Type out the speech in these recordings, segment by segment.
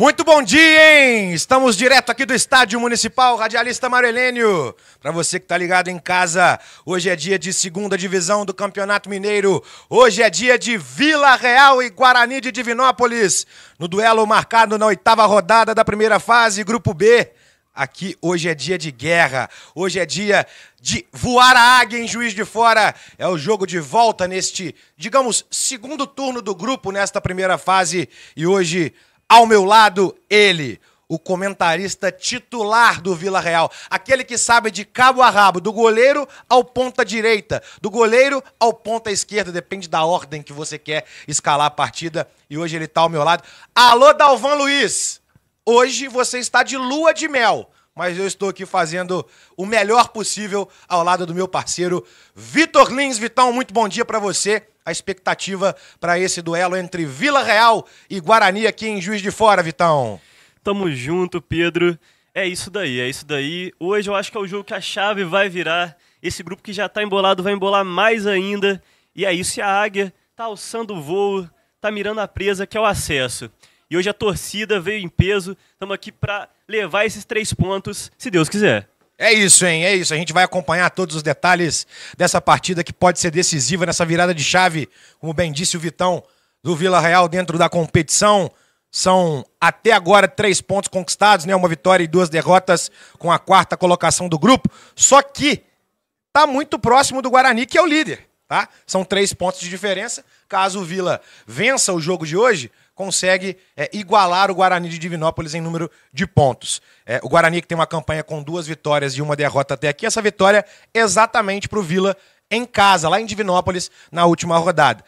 Muito bom dia, hein? Estamos direto aqui do Estádio Municipal Radialista Marelênio. Para você que tá ligado em casa, hoje é dia de segunda divisão do Campeonato Mineiro. Hoje é dia de Vila Real e Guarani de Divinópolis. No duelo marcado na oitava rodada da primeira fase, Grupo B. Aqui hoje é dia de guerra, hoje é dia de voar a águia em Juiz de Fora. É o jogo de volta neste, digamos, segundo turno do grupo nesta primeira fase. E hoje ao meu lado, ele, o comentarista titular do Vila Real, aquele que sabe de cabo a rabo, do goleiro ao ponta direita, do goleiro ao ponta esquerda, depende da ordem que você quer escalar a partida. E hoje ele está ao meu lado. Alô, Dalvan Luiz! Hoje você está de lua de mel, mas eu estou aqui fazendo o melhor possível ao lado do meu parceiro Vitor Lins. Vitão, muito bom dia para você a expectativa para esse duelo entre Vila Real e Guarani aqui em Juiz de Fora, Vitão? Tamo junto, Pedro. É isso daí, é isso daí. Hoje eu acho que é o jogo que a chave vai virar. Esse grupo que já tá embolado vai embolar mais ainda. E é isso, e a Águia tá alçando o voo, tá mirando a presa, que é o acesso. E hoje a torcida veio em peso. Estamos aqui para levar esses três pontos, se Deus quiser. É isso, hein? É isso. A gente vai acompanhar todos os detalhes dessa partida que pode ser decisiva nessa virada de chave, como bem disse o Vitão, do Vila Real dentro da competição. São até agora três pontos conquistados, né? Uma vitória e duas derrotas com a quarta colocação do grupo. Só que tá muito próximo do Guarani, que é o líder, tá? São três pontos de diferença. Caso o Vila vença o jogo de hoje, consegue é, igualar o Guarani de Divinópolis em número de pontos. É, o Guarani que tem uma campanha com duas vitórias e uma derrota até aqui, essa vitória exatamente para o Vila em casa, lá em Divinópolis, na última rodada.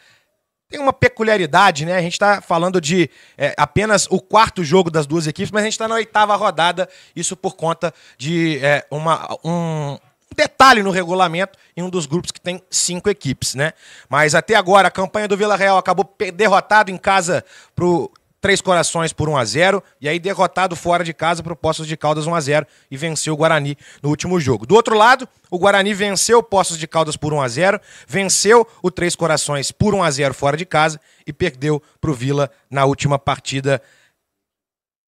Tem uma peculiaridade, né? A gente está falando de é, apenas o quarto jogo das duas equipes, mas a gente está na oitava rodada, isso por conta de é, uma, um, detalhe no regulamento em um dos grupos que tem cinco equipes, né? Mas até agora a campanha do Vila Real acabou derrotado em casa pro Três Corações por 1 a 0 e aí derrotado fora de casa pro Poços de Caldas 1 a 0 e venceu o Guarani no último jogo. Do outro lado, o Guarani venceu o Poços de Caldas por 1 a 0, venceu o Três Corações por 1 a 0 fora de casa e perdeu pro Vila na última partida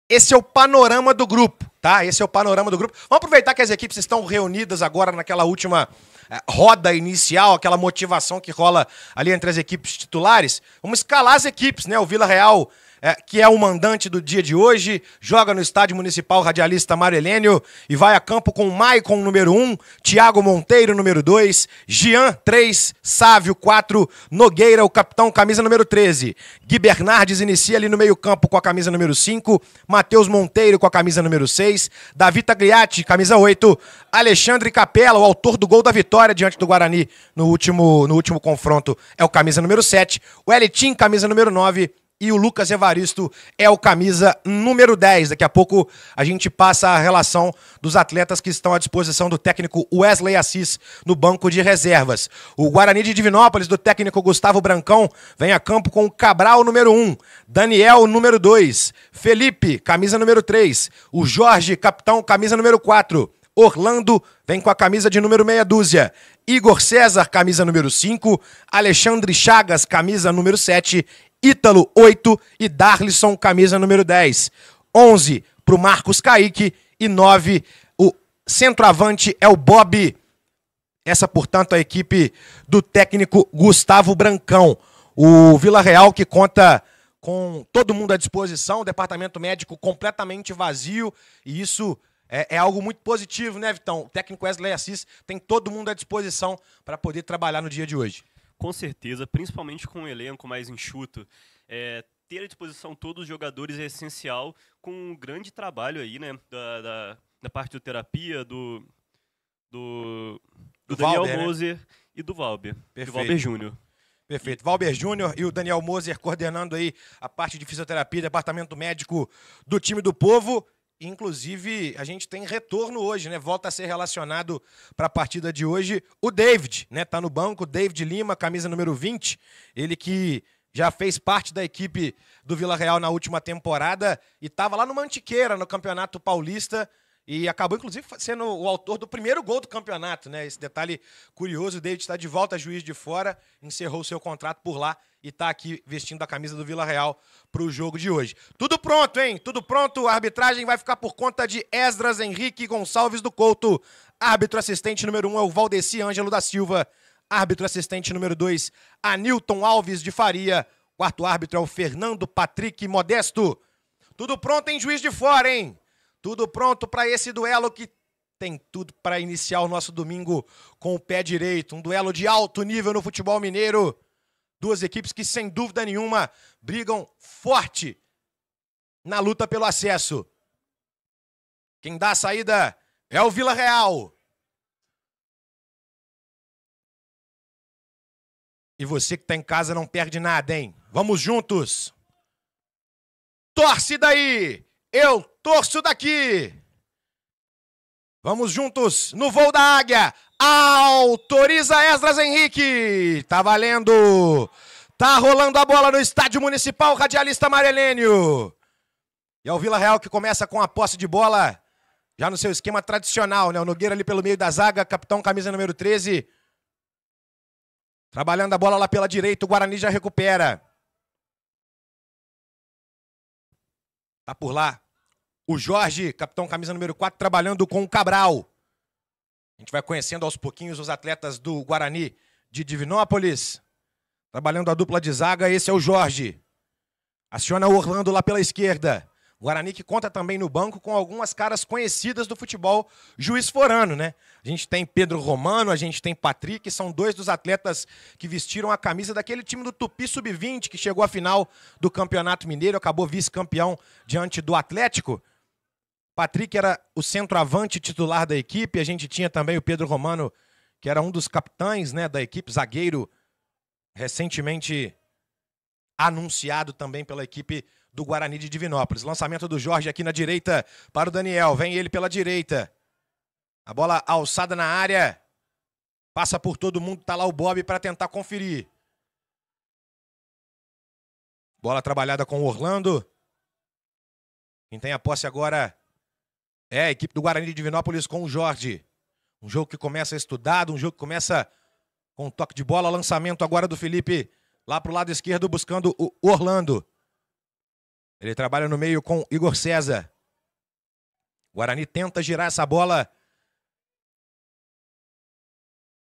esse é o panorama do grupo, tá? Esse é o panorama do grupo. Vamos aproveitar que as equipes estão reunidas agora naquela última eh, roda inicial, aquela motivação que rola ali entre as equipes titulares. Vamos escalar as equipes, né? O Vila Real é, que é o mandante do dia de hoje, joga no Estádio Municipal Radialista Mário Helênio e vai a campo com o Maicon, número 1, Thiago Monteiro, número 2, Jean, 3, Sávio, 4, Nogueira, o capitão, camisa número 13. Gui Bernardes inicia ali no meio-campo com a camisa número 5, Matheus Monteiro com a camisa número 6, Davi Tagliatti, camisa 8, Alexandre Capella, o autor do gol da vitória diante do Guarani no último, no último confronto, é o camisa número 7, o Elitim, camisa número 9, e o Lucas Evaristo é o camisa número 10. Daqui a pouco a gente passa a relação dos atletas que estão à disposição do técnico Wesley Assis no banco de reservas. O Guarani de Divinópolis, do técnico Gustavo Brancão, vem a campo com o Cabral, número 1, Daniel, número 2, Felipe, camisa número 3, o Jorge, capitão, camisa número 4. Orlando vem com a camisa de número meia dúzia. Igor César, camisa número 5. Alexandre Chagas, camisa número 7. Ítalo, 8. E Darlisson, camisa número 10. 11 para o Marcos Caíque e 9 o centroavante é o Bob. Essa, portanto, a equipe do técnico Gustavo Brancão. O Vila Real que conta com todo mundo à disposição, o departamento médico completamente vazio e isso é, é, algo muito positivo, né, Vitão? O técnico Wesley Assis tem todo mundo à disposição para poder trabalhar no dia de hoje. Com certeza, principalmente com o um elenco mais enxuto. É, ter à disposição todos os jogadores é essencial, com um grande trabalho aí, né? Da, da, da parte do terapia, do. Do, do, do Daniel Valber, né? Moser né? e do Valber. Perfeito. Do Valber Júnior. Perfeito. Valber Júnior e o Daniel Moser coordenando aí a parte de fisioterapia, departamento médico do time do povo. Inclusive, a gente tem retorno hoje, né? Volta a ser relacionado para a partida de hoje o David, né? Tá no banco, David Lima, camisa número 20. Ele que já fez parte da equipe do Vila Real na última temporada e estava lá no Mantiqueira, no Campeonato Paulista, e acabou, inclusive, sendo o autor do primeiro gol do campeonato, né? Esse detalhe curioso, o David está de volta a juiz de fora, encerrou seu contrato por lá e está aqui vestindo a camisa do Vila Real para o jogo de hoje. Tudo pronto, hein? Tudo pronto. A arbitragem vai ficar por conta de Esdras Henrique Gonçalves do Couto. Árbitro assistente número um é o Valdeci Ângelo da Silva. Árbitro assistente número o Anilton Alves de Faria. Quarto árbitro é o Fernando Patrick Modesto. Tudo pronto, hein, juiz de fora, hein? Tudo pronto para esse duelo que tem tudo para iniciar o nosso domingo com o pé direito. Um duelo de alto nível no futebol mineiro. Duas equipes que, sem dúvida nenhuma, brigam forte na luta pelo acesso. Quem dá a saída é o Vila Real. E você que está em casa não perde nada, hein? Vamos juntos! Torce daí! Eu torço daqui. Vamos juntos no voo da águia. Autoriza Esdras Henrique. Tá valendo. Tá rolando a bola no estádio municipal radialista Marelênio. E é o Vila Real que começa com a posse de bola. Já no seu esquema tradicional, né? O Nogueira ali pelo meio da zaga, capitão camisa número 13. Trabalhando a bola lá pela direita, o Guarani já recupera. Tá por lá. O Jorge, capitão camisa número 4, trabalhando com o Cabral. A gente vai conhecendo aos pouquinhos os atletas do Guarani de Divinópolis. Trabalhando a dupla de zaga, esse é o Jorge. Aciona o Orlando lá pela esquerda. Guarani que conta também no banco com algumas caras conhecidas do futebol juiz forano, né? A gente tem Pedro Romano, a gente tem Patrick, são dois dos atletas que vestiram a camisa daquele time do Tupi Sub-20 que chegou à final do Campeonato Mineiro, acabou vice-campeão diante do Atlético. Patrick era o centroavante titular da equipe, a gente tinha também o Pedro Romano, que era um dos capitães, né, da equipe, zagueiro recentemente anunciado também pela equipe do Guarani de Divinópolis. Lançamento do Jorge aqui na direita para o Daniel. Vem ele pela direita. A bola alçada na área. Passa por todo mundo. Tá lá o Bob para tentar conferir. Bola trabalhada com o Orlando. Quem tem a posse agora é a equipe do Guarani de Divinópolis com o Jorge. Um jogo que começa estudado, um jogo que começa com um toque de bola, lançamento agora do Felipe lá pro lado esquerdo buscando o Orlando. Ele trabalha no meio com Igor César. Guarani tenta girar essa bola.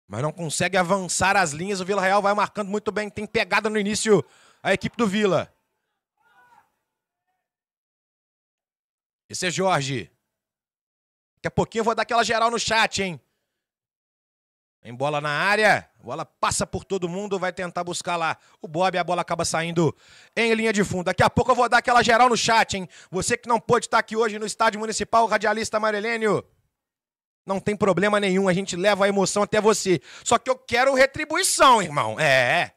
Mas não consegue avançar as linhas. O Vila Real vai marcando muito bem. Tem pegada no início a equipe do Vila. Esse é Jorge. Daqui a pouquinho eu vou dar aquela geral no chat, hein? Em bola na área. A bola passa por todo mundo, vai tentar buscar lá. O Bob, a bola acaba saindo em linha de fundo. Daqui a pouco eu vou dar aquela geral no chat, hein? Você que não pôde estar aqui hoje no estádio municipal, radialista Marelênio. Não tem problema nenhum, a gente leva a emoção até você. Só que eu quero retribuição, irmão. É. é.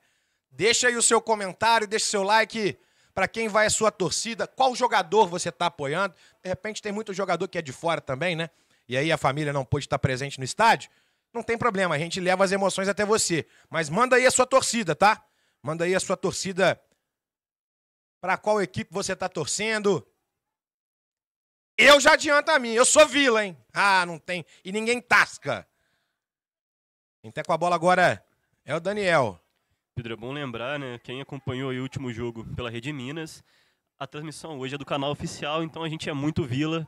Deixa aí o seu comentário, deixa o seu like. Para quem vai a sua torcida, qual jogador você tá apoiando? De repente tem muito jogador que é de fora também, né? E aí a família não pôde estar presente no estádio não tem problema, a gente leva as emoções até você. Mas manda aí a sua torcida, tá? Manda aí a sua torcida. Para qual equipe você está torcendo? Eu já adianto a mim, eu sou Vila, hein? Ah, não tem. E ninguém tasca. Quem tá com a bola agora é o Daniel. Pedro, é bom lembrar, né? Quem acompanhou o último jogo pela Rede Minas, a transmissão hoje é do canal oficial, então a gente é muito Vila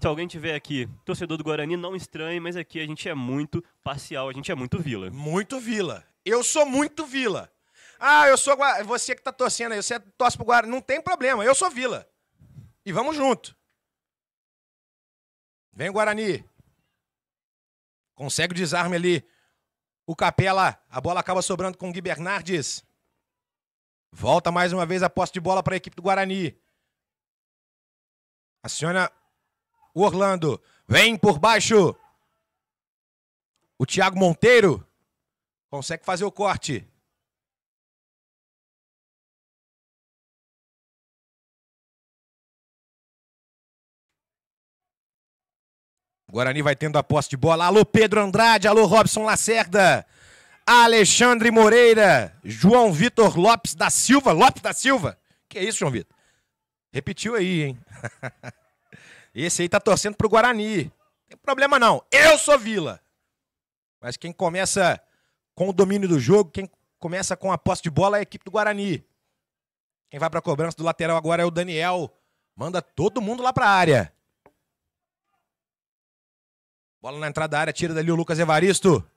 se alguém tiver aqui, torcedor do Guarani, não estranhe, mas aqui a gente é muito parcial, a gente é muito vila. Muito vila. Eu sou muito vila. Ah, eu sou você que tá torcendo aí, você torce pro Guarani, não tem problema, eu sou vila. E vamos junto. Vem Guarani. Consegue o desarme ali. O Capela, a bola acaba sobrando com o Gui Bernardes. Volta mais uma vez a posse de bola para a equipe do Guarani. Aciona o Orlando vem por baixo. O Thiago Monteiro consegue fazer o corte. Guarani vai tendo a posse de bola. Alô, Pedro Andrade. Alô, Robson Lacerda. Alexandre Moreira. João Vitor Lopes da Silva. Lopes da Silva. Que é isso, João Vitor? Repetiu aí, hein? Esse aí tá torcendo pro Guarani. Não tem problema não. Eu sou Vila. Mas quem começa com o domínio do jogo, quem começa com a posse de bola é a equipe do Guarani. Quem vai para a cobrança do lateral agora é o Daniel. Manda todo mundo lá para a área. Bola na entrada da área, tira dali o Lucas Evaristo.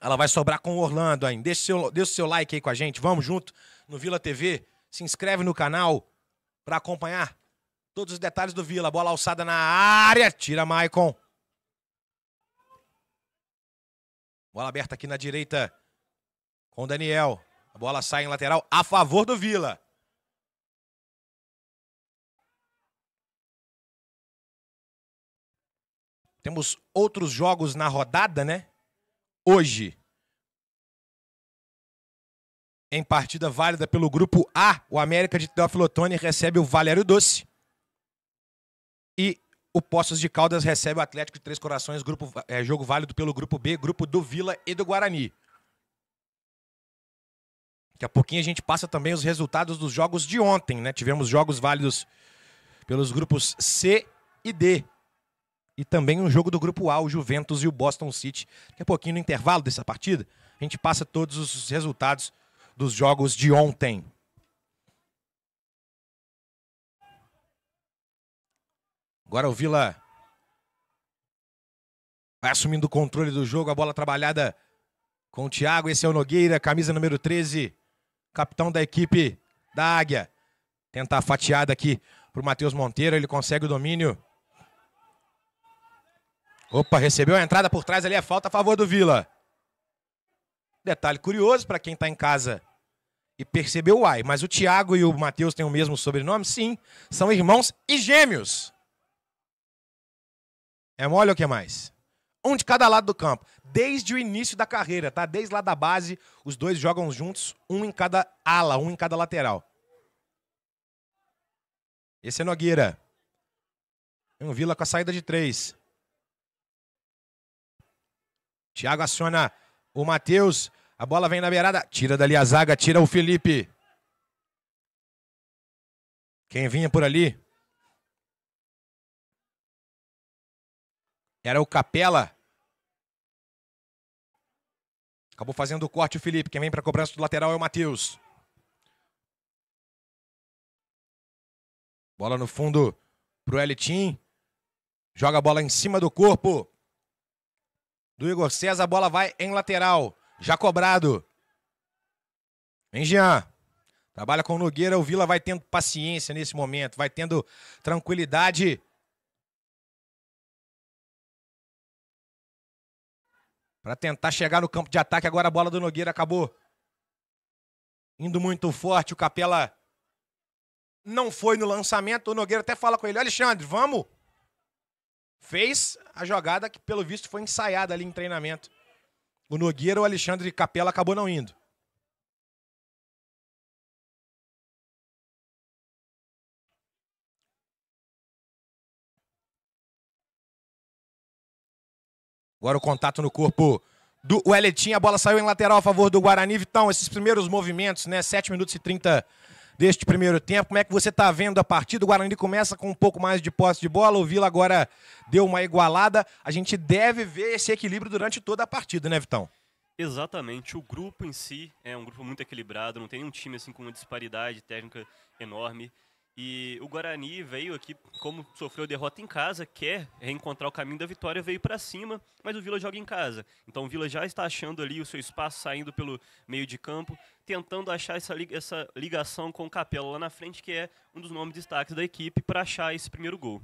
Ela vai sobrar com o Orlando ainda. Deixa seu, deixa o seu like aí com a gente. Vamos junto no Vila TV. Se inscreve no canal para acompanhar Todos os detalhes do Vila. Bola alçada na área. Tira Maicon. Bola aberta aqui na direita com Daniel. A bola sai em lateral a favor do Vila. Temos outros jogos na rodada, né? Hoje, em partida válida pelo grupo A, o América de Teófilo Otoni recebe o Valério Doce. O Poços de Caldas recebe o Atlético de Três Corações, grupo, é, jogo válido pelo Grupo B, grupo do Vila e do Guarani. Daqui a pouquinho a gente passa também os resultados dos jogos de ontem, né? Tivemos jogos válidos pelos grupos C e D. E também um jogo do grupo A, o Juventus e o Boston City. Daqui a pouquinho, no intervalo dessa partida, a gente passa todos os resultados dos jogos de ontem. Agora o Vila vai assumindo o controle do jogo. A bola trabalhada com o Thiago. Esse é o Nogueira, camisa número 13. Capitão da equipe da Águia. Tenta a fatiada aqui para o Matheus Monteiro. Ele consegue o domínio. Opa, recebeu a entrada por trás ali. É falta a favor do Vila. Detalhe curioso para quem está em casa e percebeu o ai. Mas o Thiago e o Matheus têm o mesmo sobrenome? Sim, são irmãos e gêmeos. É mole ou o que mais? Um de cada lado do campo. Desde o início da carreira, tá? Desde lá da base, os dois jogam juntos, um em cada ala, um em cada lateral. Esse é Nogueira. É um Vila com a saída de três. Thiago aciona o Matheus. A bola vem na beirada. Tira dali a zaga, tira o Felipe. Quem vinha por ali Era o Capela. Acabou fazendo o corte o Felipe. Quem vem para a cobrança do lateral é o Matheus. Bola no fundo para o Elitim. Joga a bola em cima do corpo do Igor César. A bola vai em lateral. Já cobrado. Vem Jean. Trabalha com o Nogueira. O Vila vai tendo paciência nesse momento. Vai tendo tranquilidade Para tentar chegar no campo de ataque, agora a bola do Nogueira acabou indo muito forte. O Capela não foi no lançamento. O Nogueira até fala com ele: Alexandre, vamos! Fez a jogada que, pelo visto, foi ensaiada ali em treinamento. O Nogueira, o Alexandre Capela acabou não indo. Agora o contato no corpo do Wellington. A bola saiu em lateral a favor do Guarani. Vitão, esses primeiros movimentos, né? 7 minutos e 30 deste primeiro tempo. Como é que você está vendo a partida? O Guarani começa com um pouco mais de posse de bola. O Vila agora deu uma igualada. A gente deve ver esse equilíbrio durante toda a partida, né, Vitão? Exatamente. O grupo em si é um grupo muito equilibrado. Não tem um time assim com uma disparidade técnica enorme. E o Guarani veio aqui, como sofreu derrota em casa, quer reencontrar o caminho da vitória, veio para cima, mas o Vila joga em casa. Então o Vila já está achando ali o seu espaço, saindo pelo meio de campo, tentando achar essa, essa ligação com o Capelo lá na frente, que é um dos nomes destaques da equipe para achar esse primeiro gol.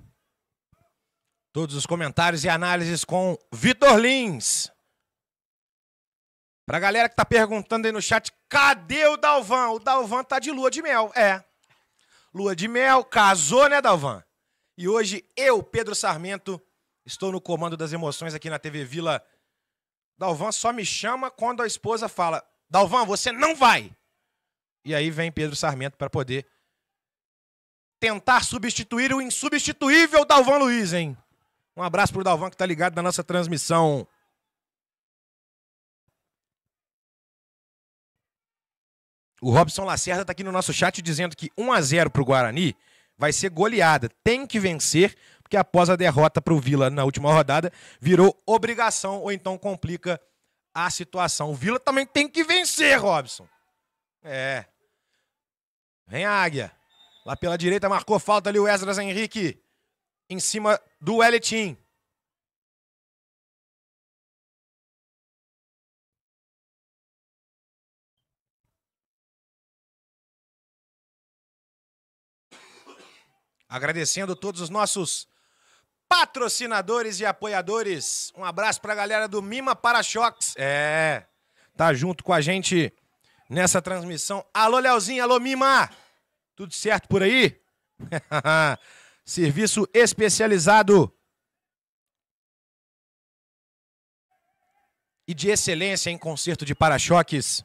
Todos os comentários e análises com Vitor Lins. Pra galera que tá perguntando aí no chat, cadê o Dalvan? O Dalvan tá de lua de mel. É, lua de mel, casou, né, Dalvan? E hoje eu, Pedro Sarmento, estou no comando das emoções aqui na TV Vila. Dalvan só me chama quando a esposa fala: Dalvan, você não vai! E aí vem Pedro Sarmento para poder tentar substituir o insubstituível Dalvan Luiz, hein? Um abraço pro Dalvan que tá ligado na nossa transmissão. O Robson Lacerda está aqui no nosso chat dizendo que 1 a 0 para o Guarani vai ser goleada. Tem que vencer, porque após a derrota para o Vila na última rodada, virou obrigação ou então complica a situação. O Vila também tem que vencer, Robson. É. Vem a Águia. Lá pela direita marcou falta ali o Esdras Henrique. Em cima do Elitim. Agradecendo todos os nossos patrocinadores e apoiadores. Um abraço para a galera do Mima Para-Choques. É, tá junto com a gente nessa transmissão. Alô, Leozinho, alô, Mima! Tudo certo por aí? Serviço especializado e de excelência em conserto de para-choques.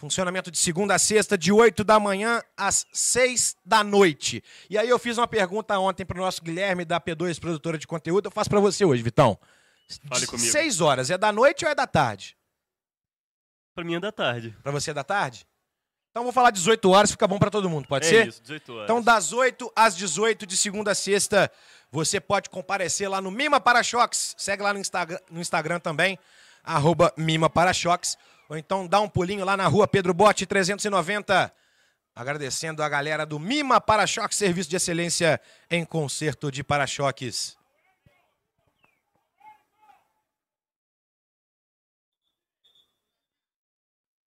Funcionamento de segunda a sexta, de 8 da manhã às 6 da noite. E aí eu fiz uma pergunta ontem para o nosso Guilherme da P2, produtora de conteúdo. Eu faço para você hoje, Vitão. Fale comigo. 6 horas, é da noite ou é da tarde? Para mim é da tarde. Para você é da tarde? Então vou falar 18 horas, fica bom para todo mundo, pode é ser? Isso, 18 horas. Então das 8 às 18 de segunda a sexta, você pode comparecer lá no Mima Para Choques. Segue lá no Instagram, no Instagram também, arroba Mima Para Choques ou então dá um pulinho lá na rua Pedro Bote 390. Agradecendo a galera do Mima Para-Choque, serviço de excelência em conserto de para-choques.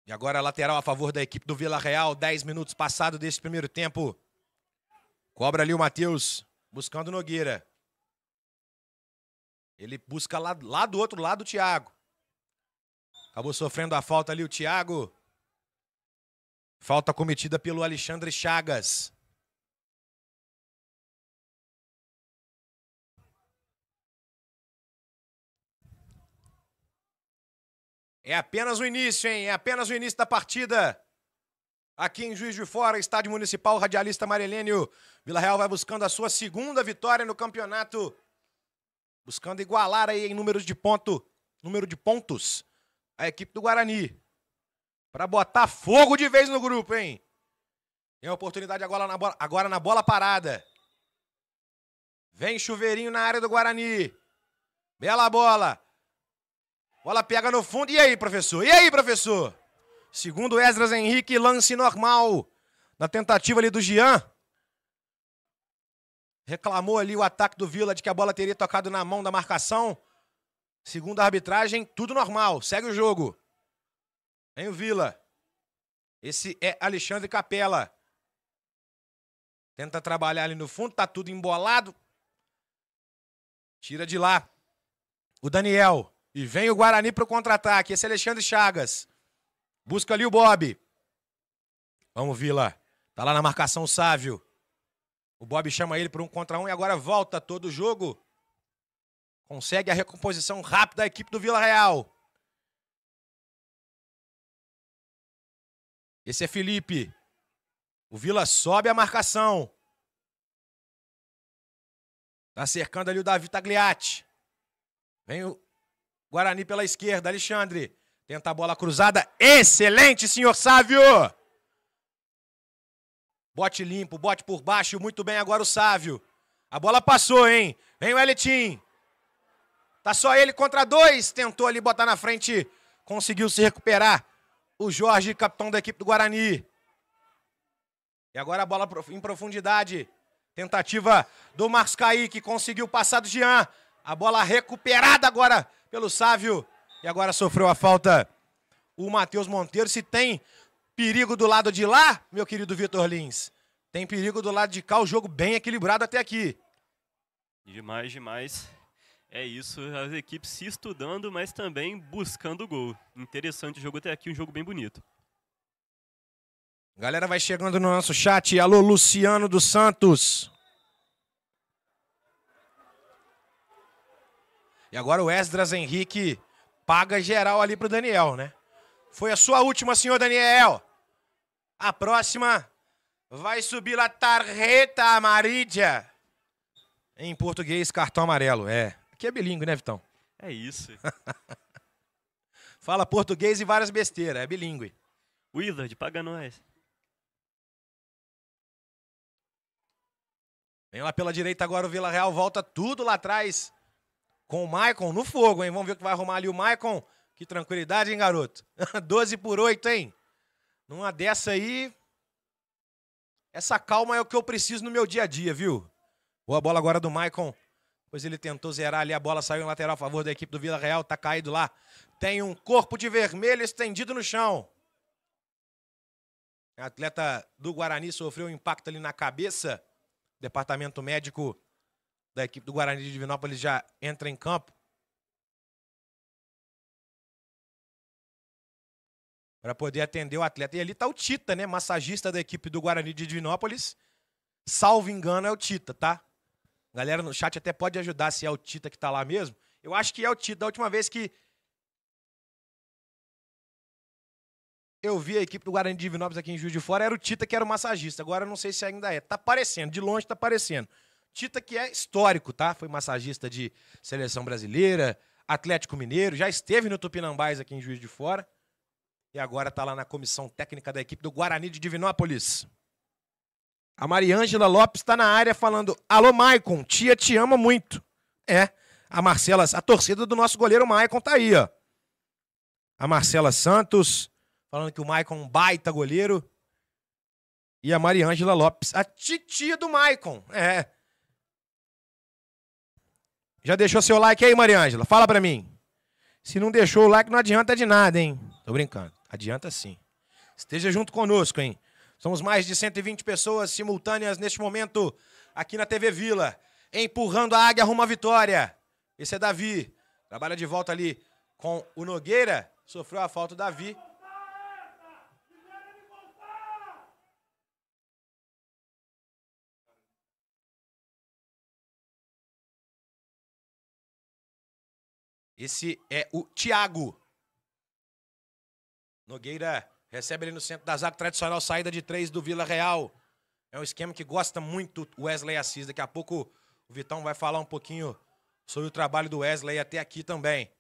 E agora lateral a favor da equipe do Vila Real, 10 minutos passado desse primeiro tempo. Cobra ali o Matheus, buscando Nogueira. Ele busca lá, lá do outro lado o Thiago. Acabou sofrendo a falta ali o Thiago. Falta cometida pelo Alexandre Chagas. É apenas o início, hein? É apenas o início da partida. Aqui em Juiz de Fora, Estádio Municipal, radialista Marelênio. Vila Real vai buscando a sua segunda vitória no campeonato. Buscando igualar aí em números de ponto, número de pontos a equipe do Guarani. Para botar fogo de vez no grupo, hein? Tem a oportunidade agora na, bola, agora na bola parada. Vem chuveirinho na área do Guarani. Bela bola. Bola pega no fundo. E aí, professor? E aí, professor? Segundo Esdras Henrique, lance normal. Na tentativa ali do Jean. Reclamou ali o ataque do Vila de que a bola teria tocado na mão da marcação. Segundo a arbitragem, tudo normal, segue o jogo. Vem o Vila. Esse é Alexandre Capela. Tenta trabalhar ali no fundo, tá tudo embolado. Tira de lá. O Daniel. E vem o Guarani pro contra-ataque. Esse é Alexandre Chagas. Busca ali o Bob. Vamos, Vila. Tá lá na marcação o Sávio. O Bob chama ele para um contra um e agora volta todo o jogo Consegue a recomposição rápida da equipe do Vila Real. Esse é Felipe. O Vila sobe a marcação. Tá cercando ali o Davi Tagliatti. Vem o Guarani pela esquerda, Alexandre. Tenta a bola cruzada. Excelente, senhor Sávio! Bote limpo, bote por baixo. Muito bem agora o Sávio. A bola passou, hein? Vem o Elitim. Tá só ele contra dois. Tentou ali botar na frente. Conseguiu se recuperar. O Jorge, capitão da equipe do Guarani. E agora a bola em profundidade. Tentativa do Marcos Kaique. Conseguiu passar do Jean. A bola recuperada agora pelo Sávio. E agora sofreu a falta o Matheus Monteiro. Se tem perigo do lado de lá, meu querido Vitor Lins, tem perigo do lado de cá. O jogo bem equilibrado até aqui. Demais, demais. É isso, as equipes se estudando, mas também buscando gol. Interessante o jogo até aqui, um jogo bem bonito. Galera vai chegando no nosso chat. Alô, Luciano dos Santos. E agora o Esdras Henrique paga geral ali pro Daniel, né? Foi a sua última, senhor Daniel. A próxima vai subir La Tarreta Amarídia. Em português, cartão amarelo, é. Aqui é bilíngue, né, Vitão? É isso. Fala português e várias besteiras, é bilíngue. Willard, paga nós. Vem lá pela direita agora o Vila Real, volta tudo lá atrás com o Maicon no fogo, hein? Vamos ver o que vai arrumar ali o Maicon. Que tranquilidade, hein, garoto? 12 por 8, hein? Numa dessa aí. Essa calma é o que eu preciso no meu dia a dia, viu? Boa bola agora do Maicon. Pois ele tentou zerar ali, a bola saiu em lateral a favor da equipe do Vila Real, tá caído lá. Tem um corpo de vermelho estendido no chão. O atleta do Guarani sofreu um impacto ali na cabeça. departamento médico da equipe do Guarani de Divinópolis já entra em campo. Para poder atender o atleta. E ali tá o Tita, né? Massagista da equipe do Guarani de Divinópolis. Salvo engano, é o Tita, tá? galera no chat até pode ajudar se é o Tita que tá lá mesmo. Eu acho que é o Tita. Da última vez que eu vi a equipe do Guarani de Divinópolis aqui em Juiz de Fora, era o Tita que era o massagista. Agora não sei se ainda é. Tá aparecendo, de longe tá aparecendo. Tita que é histórico, tá? Foi massagista de seleção brasileira, Atlético Mineiro, já esteve no Tupinambás aqui em Juiz de Fora e agora tá lá na comissão técnica da equipe do Guarani de Divinópolis. A Mariângela Lopes está na área falando: Alô, Maicon, tia te ama muito. É, a Marcela, a torcida do nosso goleiro Maicon tá aí, ó. A Marcela Santos falando que o Maicon é um baita goleiro. E a Mariângela Lopes, a titia do Maicon. É. Já deixou seu like aí, Mariângela? Fala pra mim. Se não deixou o like, não adianta de nada, hein? Tô brincando. Adianta sim. Esteja junto conosco, hein? Somos mais de 120 pessoas simultâneas neste momento aqui na TV Vila. Empurrando a águia rumo à vitória. Esse é Davi. Trabalha de volta ali com o Nogueira. Sofreu a falta o Davi. Esse é o Thiago. Nogueira Recebe ele no centro da zaga, tradicional saída de três do Vila Real. É um esquema que gosta muito o Wesley Assis. Daqui a pouco o Vitão vai falar um pouquinho sobre o trabalho do Wesley até aqui também.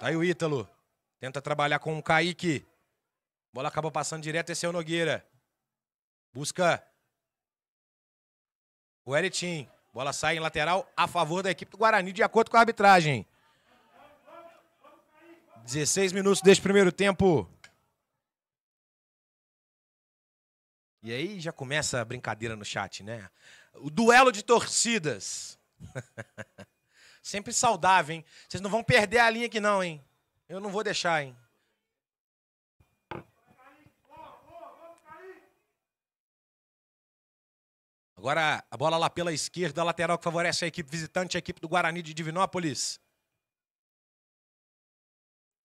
Tá aí o Ítalo. Tenta trabalhar com o Kaique. Bola acaba passando direto, esse é o Nogueira. Busca o elitim Bola sai em lateral a favor da equipe do Guarani, de acordo com a arbitragem. 16 minutos deste primeiro tempo. E aí já começa a brincadeira no chat, né? O duelo de torcidas. Sempre saudável, hein? Vocês não vão perder a linha aqui, não, hein? Eu não vou deixar, hein? Agora a bola lá pela esquerda, lateral que favorece a equipe visitante, a equipe do Guarani de Divinópolis.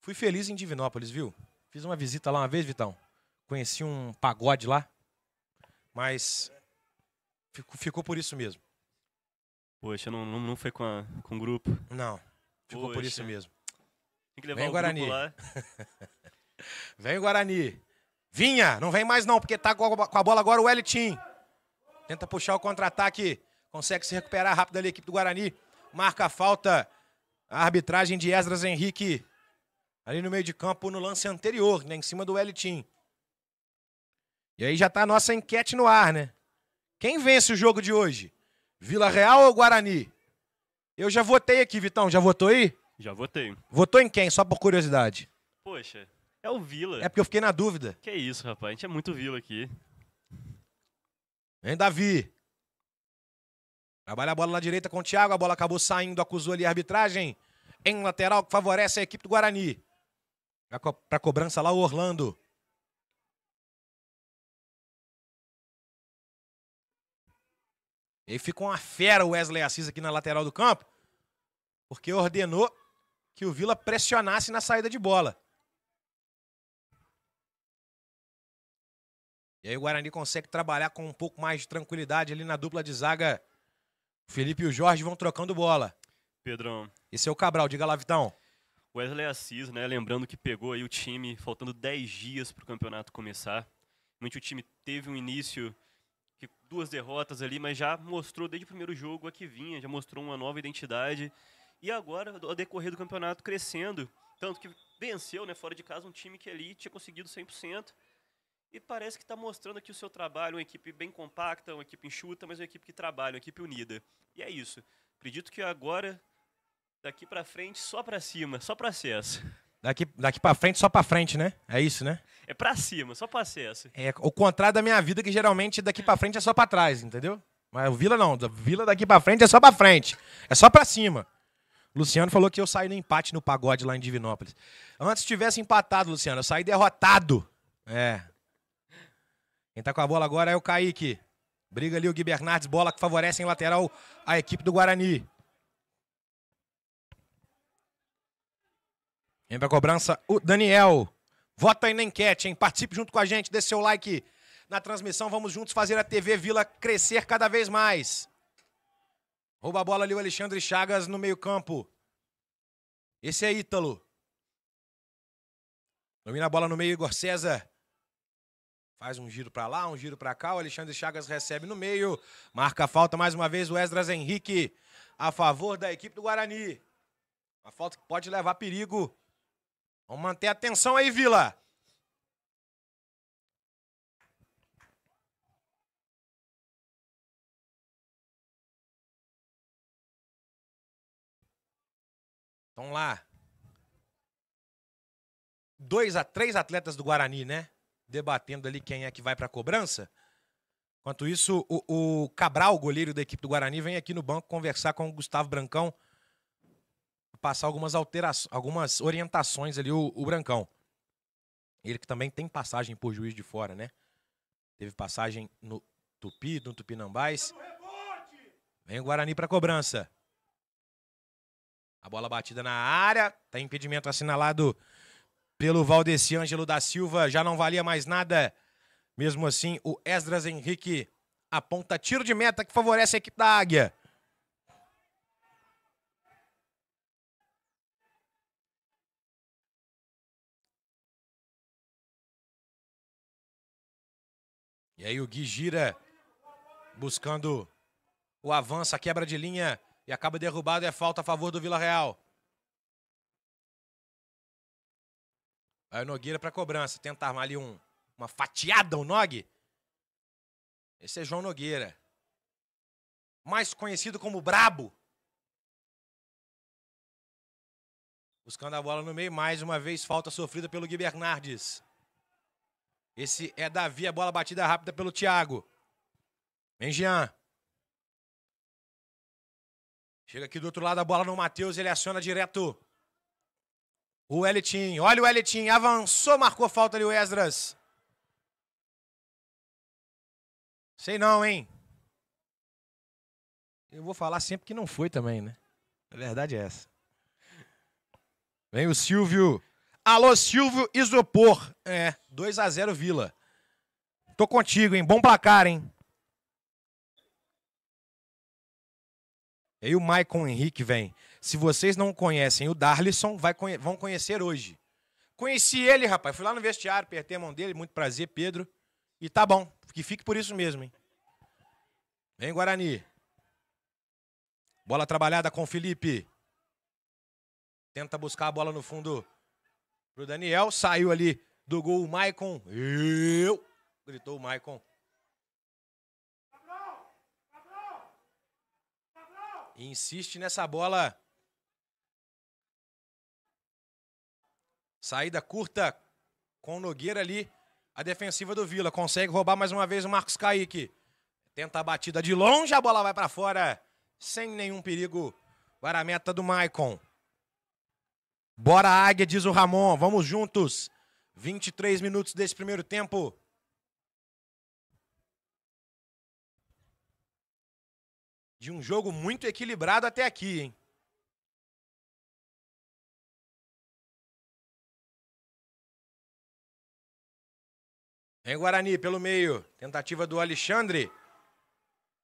Fui feliz em Divinópolis, viu? Fiz uma visita lá uma vez, Vitão. Conheci um pagode lá. Mas ficou, por isso mesmo. Poxa, não, não foi com, a, com o grupo. Não, ficou Poxa. por isso mesmo. Tem que levar vem o Guarani. grupo lá. vem Guarani. Vinha, não vem mais não, porque tá com a bola agora o Wellington. Tenta puxar o contra-ataque. Consegue se recuperar rápido ali a equipe do Guarani. Marca a falta. A arbitragem de Esdras Henrique ali no meio de campo no lance anterior, né, em cima do Elitim. E aí já está a nossa enquete no ar, né? Quem vence o jogo de hoje? Vila Real ou Guarani? Eu já votei aqui, Vitão. Já votou aí? Já votei. Votou em quem? Só por curiosidade. Poxa, é o Vila. É porque eu fiquei na dúvida. Que isso, rapaz. A gente é muito Vila aqui. Vem, Davi. Trabalha a bola na direita com o Thiago. A bola acabou saindo, acusou ali a arbitragem. Em lateral que favorece a equipe do Guarani para cobrança lá o Orlando. E aí ficou uma fera o Wesley Assis aqui na lateral do campo, porque ordenou que o Vila pressionasse na saída de bola. E aí o Guarani consegue trabalhar com um pouco mais de tranquilidade ali na dupla de zaga. O Felipe e o Jorge vão trocando bola. Pedrão. Esse é o Cabral, diga lá, Vitão. Wesley Assis, né, lembrando que pegou aí o time faltando 10 dias para o campeonato começar. Muito o time teve um início que duas derrotas ali, mas já mostrou desde o primeiro jogo a que vinha, já mostrou uma nova identidade. E agora, ao decorrer do campeonato, crescendo. Tanto que venceu, né, fora de casa, um time que ali tinha conseguido 100%. E parece que está mostrando aqui o seu trabalho, uma equipe bem compacta, uma equipe enxuta, mas uma equipe que trabalha, uma equipe unida. E é isso. Acredito que agora Daqui para frente, só para cima, só para acesso. Daqui, daqui para frente, só para frente, né? É isso, né? É para cima, só para acesso. É o contrário da minha vida, que geralmente daqui para frente é só para trás, entendeu? Mas o Vila não, o Vila daqui para frente é só para frente, é só para cima. Luciano falou que eu saí no empate no pagode lá em Divinópolis. Antes tivesse empatado, Luciano, eu saí derrotado. É. Quem tá com a bola agora é o Kaique. Briga ali o Gui Bernardes, bola que favorece em lateral a equipe do Guarani. Vem pra cobrança o Daniel. Vota aí na enquete, hein? Participe junto com a gente, dê seu like na transmissão. Vamos juntos fazer a TV Vila crescer cada vez mais. Rouba a bola ali o Alexandre Chagas no meio-campo. Esse é Ítalo. Domina a bola no meio, Igor César. Faz um giro para lá, um giro para cá. O Alexandre Chagas recebe no meio. Marca a falta mais uma vez o Esdras Henrique a favor da equipe do Guarani. Uma falta que pode levar perigo Vamos manter a atenção aí, Vila. Então lá. Dois a três atletas do Guarani, né? Debatendo ali quem é que vai para a cobrança. Enquanto isso, o, o Cabral, goleiro da equipe do Guarani, vem aqui no banco conversar com o Gustavo Brancão passar algumas alterações, algumas orientações ali o, o Brancão. Ele que também tem passagem por juiz de fora, né? Teve passagem no Tupi, no Tupinambás. Vem o Guarani para cobrança. A bola batida na área. Tá impedimento assinalado pelo Valdeci Ângelo da Silva. Já não valia mais nada. Mesmo assim, o Esdras Henrique aponta tiro de meta que favorece a equipe da Águia. aí o Gui gira buscando o avanço, a quebra de linha e acaba derrubado. É falta a favor do Vila Real. Aí o Nogueira para cobrança. Tenta armar ali um, uma fatiada, o um Nog. Esse é João Nogueira. Mais conhecido como Brabo. Buscando a bola no meio, mais uma vez falta sofrida pelo Gui Bernardes. Esse é Davi, a bola batida rápida pelo Thiago. Vem, Jean. Chega aqui do outro lado a bola no Matheus, ele aciona direto. O Elitim, olha o Elitim, avançou, marcou falta ali o Esdras. Sei não, hein? Eu vou falar sempre que não foi também, né? A verdade é essa. Vem o Silvio. Alô, Silvio Isopor. É, 2 a 0 Vila. Tô contigo, hein? Bom placar, hein? E aí o Maicon Henrique vem. Se vocês não conhecem o Darlison, vai, vão conhecer hoje. Conheci ele, rapaz. Fui lá no vestiário, apertei a mão dele. Muito prazer, Pedro. E tá bom. Que fique por isso mesmo, hein? Vem, Guarani. Bola trabalhada com o Felipe. Tenta buscar a bola no fundo pro Daniel. Saiu ali do gol o Maicon. Eu! Gritou o Maicon. insiste nessa bola. Saída curta com o Nogueira ali. A defensiva do Vila consegue roubar mais uma vez o Marcos Kaique. Tenta a batida de longe, a bola vai para fora. Sem nenhum perigo para a meta do Maicon. Bora, Águia, diz o Ramon. Vamos juntos. 23 minutos desse primeiro tempo. De um jogo muito equilibrado até aqui, hein? Vem Guarani pelo meio. Tentativa do Alexandre.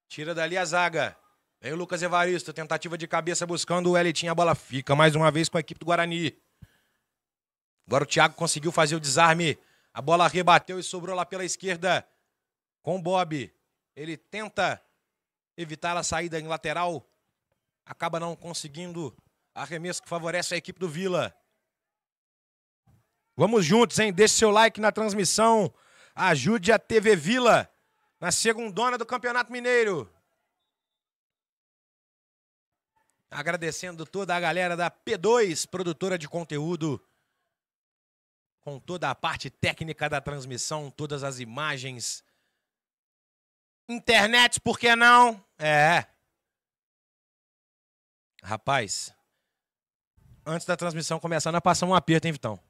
Tira dali a zaga. Vem o Lucas Evaristo, tentativa de cabeça buscando o Elitinho, a bola fica mais uma vez com a equipe do Guarani. Agora o Thiago conseguiu fazer o desarme, a bola rebateu e sobrou lá pela esquerda com o Bob. Ele tenta evitar a saída em lateral, acaba não conseguindo arremesso que favorece a equipe do Vila. Vamos juntos, hein? Deixe seu like na transmissão. Ajude a TV Vila na segundona do Campeonato Mineiro. Agradecendo toda a galera da P2, produtora de conteúdo, com toda a parte técnica da transmissão, todas as imagens. Internet, por que não? É. Rapaz, antes da transmissão começar, nós passamos um aperto, hein, Vitão?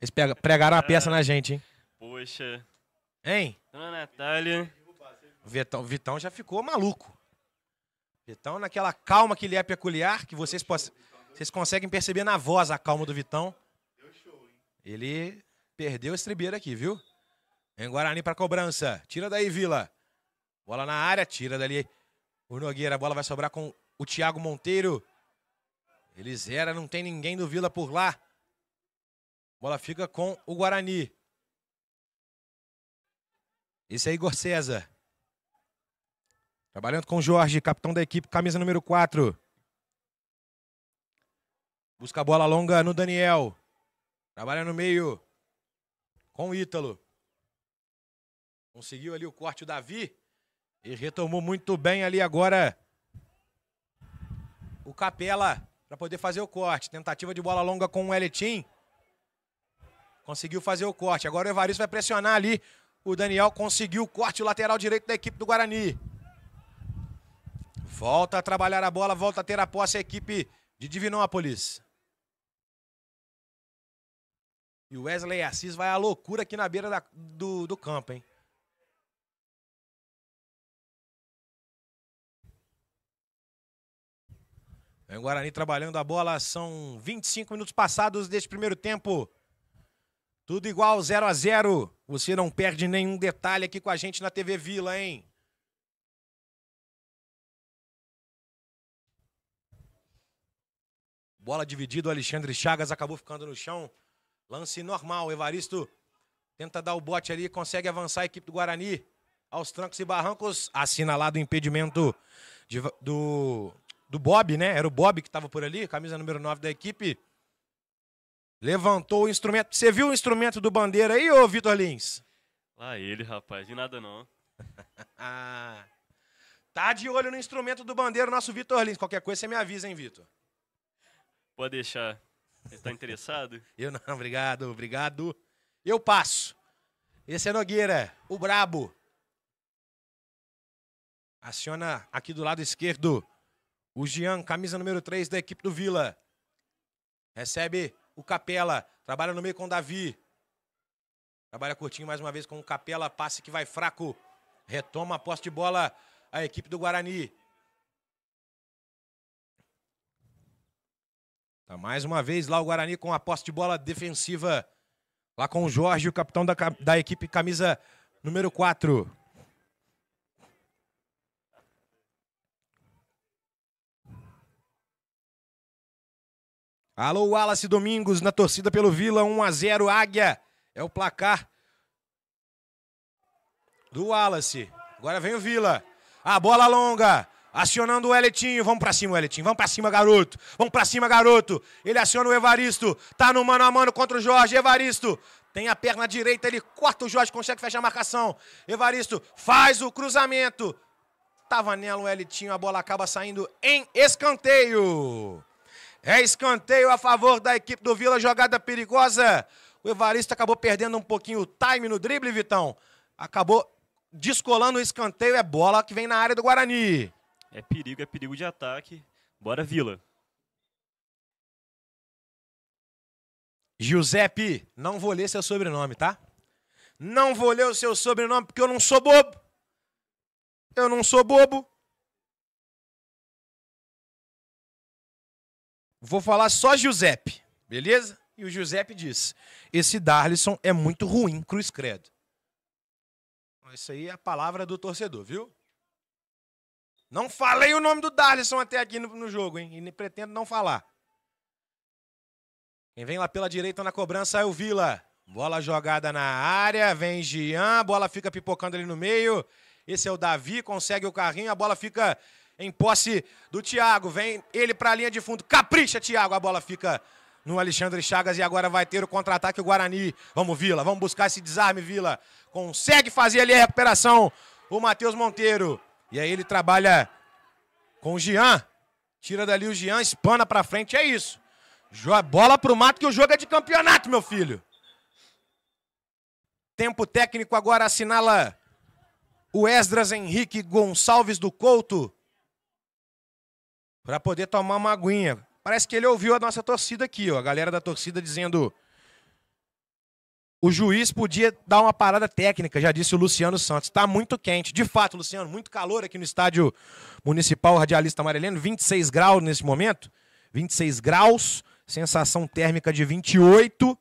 Eles pregaram uma peça na gente, hein? Poxa. Hein? Dona Natália. Vitão, Vitão já ficou maluco. Vitão, naquela calma que lhe é peculiar, que vocês, possam, vocês conseguem perceber na voz a calma do Vitão. Ele perdeu a estrebeira aqui, viu? Em Guarani para cobrança. Tira daí, Vila. Bola na área, tira dali o Nogueira. A bola vai sobrar com o Thiago Monteiro. Ele zera, não tem ninguém do Vila por lá. Bola fica com o Guarani. Esse é Igor César. Trabalhando com o Jorge, capitão da equipe, camisa número 4. Busca a bola longa no Daniel. Trabalha no meio com o Ítalo. Conseguiu ali o corte o Davi. E retomou muito bem ali agora o Capela para poder fazer o corte. Tentativa de bola longa com o Elitim. Conseguiu fazer o corte. Agora o Evaristo vai pressionar ali. O Daniel conseguiu o corte o lateral direito da equipe do Guarani. Volta a trabalhar a bola, volta a ter a posse a equipe de Divinópolis. E o Wesley Assis vai à loucura aqui na beira da, do, do campo, hein? Vem o Guarani trabalhando a bola, são 25 minutos passados deste primeiro tempo. Tudo igual, 0 a 0 Você não perde nenhum detalhe aqui com a gente na TV Vila, hein? Bola dividida, o Alexandre Chagas acabou ficando no chão. Lance normal, Evaristo tenta dar o bote ali, consegue avançar a equipe do Guarani. Aos trancos e barrancos, assinalado o impedimento de, do, do Bob, né? Era o Bob que estava por ali, camisa número 9 da equipe. Levantou o instrumento. Você viu o instrumento do Bandeira aí, ô Vitor Lins? Lá ah, ele, rapaz, de nada não. Ah, tá de olho no instrumento do Bandeira, nosso Vitor Lins. Qualquer coisa você me avisa, hein, Vitor? Pode deixar. Você tá interessado? Eu não, obrigado, obrigado. Eu passo. Esse é Nogueira, o brabo. Aciona aqui do lado esquerdo. O Jean, camisa número 3 da equipe do Vila. Recebe o Capela. Trabalha no meio com o Davi. Trabalha curtinho mais uma vez com o Capela. Passe que vai fraco. Retoma a posse de bola a equipe do Guarani. Tá mais uma vez lá o Guarani com a posse de bola defensiva. Lá com o Jorge, o capitão da, da equipe camisa número 4. Alô, Wallace Domingos na torcida pelo Vila, 1 a 0 Águia. É o placar do Wallace. Agora vem o Vila. A ah, bola longa. Acionando o Eletinho. Vamos pra cima, Eletinho. Vamos pra cima, garoto. Vamos pra cima, garoto. Ele aciona o Evaristo. Tá no mano a mano contra o Jorge. Evaristo. Tem a perna direita, ele corta o Jorge, consegue fechar a marcação. Evaristo faz o cruzamento. Tava nela o Elitinho, a bola acaba saindo em escanteio. É escanteio a favor da equipe do Vila, jogada perigosa. O Evaristo acabou perdendo um pouquinho o time no drible, Vitão. Acabou descolando o escanteio, é bola que vem na área do Guarani. É perigo, é perigo de ataque. Bora, Vila. Giuseppe, não vou ler seu sobrenome, tá? Não vou ler o seu sobrenome porque eu não sou bobo. Eu não sou bobo. Vou falar só Giuseppe, beleza? E o Giuseppe diz: esse Darlison é muito ruim, Cruz Credo. Isso aí é a palavra do torcedor, viu? Não falei o nome do Darlison até aqui no, no jogo, hein? E pretendo não falar. Quem vem lá pela direita na cobrança é o Vila. Bola jogada na área, vem Gian, bola fica pipocando ali no meio. Esse é o Davi, consegue o carrinho, a bola fica em posse do Thiago. Vem ele para a linha de fundo. Capricha, Thiago. A bola fica no Alexandre Chagas e agora vai ter o contra-ataque o Guarani. Vamos, Vila. Vamos buscar esse desarme, Vila. Consegue fazer ali a recuperação o Matheus Monteiro. E aí ele trabalha com o Jean. Tira dali o Jean, espana pra frente, é isso. Joga bola pro mato que o jogo é de campeonato, meu filho. Tempo técnico agora assinala o Esdras Henrique Gonçalves do Couto para poder tomar uma aguinha. Parece que ele ouviu a nossa torcida aqui, ó, a galera da torcida dizendo o juiz podia dar uma parada técnica, já disse o Luciano Santos. Está muito quente. De fato, Luciano, muito calor aqui no estádio municipal Radialista Amareleno, 26 graus nesse momento. 26 graus, sensação térmica de 28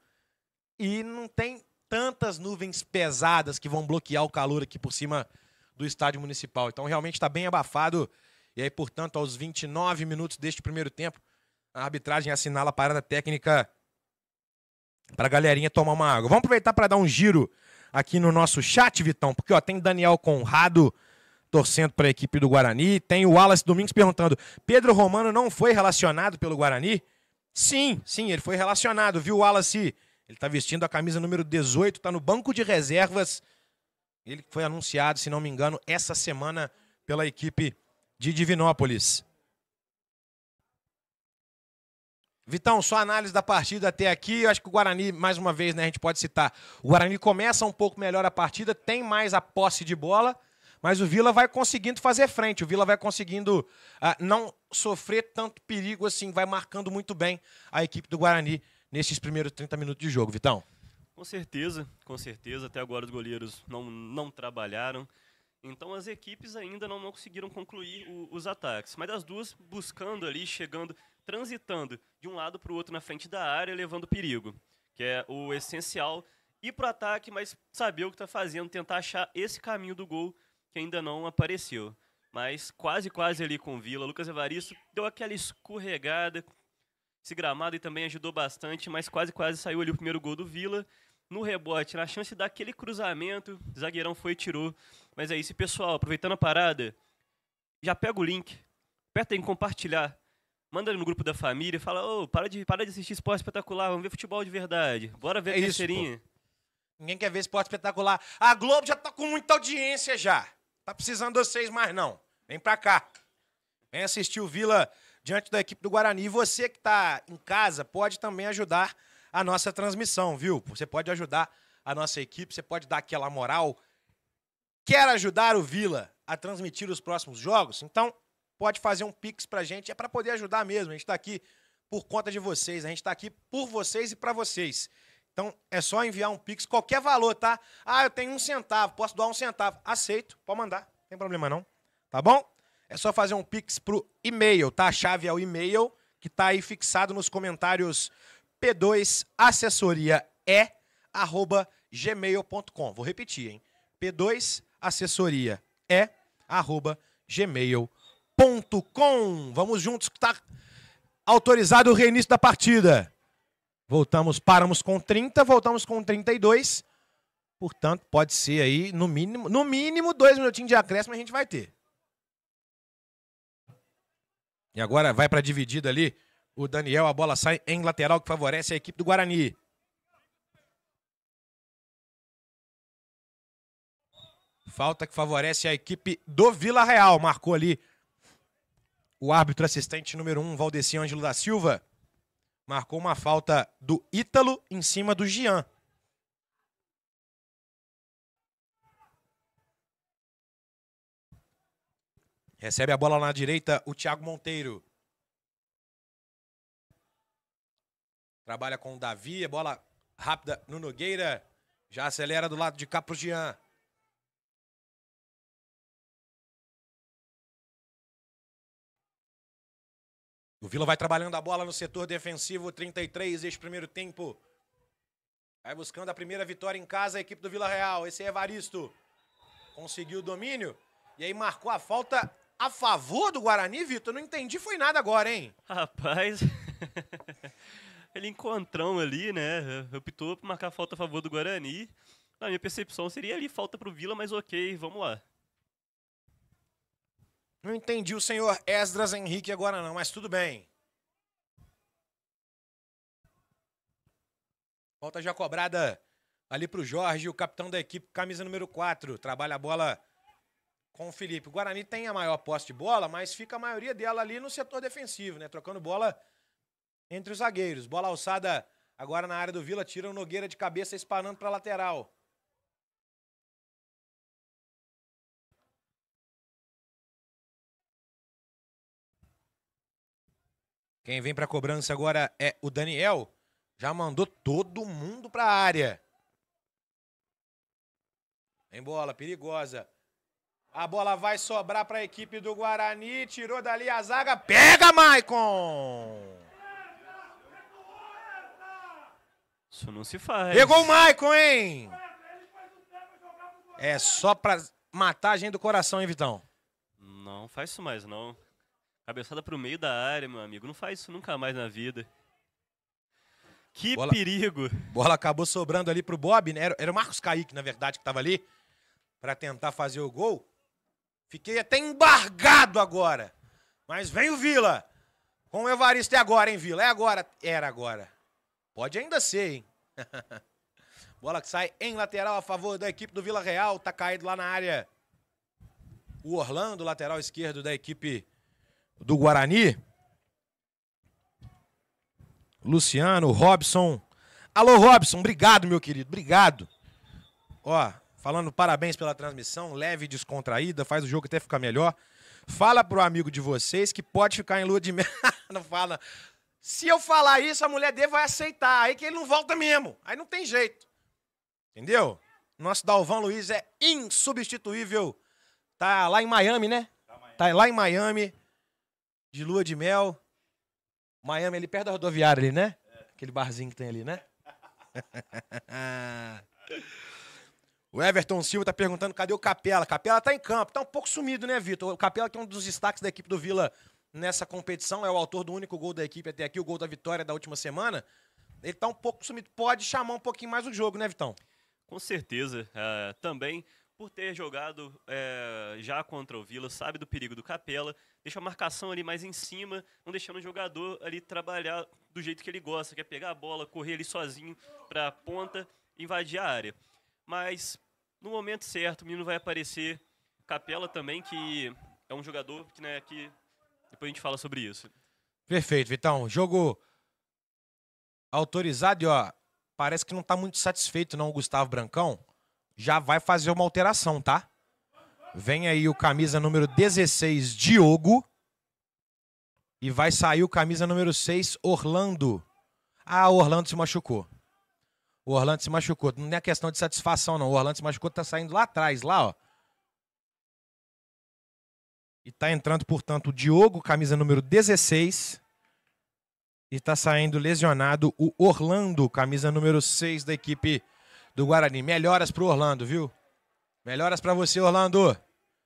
e não tem tantas nuvens pesadas que vão bloquear o calor aqui por cima do estádio municipal. Então realmente está bem abafado. E aí, portanto, aos 29 minutos deste primeiro tempo, a arbitragem assinala a parada técnica para a galerinha tomar uma água. Vamos aproveitar para dar um giro aqui no nosso chat, Vitão, porque ó, tem Daniel Conrado torcendo para a equipe do Guarani, tem o Wallace Domingos perguntando: Pedro Romano não foi relacionado pelo Guarani? Sim, sim, ele foi relacionado, viu, Wallace? Ele está vestindo a camisa número 18, está no banco de reservas. Ele foi anunciado, se não me engano, essa semana pela equipe de Divinópolis. Vitão, só análise da partida até aqui. Eu acho que o Guarani, mais uma vez, né, a gente pode citar. O Guarani começa um pouco melhor a partida, tem mais a posse de bola, mas o Vila vai conseguindo fazer frente. O Vila vai conseguindo ah, não sofrer tanto perigo assim, vai marcando muito bem a equipe do Guarani nesses primeiros 30 minutos de jogo, Vitão. Com certeza, com certeza. Até agora os goleiros não, não trabalharam. Então as equipes ainda não, não conseguiram concluir o, os ataques. Mas as duas buscando ali, chegando transitando de um lado para o outro na frente da área, levando perigo, que é o essencial. Ir para o ataque, mas saber o que está fazendo, tentar achar esse caminho do gol que ainda não apareceu. Mas quase, quase ali com o Vila. Lucas Evaristo deu aquela escorregada, esse gramado e também ajudou bastante, mas quase, quase saiu ali o primeiro gol do Vila. No rebote, na chance daquele cruzamento, zagueirão foi e tirou. Mas é isso, pessoal. Aproveitando a parada, já pega o link, aperta em compartilhar manda no grupo da família e fala, ô, oh, para, de, para de assistir esporte espetacular, vamos ver futebol de verdade. Bora ver é a terceirinha. Ninguém quer ver esporte espetacular. A Globo já tá com muita audiência já. Tá precisando de vocês mais não. Vem pra cá. Vem assistir o Vila diante da equipe do Guarani. E você que tá em casa pode também ajudar a nossa transmissão, viu? Você pode ajudar a nossa equipe, você pode dar aquela moral. Quer ajudar o Vila a transmitir os próximos jogos? Então, pode fazer um pix pra gente, é para poder ajudar mesmo. A gente está aqui por conta de vocês, a gente está aqui por vocês e para vocês. Então é só enviar um pix, qualquer valor, tá? Ah, eu tenho um centavo, posso doar um centavo. Aceito, pode mandar, não tem problema não. Tá bom? É só fazer um pix pro e-mail, tá? A chave é o e-mail que tá aí fixado nos comentários P2 assessoria é arroba gmail.com. Vou repetir, hein? P2 assessoria é arroba gmail.com globoesporte.com. Vamos juntos que está autorizado o reinício da partida. Voltamos, paramos com 30, voltamos com 32. Portanto, pode ser aí, no mínimo, no mínimo, dois minutinhos de acréscimo a gente vai ter. E agora vai para dividida ali. O Daniel, a bola sai em lateral que favorece a equipe do Guarani. Falta que favorece a equipe do Vila Real. Marcou ali o árbitro assistente número 1, um, Valdeci Ângelo da Silva, marcou uma falta do Ítalo em cima do Gian. Recebe a bola na direita o Thiago Monteiro. Trabalha com o Davi, a bola rápida no Nogueira. Já acelera do lado de cá pro Gian. O Vila vai trabalhando a bola no setor defensivo, 33, esse primeiro tempo. Vai buscando a primeira vitória em casa a equipe do Vila Real. Esse é Evaristo. Conseguiu o domínio. E aí marcou a falta a favor do Guarani, Vitor? Não entendi, foi nada agora, hein? Rapaz. Ele encontrou ali, né? Optou por marcar a falta a favor do Guarani. Na minha percepção, seria ali falta pro Vila, mas ok, vamos lá. Não entendi o senhor Esdras Henrique agora não, mas tudo bem. Volta já cobrada ali para o Jorge, o capitão da equipe, camisa número 4. Trabalha a bola com o Felipe. O Guarani tem a maior posse de bola, mas fica a maioria dela ali no setor defensivo, né? Trocando bola entre os zagueiros. Bola alçada agora na área do Vila, tira o Nogueira de cabeça, espanando para lateral. Quem vem pra cobrança agora é o Daniel. Já mandou todo mundo pra área. Em bola, perigosa. A bola vai sobrar para a equipe do Guarani. Tirou dali a zaga. Pega, Maicon! Isso não se faz. Pegou o Maicon, hein? É só pra matar a gente do coração, hein, Vitão? Não faz isso mais, não. Cabeçada pro meio da área, meu amigo. Não faz isso nunca mais na vida. Que bola, perigo! Bola acabou sobrando ali pro Bob, né? Era, era o Marcos Kaique, na verdade, que tava ali para tentar fazer o gol. Fiquei até embargado agora. Mas vem o Vila. Com o Evaristo é agora, hein, Vila? É agora. Era agora. Pode ainda ser, hein? bola que sai em lateral a favor da equipe do Vila Real. Tá caído lá na área. O Orlando, lateral esquerdo da equipe do Guarani. Luciano, Robson. Alô, Robson, obrigado, meu querido, obrigado. Ó, falando parabéns pela transmissão, leve e descontraída, faz o jogo até ficar melhor. Fala pro amigo de vocês que pode ficar em lua de mel. não fala. Se eu falar isso, a mulher dele vai aceitar. Aí que ele não volta mesmo. Aí não tem jeito. Entendeu? Nosso Dalvão Luiz é insubstituível. Tá lá em Miami, né? Tá, Miami. tá lá em Miami de lua de mel. Miami, ali perto da rodoviária, ali, né? Aquele barzinho que tem ali, né? o Everton Silva tá perguntando cadê o Capela. Capela tá em campo, tá um pouco sumido, né, Vitor? O Capela que é um dos destaques da equipe do Vila nessa competição, é o autor do único gol da equipe até aqui, o gol da vitória da última semana. Ele tá um pouco sumido, pode chamar um pouquinho mais o jogo, né, Vitão? Com certeza. Uh, também por ter jogado é, já contra o Vila, sabe do perigo do Capela, deixa a marcação ali mais em cima, não deixando o jogador ali trabalhar do jeito que ele gosta, que é pegar a bola, correr ali sozinho para a ponta, invadir a área. Mas no momento certo, o menino vai aparecer. Capela também, que é um jogador que, né, que depois a gente fala sobre isso. Perfeito, Vitão. Jogo autorizado e, ó, parece que não está muito satisfeito não o Gustavo Brancão já vai fazer uma alteração, tá? Vem aí o camisa número 16, Diogo. E vai sair o camisa número 6, Orlando. Ah, o Orlando se machucou. O Orlando se machucou. Não é questão de satisfação, não. O Orlando se machucou, tá saindo lá atrás, lá, ó. E tá entrando, portanto, o Diogo, camisa número 16. E tá saindo lesionado o Orlando, camisa número 6 da equipe do Guarani. Melhoras pro Orlando, viu? Melhoras para você, Orlando.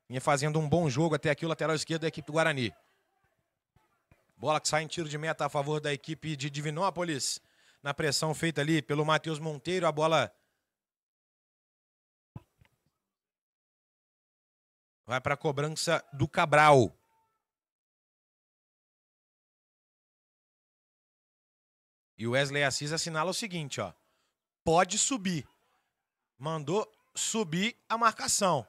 Vinha fazendo um bom jogo até aqui o lateral esquerdo da equipe do Guarani. Bola que sai em tiro de meta a favor da equipe de Divinópolis. Na pressão feita ali pelo Matheus Monteiro, a bola vai para a cobrança do Cabral. E o Wesley Assis assinala o seguinte, ó. Pode subir. Mandou subir a marcação.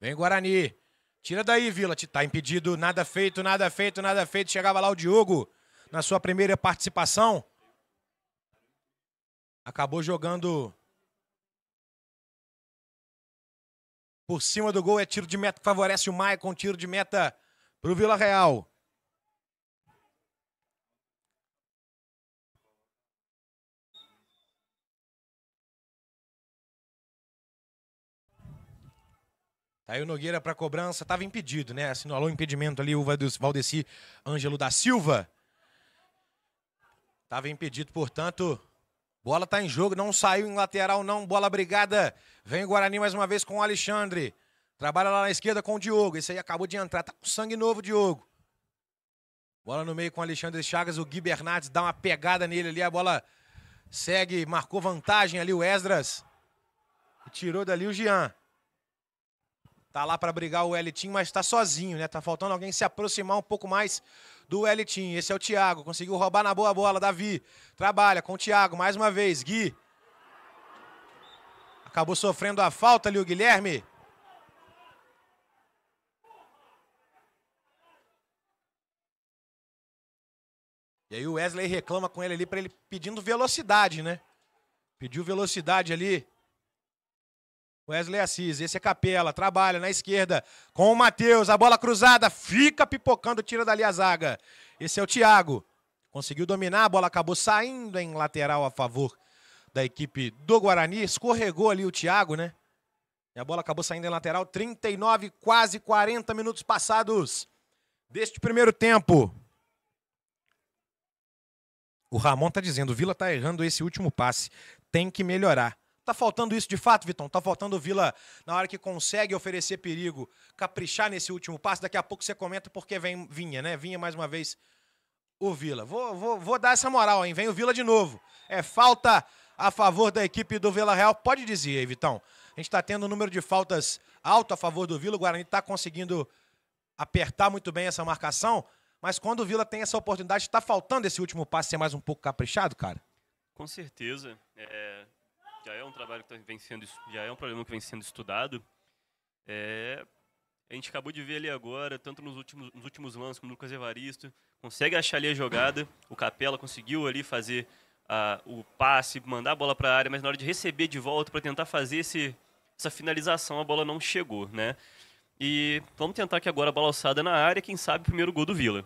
Vem Guarani. Tira daí, Vila. Tá impedido. Nada feito, nada feito, nada feito. Chegava lá o Diogo na sua primeira participação acabou jogando por cima do gol. É tiro de meta que favorece o Maia com tiro de meta para o Vila Real. Tá aí o Nogueira para cobrança, estava impedido, né? Assinalou impedimento ali o Valdeci Ângelo da Silva. Estava impedido, portanto, Bola tá em jogo, não saiu em lateral, não. Bola brigada. Vem o Guarani mais uma vez com o Alexandre. Trabalha lá na esquerda com o Diogo. Esse aí acabou de entrar. Tá com sangue novo, Diogo. Bola no meio com o Alexandre Chagas. O Gui Bernardes dá uma pegada nele ali. A bola segue, marcou vantagem ali o Esdras. Tirou dali o Jean. Tá lá para brigar o Elitinho, mas está sozinho, né? Tá faltando alguém se aproximar um pouco mais do Elitinho. Esse é o Thiago, conseguiu roubar na boa bola, Davi. Trabalha com o Thiago mais uma vez, Gui. Acabou sofrendo a falta ali o Guilherme. E aí o Wesley reclama com ele ali para ele pedindo velocidade, né? Pediu velocidade ali Wesley Assis, esse é Capela, trabalha na esquerda com o Matheus, a bola cruzada, fica pipocando, tira dali a zaga. Esse é o Thiago, conseguiu dominar, a bola acabou saindo em lateral a favor da equipe do Guarani, escorregou ali o Thiago, né? E a bola acabou saindo em lateral, 39, quase 40 minutos passados deste primeiro tempo. O Ramon tá dizendo, o Vila tá errando esse último passe, tem que melhorar. Tá faltando isso de fato, Vitão? Tá faltando o Vila, na hora que consegue oferecer perigo, caprichar nesse último passo? Daqui a pouco você comenta porque vem, vinha, né? Vinha mais uma vez o Vila. Vou, vou, vou dar essa moral, hein? Vem o Vila de novo. É falta a favor da equipe do Vila Real. Pode dizer aí, Vitão. A gente está tendo um número de faltas alto a favor do Vila. O Guarani está conseguindo apertar muito bem essa marcação. Mas quando o Vila tem essa oportunidade, está faltando esse último passe ser mais um pouco caprichado, cara? Com certeza. É, já é um trabalho que tá vem sendo, já é um problema que vem sendo estudado. É, a gente acabou de ver ali agora, tanto nos últimos, nos últimos lances como no Lucas Evaristo, consegue achar ali a jogada, o Capela conseguiu ali fazer a, o passe, mandar a bola para a área, mas na hora de receber de volta para tentar fazer esse, essa finalização, a bola não chegou, né? E vamos tentar que agora a bola alçada na área, quem sabe primeiro gol do Vila.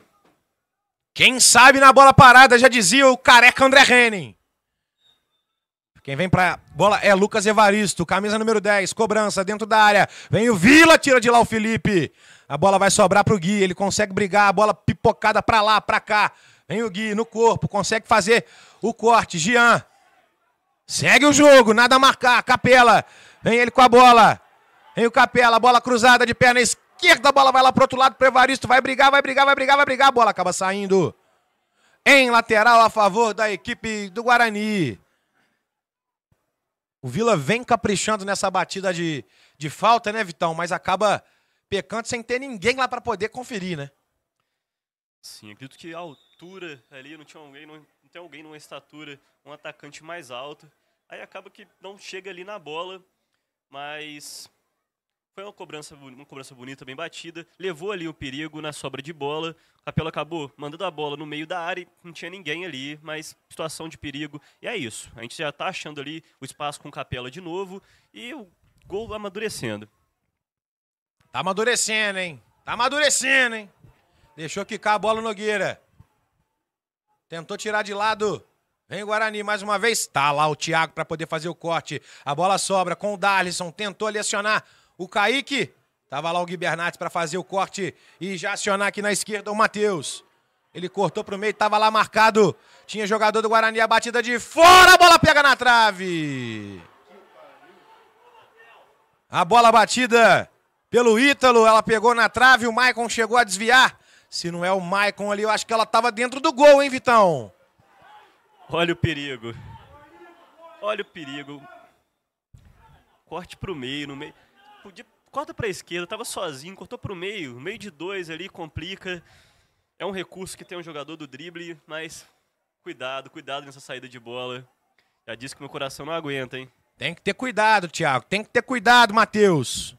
Quem sabe na bola parada, já dizia o careca André Henning. Quem vem pra bola é Lucas Evaristo, camisa número 10, cobrança dentro da área. Vem o Vila, tira de lá o Felipe. A bola vai sobrar pro Gui, ele consegue brigar, a bola pipocada pra lá, pra cá. Vem o Gui no corpo, consegue fazer o corte. Gian. Segue o jogo, nada a marcar. Capela. Vem ele com a bola. Vem o Capela, bola cruzada de perna esquerda, a bola vai lá pro outro lado pro Evaristo. Vai brigar, vai brigar, vai brigar, vai brigar. A bola acaba saindo. Em lateral a favor da equipe do Guarani. O Vila vem caprichando nessa batida de, de falta, né, Vitão? Mas acaba pecando sem ter ninguém lá para poder conferir, né? Sim, acredito que a altura ali, não tinha alguém, não, não tem alguém numa estatura, um atacante mais alto. Aí acaba que não chega ali na bola, mas foi uma cobrança, uma cobrança bonita, bem batida. Levou ali o perigo na sobra de bola. Capela acabou mandando a bola no meio da área. Não tinha ninguém ali, mas situação de perigo. E é isso. A gente já está achando ali o espaço com Capela de novo. E o gol amadurecendo. Tá amadurecendo, hein? Tá amadurecendo, hein? Deixou quicar a bola Nogueira. Tentou tirar de lado. Vem o Guarani mais uma vez. Tá lá o Thiago para poder fazer o corte. A bola sobra com o Darlison. Tentou ali acionar o Kaique. Tava lá o Guibernati para fazer o corte e já acionar aqui na esquerda o Matheus. Ele cortou pro meio, tava lá marcado. Tinha jogador do Guarani, a batida de fora, a bola pega na trave. A bola batida pelo Ítalo, ela pegou na trave, o Maicon chegou a desviar. Se não é o Maicon ali, eu acho que ela tava dentro do gol, hein, Vitão? Olha o perigo. Olha o perigo. Corte pro meio, no meio podia, corta pra esquerda, tava sozinho, cortou pro meio, meio de dois ali, complica. É um recurso que tem um jogador do drible, mas cuidado, cuidado nessa saída de bola. Já disse que meu coração não aguenta, hein? Tem que ter cuidado, Thiago. Tem que ter cuidado, Matheus.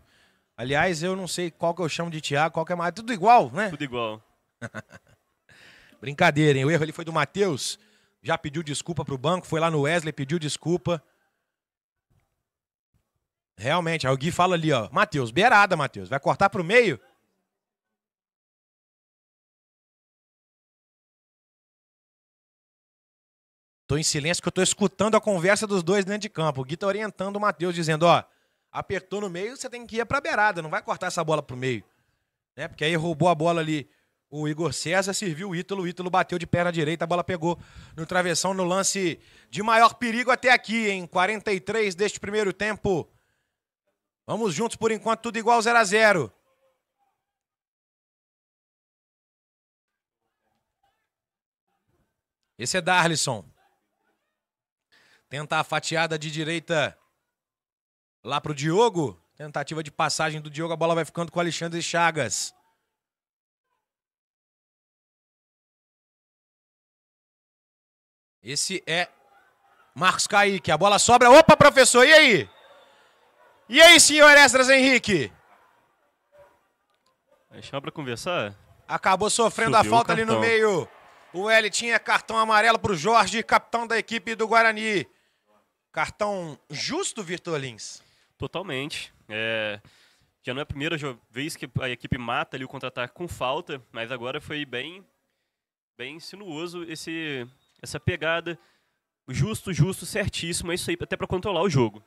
Aliás, eu não sei qual que eu chamo de Thiago, qual que é mais. Tudo igual, né? Tudo igual. Brincadeira, hein? O erro ali foi do Matheus. Já pediu desculpa pro banco, foi lá no Wesley, pediu desculpa. Realmente, aí o Gui fala ali, ó, Matheus, beirada, Matheus, vai cortar para o meio? Tô em silêncio que eu tô escutando a conversa dos dois dentro de campo. O Gui tá orientando o Matheus, dizendo, ó, apertou no meio, você tem que ir pra beirada, não vai cortar essa bola pro meio. Né? Porque aí roubou a bola ali o Igor César, serviu o Ítalo, o Ítalo bateu de perna direita, a bola pegou no travessão no lance de maior perigo até aqui, em 43 deste primeiro tempo. Vamos juntos por enquanto, tudo igual 0 a 0. Esse é Darlison. Tenta a fatiada de direita lá pro Diogo. Tentativa de passagem do Diogo, a bola vai ficando com o Alexandre Chagas. Esse é Marcos Kaique. A bola sobra. Opa, professor, e aí? E aí, senhor Estras Henrique? Aí chama pra conversar. Acabou sofrendo Subiu a falta ali no meio. O L tinha cartão amarelo pro Jorge, capitão da equipe do Guarani. Cartão justo, Vitor Lins? Totalmente. É, já não é a primeira vez que a equipe mata ali o contra-ataque com falta, mas agora foi bem bem sinuoso esse essa pegada justo, justo, certíssimo, é isso aí, até para controlar o jogo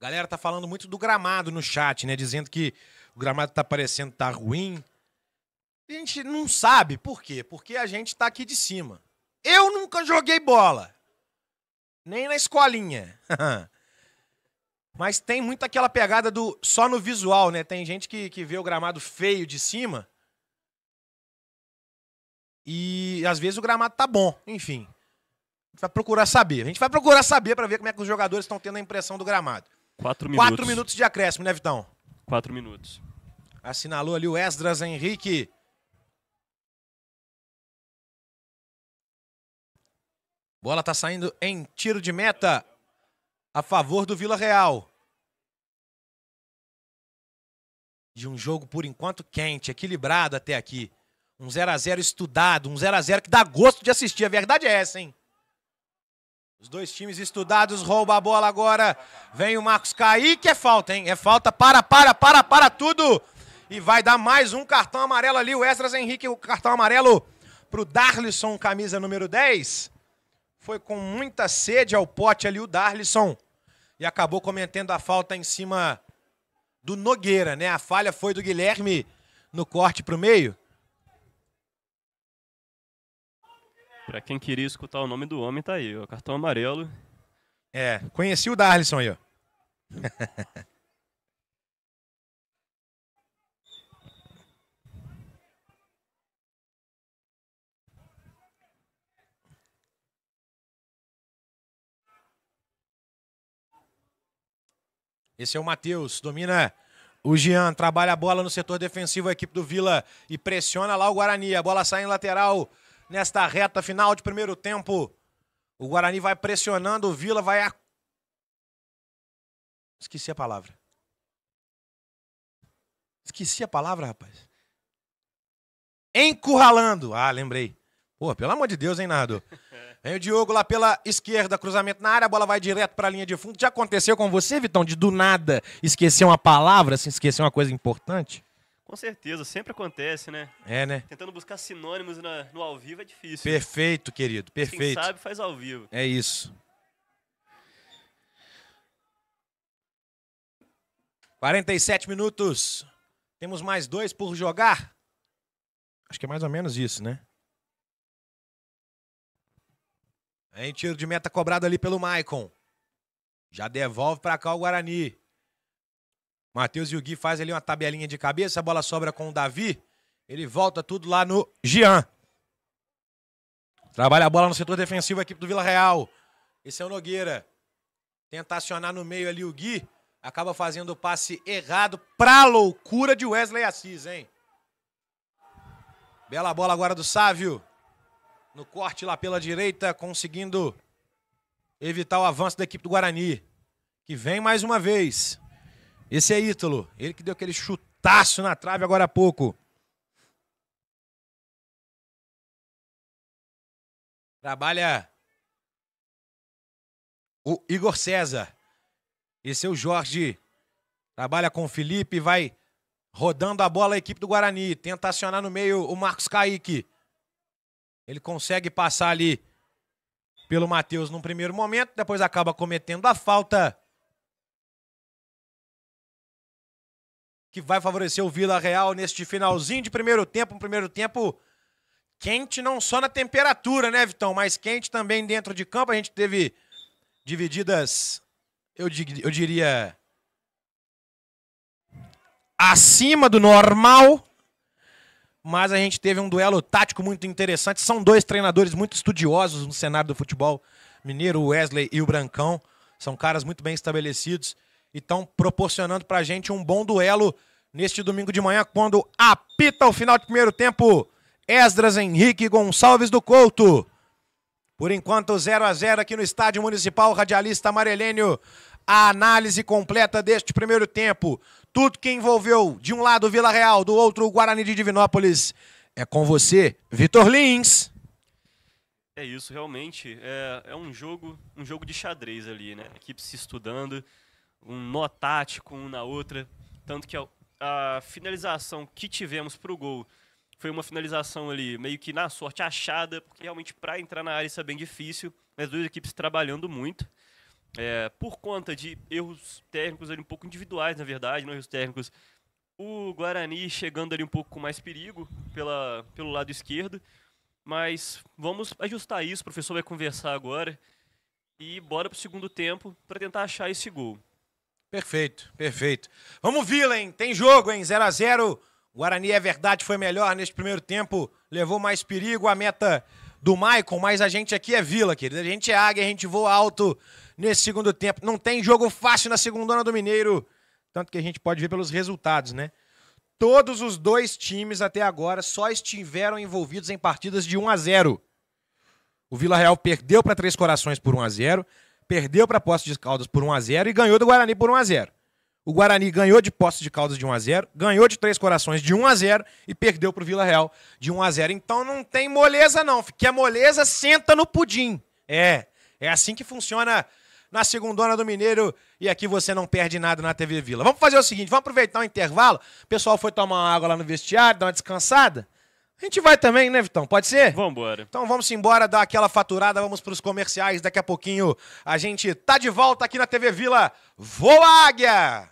galera tá falando muito do gramado no chat, né? Dizendo que o gramado tá parecendo tá ruim. A gente não sabe por quê, porque a gente tá aqui de cima. Eu nunca joguei bola. Nem na escolinha. Mas tem muito aquela pegada do só no visual, né? Tem gente que, que vê o gramado feio de cima. E às vezes o gramado tá bom, enfim. A gente vai procurar saber. A gente vai procurar saber para ver como é que os jogadores estão tendo a impressão do gramado. Quatro minutos. Quatro minutos de acréscimo, né, Vitão? Quatro minutos. Assinalou ali o Esdras Henrique. Bola tá saindo em tiro de meta a favor do Vila Real. De um jogo, por enquanto, quente, equilibrado até aqui. Um 0 a 0 estudado, um 0 a 0 que dá gosto de assistir. A verdade é essa, hein? Os dois times estudados, rouba a bola agora. Vem o Marcos Kaique, é falta, hein? É falta, para, para, para, para tudo. E vai dar mais um cartão amarelo ali, o Esdras Henrique, o cartão amarelo pro Darlison camisa número 10. Foi com muita sede ao pote ali o Darlison E acabou cometendo a falta em cima do Nogueira, né? A falha foi do Guilherme no corte pro meio. Pra quem queria escutar o nome do homem, tá aí, ó. Cartão amarelo. É, conheci o Darlison aí, ó. Esse é o Matheus, domina o Jean, trabalha a bola no setor defensivo, a equipe do Vila e pressiona lá o Guarani. A bola sai em lateral nesta reta final de primeiro tempo. O Guarani vai pressionando, o Vila vai. A... Esqueci a palavra. Esqueci a palavra, rapaz. Encurralando. Ah, lembrei. Pô, pelo amor de Deus, hein, narrador? Vem o Diogo lá pela esquerda, cruzamento na área, a bola vai direto para a linha de fundo. Já aconteceu com você, Vitão, de do nada esquecer uma palavra, se assim, esquecer uma coisa importante? Com certeza, sempre acontece, né? É, né? Tentando buscar sinônimos na, no ao vivo é difícil. Né? Perfeito, querido, perfeito. Quem sabe faz ao vivo. É isso. 47 minutos. Temos mais dois por jogar? Acho que é mais ou menos isso, né? Aí, tiro de meta cobrado ali pelo Maicon. Já devolve para cá o Guarani. Matheus e o Gui faz ali uma tabelinha de cabeça, a bola sobra com o Davi. Ele volta tudo lá no Gian. Trabalha a bola no setor defensivo, a equipe do Vila Real. Esse é o Nogueira. Tenta acionar no meio ali o Gui. Acaba fazendo o passe errado pra loucura de Wesley Assis, hein? Bela bola agora do Sávio. No corte lá pela direita, conseguindo evitar o avanço da equipe do Guarani. Que vem mais uma vez. Esse é Ítalo, ele que deu aquele chutaço na trave agora há pouco. Trabalha o Igor César. Esse é o Jorge. Trabalha com o Felipe, vai rodando a bola a equipe do Guarani. Tenta acionar no meio o Marcos Kaique. Ele consegue passar ali pelo Matheus num primeiro momento, depois acaba cometendo a falta. que vai favorecer o Vila Real neste finalzinho de primeiro tempo. Um primeiro tempo quente não só na temperatura, né, Vitão? Mas quente também dentro de campo. A gente teve divididas, eu, eu diria, acima do normal. Mas a gente teve um duelo tático muito interessante. São dois treinadores muito estudiosos no cenário do futebol mineiro, o Wesley e o Brancão. São caras muito bem estabelecidos e estão proporcionando para a gente um bom duelo neste domingo de manhã, quando apita o final de primeiro tempo Esdras Henrique Gonçalves do Couto. Por enquanto, 0 a 0 aqui no Estádio Municipal Radialista Amarelênio. A análise completa deste primeiro tempo. Tudo que envolveu, de um lado, Vila Real, do outro, Guarani de Divinópolis. É com você, Vitor Lins. É isso, realmente. É, é um jogo um jogo de xadrez ali, né? A equipe se estudando um nó tático um na outra. Tanto que a, a finalização que tivemos para o gol foi uma finalização ali meio que na sorte achada, porque realmente para entrar na área isso é bem difícil. As duas equipes trabalhando muito. É, por conta de erros técnicos ali um pouco individuais, na verdade, não erros técnicos. O Guarani chegando ali um pouco com mais perigo pela, pelo lado esquerdo. Mas vamos ajustar isso, o professor vai conversar agora. E bora pro segundo tempo para tentar achar esse gol. Perfeito, perfeito. Vamos Vila, hein? Tem jogo, hein? 0 a 0 Guarani é verdade, foi melhor neste primeiro tempo, levou mais perigo a meta do Maicon, mas a gente aqui é Vila, querido. A gente é águia, a gente voa alto nesse segundo tempo. Não tem jogo fácil na segunda hora do Mineiro, tanto que a gente pode ver pelos resultados, né? Todos os dois times até agora só estiveram envolvidos em partidas de 1 a 0. O Vila Real perdeu para Três Corações por 1 a 0 perdeu para Poços de Caldas por 1 a 0 e ganhou do Guarani por 1 a 0. O Guarani ganhou de Poços de Caldas de 1 a 0, ganhou de Três Corações de 1 a 0 e perdeu para o Vila Real de 1 a 0. Então não tem moleza não, que a moleza senta no pudim. É, é assim que funciona na segundona do Mineiro e aqui você não perde nada na TV Vila. Vamos fazer o seguinte, vamos aproveitar o intervalo. O pessoal foi tomar uma água lá no vestiário, dar uma descansada. A gente vai também, né, Vitão? Pode ser? Vamos embora. Então vamos embora, dar aquela faturada, vamos para os comerciais. Daqui a pouquinho a gente tá de volta aqui na TV Vila. Voa Águia!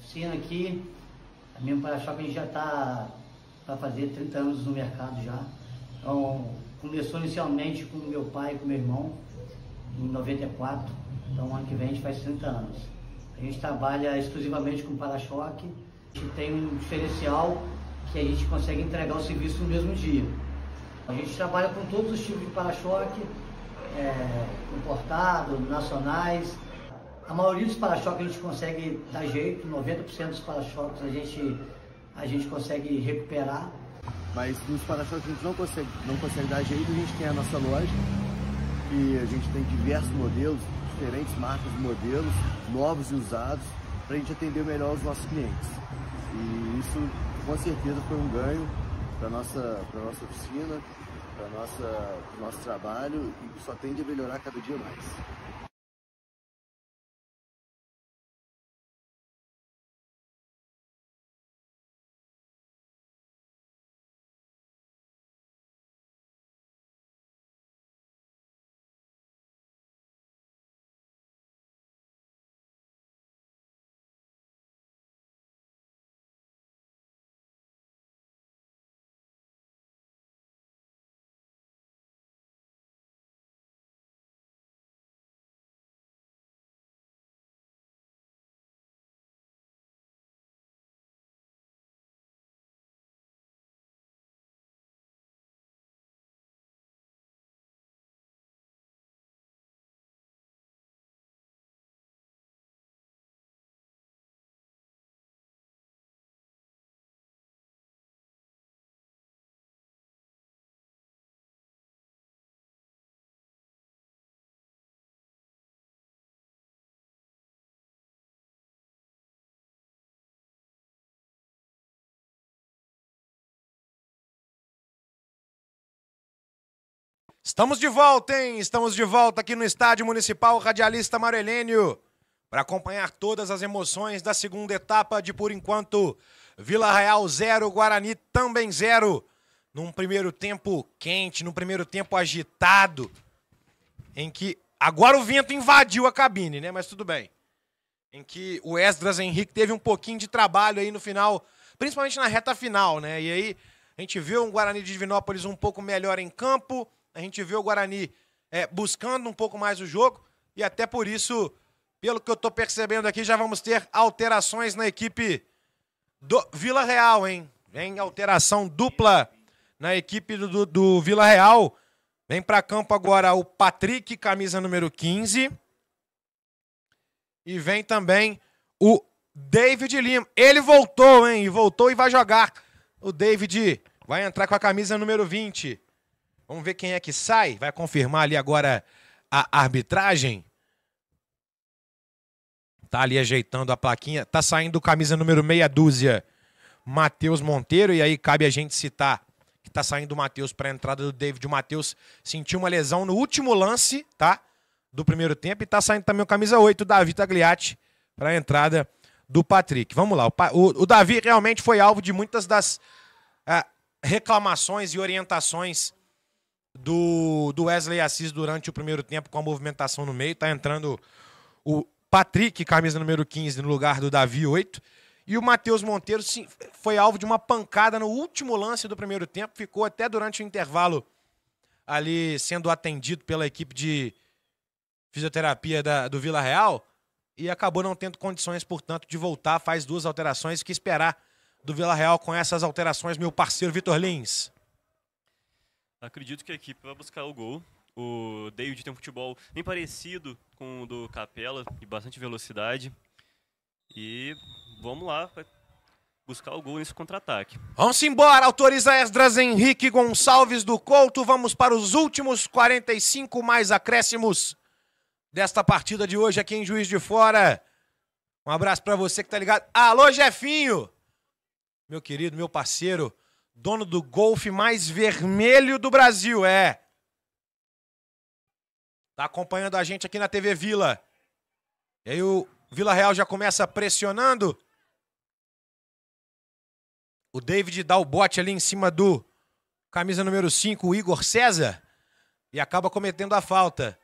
oficina aqui, a minha a gente já está para fazer 30 anos no mercado já. Então, começou inicialmente com meu pai e com meu irmão, em 94, então ano que vem a gente faz 30 anos. A gente trabalha exclusivamente com para-choque, que tem um diferencial que a gente consegue entregar o serviço no mesmo dia. A gente trabalha com todos os tipos de para-choque, é, importado, nacionais, a maioria dos para-choques a gente consegue dar jeito, 90% dos para-choques a gente, a gente consegue recuperar. Mas nos para-choques a gente não consegue, não consegue dar jeito, a gente tem a nossa loja e a gente tem diversos modelos, diferentes marcas de modelos, novos e usados, para a gente atender melhor os nossos clientes. E isso com certeza foi um ganho para a nossa, nossa oficina, para o nosso trabalho e só tende a melhorar cada dia mais. Estamos de volta, hein? Estamos de volta aqui no Estádio Municipal Radialista Marelênio para acompanhar todas as emoções da segunda etapa de, por enquanto, Vila Real 0, Guarani também 0. Num primeiro tempo quente, num primeiro tempo agitado, em que agora o vento invadiu a cabine, né? Mas tudo bem. Em que o Esdras Henrique teve um pouquinho de trabalho aí no final, principalmente na reta final, né? E aí a gente viu um Guarani de Divinópolis um pouco melhor em campo, a gente viu o Guarani é, buscando um pouco mais o jogo e até por isso, pelo que eu estou percebendo aqui, já vamos ter alterações na equipe do Vila Real, hein? Vem alteração dupla na equipe do, do Vila Real. Vem para campo agora o Patrick, camisa número 15. E vem também o David Lima. Ele voltou, hein? Voltou e vai jogar. O David vai entrar com a camisa número 20. Vamos ver quem é que sai. Vai confirmar ali agora a arbitragem. Tá ali ajeitando a plaquinha. Tá saindo camisa número meia dúzia, Matheus Monteiro. E aí cabe a gente citar que tá saindo o Matheus para a entrada do David. O Matheus sentiu uma lesão no último lance, tá? Do primeiro tempo. E tá saindo também o camisa 8, o Davi Tagliatti, para a entrada do Patrick. Vamos lá. O, o, o, Davi realmente foi alvo de muitas das ah, reclamações e orientações do, do Wesley Assis durante o primeiro tempo com a movimentação no meio. Tá entrando o Patrick, camisa número 15, no lugar do Davi 8. E o Matheus Monteiro foi alvo de uma pancada no último lance do primeiro tempo. Ficou até durante o intervalo ali sendo atendido pela equipe de fisioterapia da, do Vila Real. E acabou não tendo condições, portanto, de voltar. Faz duas alterações. que esperar do Vila Real com essas alterações, meu parceiro Vitor Lins? Acredito que a equipe vai buscar o gol. O David tem um futebol bem parecido com o do Capela, e bastante velocidade. E vamos lá, buscar o gol nesse contra-ataque. Vamos embora, autoriza Esdras Henrique Gonçalves do Couto. Vamos para os últimos 45 mais acréscimos desta partida de hoje aqui em Juiz de Fora. Um abraço para você que tá ligado. Alô, Jefinho! Meu querido, meu parceiro dono do golfe mais vermelho do Brasil, é. Tá acompanhando a gente aqui na TV Vila. E aí o Vila Real já começa pressionando. O David dá o bote ali em cima do camisa número 5, o Igor César, e acaba cometendo a falta.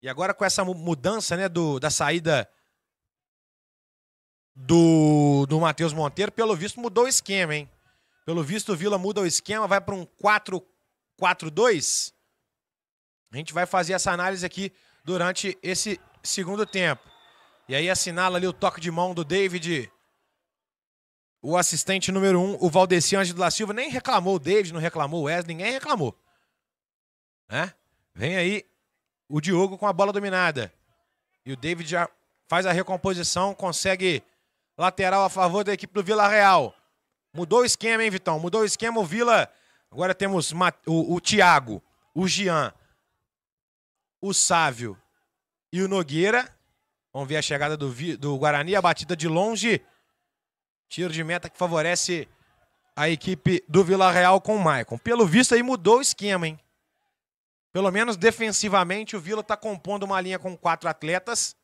E agora com essa mudança, né, do, da saída do, do Matheus Monteiro, pelo visto mudou o esquema, hein? Pelo visto, o Vila muda o esquema, vai para um 4-4-2. A gente vai fazer essa análise aqui durante esse segundo tempo. E aí assinala ali o toque de mão do David. O assistente número 1, um, o Valdeci Ângelo da Silva, nem reclamou. O David não reclamou, o Wesley, ninguém reclamou. Né? Vem aí o Diogo com a bola dominada. E o David já faz a recomposição, consegue lateral a favor da equipe do Vila Real. Mudou o esquema, hein, Vitão? Mudou o esquema, o Vila. Agora temos o, o Thiago, o Gian, o Sávio e o Nogueira. Vamos ver a chegada do, do Guarani, a batida de longe. Tiro de meta que favorece a equipe do Vila Real com o Maicon. Pelo visto, aí mudou o esquema, hein? Pelo menos defensivamente, o Vila está compondo uma linha com quatro atletas.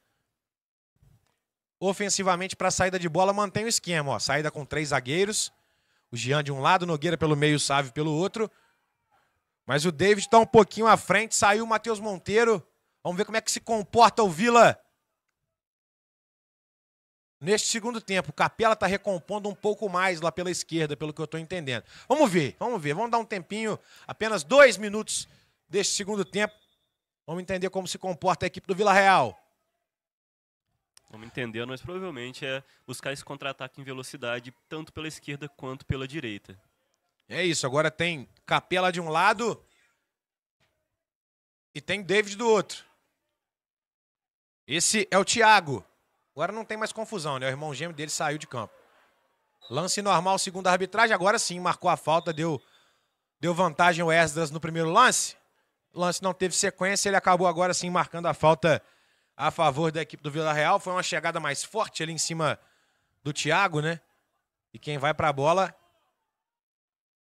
Ofensivamente, para saída de bola, mantém o esquema. Ó. Saída com três zagueiros. O Jean de um lado, Nogueira pelo meio, Sávio pelo outro. Mas o David está um pouquinho à frente, saiu o Matheus Monteiro. Vamos ver como é que se comporta o Vila. Neste segundo tempo, o Capela está recompondo um pouco mais lá pela esquerda, pelo que eu estou entendendo. Vamos ver, vamos ver. Vamos dar um tempinho, apenas dois minutos deste segundo tempo. Vamos entender como se comporta a equipe do Vila Real. Vamos entender, mas provavelmente é buscar esse contra-ataque em velocidade, tanto pela esquerda quanto pela direita. É isso, agora tem Capela de um lado e tem David do outro. Esse é o Thiago. Agora não tem mais confusão, né? O irmão gêmeo dele saiu de campo. Lance normal, segundo a arbitragem. Agora sim, marcou a falta, deu, deu vantagem ao Esdras no primeiro lance. O lance não teve sequência, ele acabou agora sim marcando a falta a favor da equipe do Vila Real. Foi uma chegada mais forte ali em cima do Thiago, né? E quem vai para a bola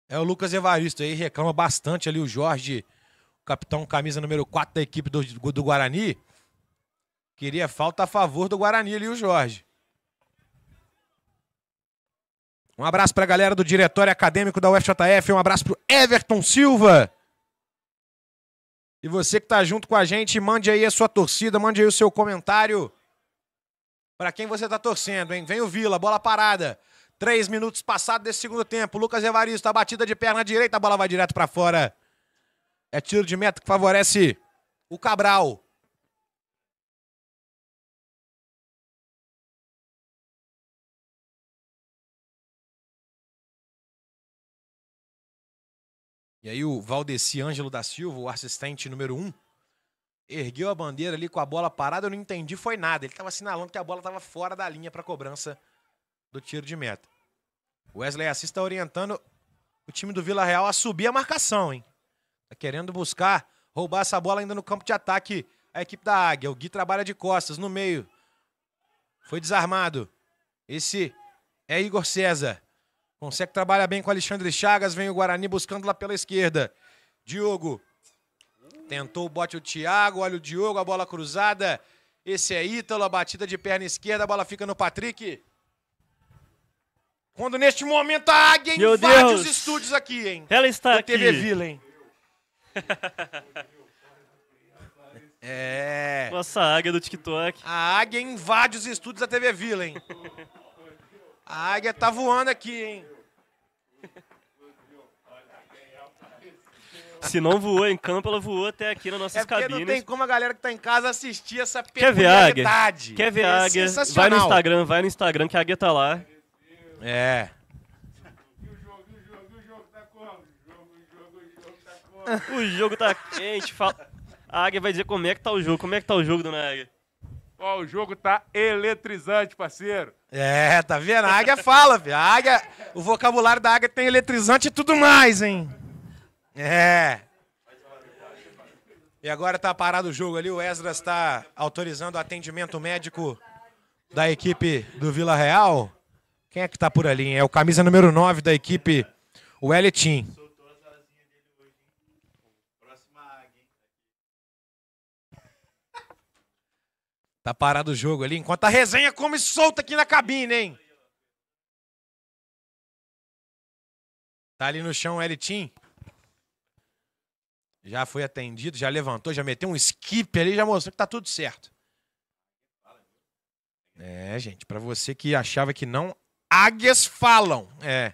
é o Lucas Evaristo aí, reclama bastante ali o Jorge, o capitão camisa número 4 da equipe do, do Guarani. Queria falta a favor do Guarani ali o Jorge. Um abraço para a galera do Diretório Acadêmico da UFJF, um abraço para Everton Silva. E você que está junto com a gente, mande aí a sua torcida, mande aí o seu comentário. Para quem você está torcendo, hein? Vem o Vila, bola parada. Três minutos passados desse segundo tempo. Lucas Evaristo, a batida de perna direita, a bola vai direto para fora. É tiro de meta que favorece o Cabral. E aí o Valdeci Ângelo da Silva, o assistente número um, ergueu a bandeira ali com a bola parada, eu não entendi, foi nada. Ele estava sinalando que a bola estava fora da linha para cobrança do tiro de meta. Wesley Assis está orientando o time do Vila Real a subir a marcação, hein? Tá querendo buscar roubar essa bola ainda no campo de ataque a equipe da Águia. O Gui trabalha de costas no meio. Foi desarmado. Esse é Igor César. Consegue trabalhar bem com Alexandre Chagas. Vem o Guarani buscando lá pela esquerda. Diogo. Tentou o bote o Thiago. Olha o Diogo, a bola cruzada. Esse é Ítalo, a batida de perna esquerda. A bola fica no Patrick. Quando neste momento a águia Meu invade Deus. os estúdios aqui, hein? Ela está aqui. TV Vila, hein? É. Nossa águia do TikTok. A águia invade os estúdios da TV Vila, hein? A águia tá voando aqui, hein? Se não voou em campo, ela voou até aqui nas nossas é cabines. não tem como a galera que tá em casa assistir essa peculiaridade. Quer ver a águia? Quer ver a águia? Vai no Instagram, vai no Instagram que a águia tá lá. É. O jogo tá quente. Fala... A Águia vai dizer como é que tá o jogo. Como é que tá o jogo, dona Águia? Ó, oh, o jogo tá eletrizante, parceiro. É, tá vendo? A Águia fala, viu? A Águia, o vocabulário da Águia tem eletrizante e tudo mais, hein? É. E agora tá parado o jogo ali, o Esdras está autorizando o atendimento médico da equipe do Vila Real. Quem é que tá por ali? É o camisa número 9 da equipe, o Elitim. Tá parado o jogo ali, enquanto a resenha come solta aqui na cabine, hein? Tá ali no chão o Elitim já foi atendido, já levantou, já meteu um skip ali, já mostrou que tá tudo certo. É, gente, para você que achava que não, águias falam. É.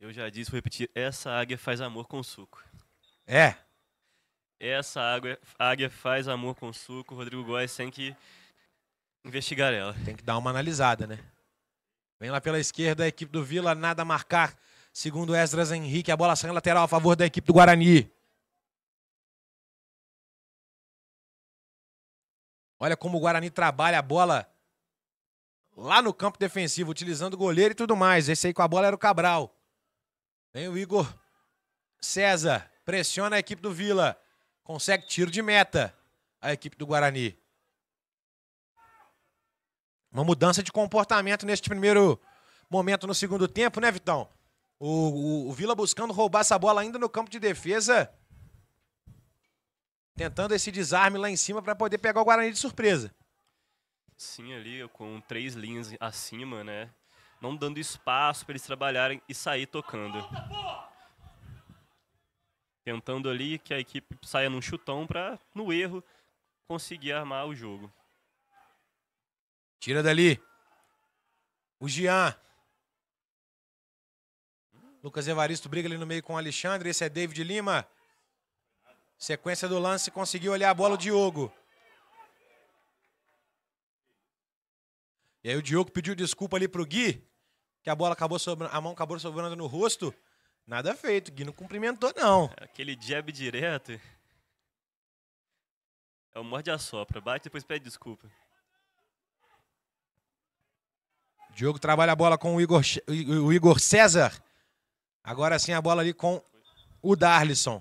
Eu já disse, vou repetir, essa águia faz amor com suco. É. Essa águia, águia faz amor com suco, Rodrigo Góes tem que investigar ela. Tem que dar uma analisada, né? Vem lá pela esquerda a equipe do Vila, nada a marcar Segundo Esdras Henrique, a bola sai lateral a favor da equipe do Guarani. Olha como o Guarani trabalha a bola lá no campo defensivo, utilizando o goleiro e tudo mais. Esse aí com a bola era o Cabral. Vem o Igor César, pressiona a equipe do Vila. Consegue tiro de meta a equipe do Guarani. Uma mudança de comportamento neste primeiro momento no segundo tempo, né, Vitão? O, o, o, Vila buscando roubar essa bola ainda no campo de defesa. Tentando esse desarme lá em cima para poder pegar o Guarani de surpresa. Sim, ali com três linhas acima, né? Não dando espaço para eles trabalharem e sair tocando. Tentando ali que a equipe saia num chutão para, no erro, conseguir armar o jogo. Tira dali. O Gian Lucas Evaristo briga ali no meio com o Alexandre. Esse é David Lima. Sequência do lance, conseguiu olhar a bola o Diogo. E aí o Diogo pediu desculpa ali pro Gui, que a bola acabou sobrando, a mão acabou sobrando no rosto. Nada feito, Gui não cumprimentou não. É aquele jab direto. É o morde a sopra, bate depois pede desculpa. Diogo trabalha a bola com o Igor, o Igor César. Agora sim a bola ali com o Darlisson.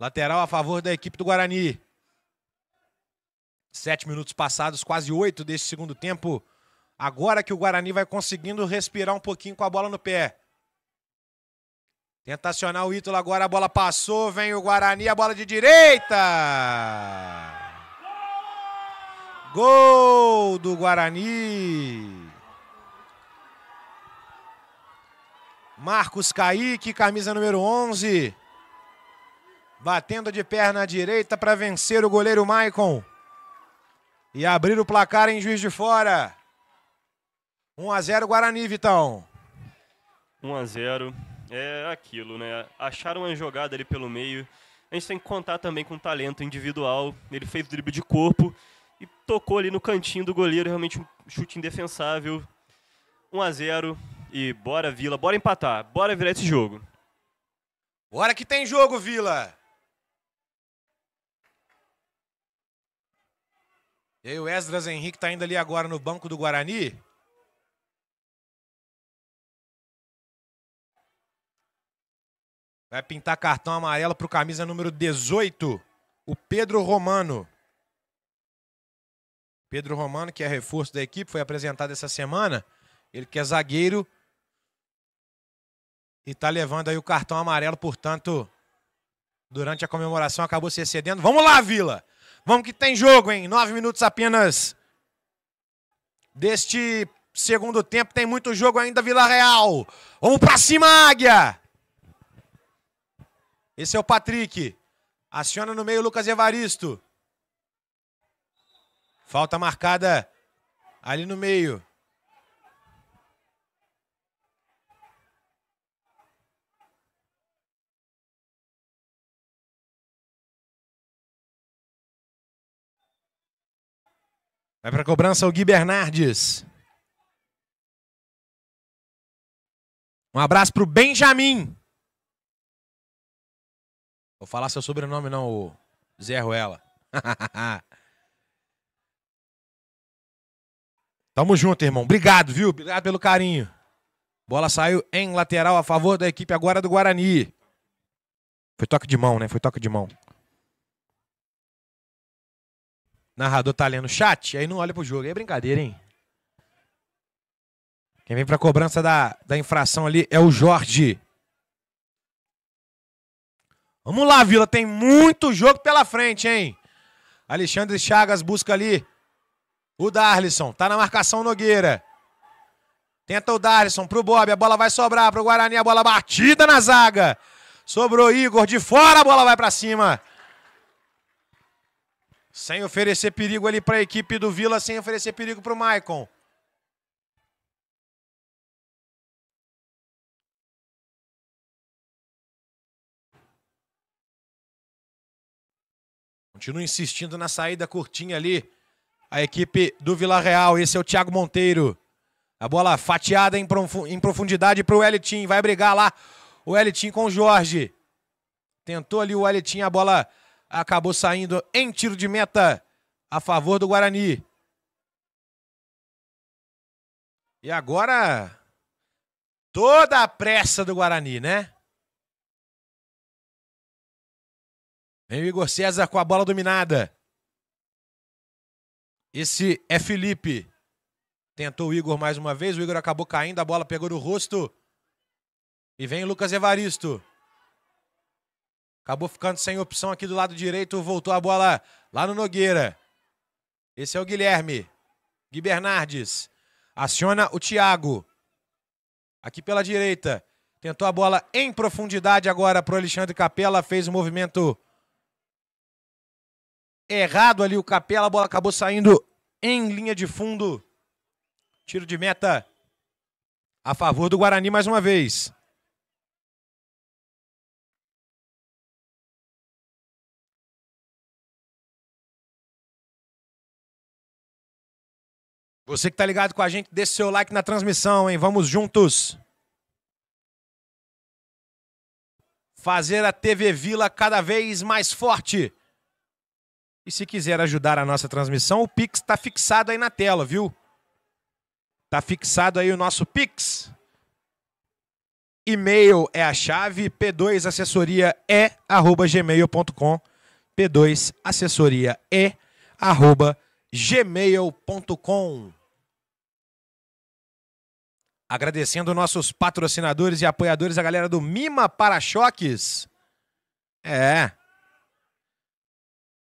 Lateral a favor da equipe do Guarani. Sete minutos passados, quase oito desse segundo tempo. Agora que o Guarani vai conseguindo respirar um pouquinho com a bola no pé. Tenta acionar o Ítalo agora, a bola passou, vem o Guarani, a bola de direita! Gol do Guarani! Marcos Caíque, camisa número 11. Batendo de perna direita para vencer o goleiro Maicon. E abrir o placar em Juiz de Fora. 1 a 0 Guarani, Vitão. 1 a 0 é aquilo, né? Acharam uma jogada ali pelo meio. A gente tem que contar também com talento individual. Ele fez o drible de corpo e tocou ali no cantinho do goleiro, realmente um chute indefensável. 1 a 0 e bora, Vila, bora empatar. Bora virar esse jogo. Bora que tem jogo, Vila! E aí o Esdras Henrique tá indo ali agora no banco do Guarani. Vai pintar cartão amarelo pro camisa número 18, o Pedro Romano. Pedro Romano, que é reforço da equipe, foi apresentado essa semana. Ele que é zagueiro e está levando aí o cartão amarelo, portanto, durante a comemoração acabou se excedendo. Vamos lá, Vila! Vamos que tem jogo, hein? Nove minutos apenas deste segundo tempo. Tem muito jogo ainda, Vila Real. Vamos pra cima, Águia! Esse é o Patrick. Aciona no meio Lucas Evaristo. Falta marcada ali no meio. Vai para a cobrança o Gui Bernardes. Um abraço para o Benjamin. Vou falar seu sobrenome não, Zé Ruela. Tamo junto, irmão. Obrigado, viu? Obrigado pelo carinho. Bola saiu em lateral a favor da equipe agora do Guarani. Foi toque de mão, né? Foi toque de mão. narrador tá lendo chat, aí não olha pro jogo. Aí é brincadeira, hein? Quem vem pra cobrança da, da infração ali é o Jorge. Vamos lá, Vila. Tem muito jogo pela frente, hein? Alexandre Chagas busca ali o Darlison. Tá na marcação Nogueira. Tenta o Darlison pro Bob. A bola vai sobrar pro Guarani. A bola batida na zaga. Sobrou Igor de fora. A bola vai para cima. Sem oferecer perigo ali para a equipe do Vila, sem oferecer perigo para o Maicon. Continua insistindo na saída curtinha ali. A equipe do Vila Real. Esse é o Thiago Monteiro. A bola fatiada em, profundidade para o Elitim. Vai brigar lá o Elitim com o Jorge. Tentou ali o Elitim. A bola acabou saindo em tiro de meta a favor do Guarani. E agora toda a pressa do Guarani, né? Vem o Igor César com a bola dominada. Esse é Felipe. Tentou o Igor mais uma vez, o Igor acabou caindo, a bola pegou no rosto. E vem o Lucas Evaristo. Acabou ficando sem opção aqui do lado direito. Voltou a bola lá no Nogueira. Esse é o Guilherme. Gui Bernardes. Aciona o Thiago. Aqui pela direita. Tentou a bola em profundidade agora para o Alexandre Capela. Fez o um movimento errado ali o Capela. A bola acabou saindo em linha de fundo. Tiro de meta a favor do Guarani mais uma vez. Você que está ligado com a gente, deixa seu like na transmissão, hein? Vamos juntos. Fazer a TV Vila cada vez mais forte. E se quiser ajudar a nossa transmissão, o Pix está fixado aí na tela, viu? Tá fixado aí o nosso Pix. E-mail é a chave, p2 assessoria é arroba gmail.com, p2 assessoria é arroba gmail.com. Agradecendo nossos patrocinadores e apoiadores, a galera do Mima Para-Choques. É.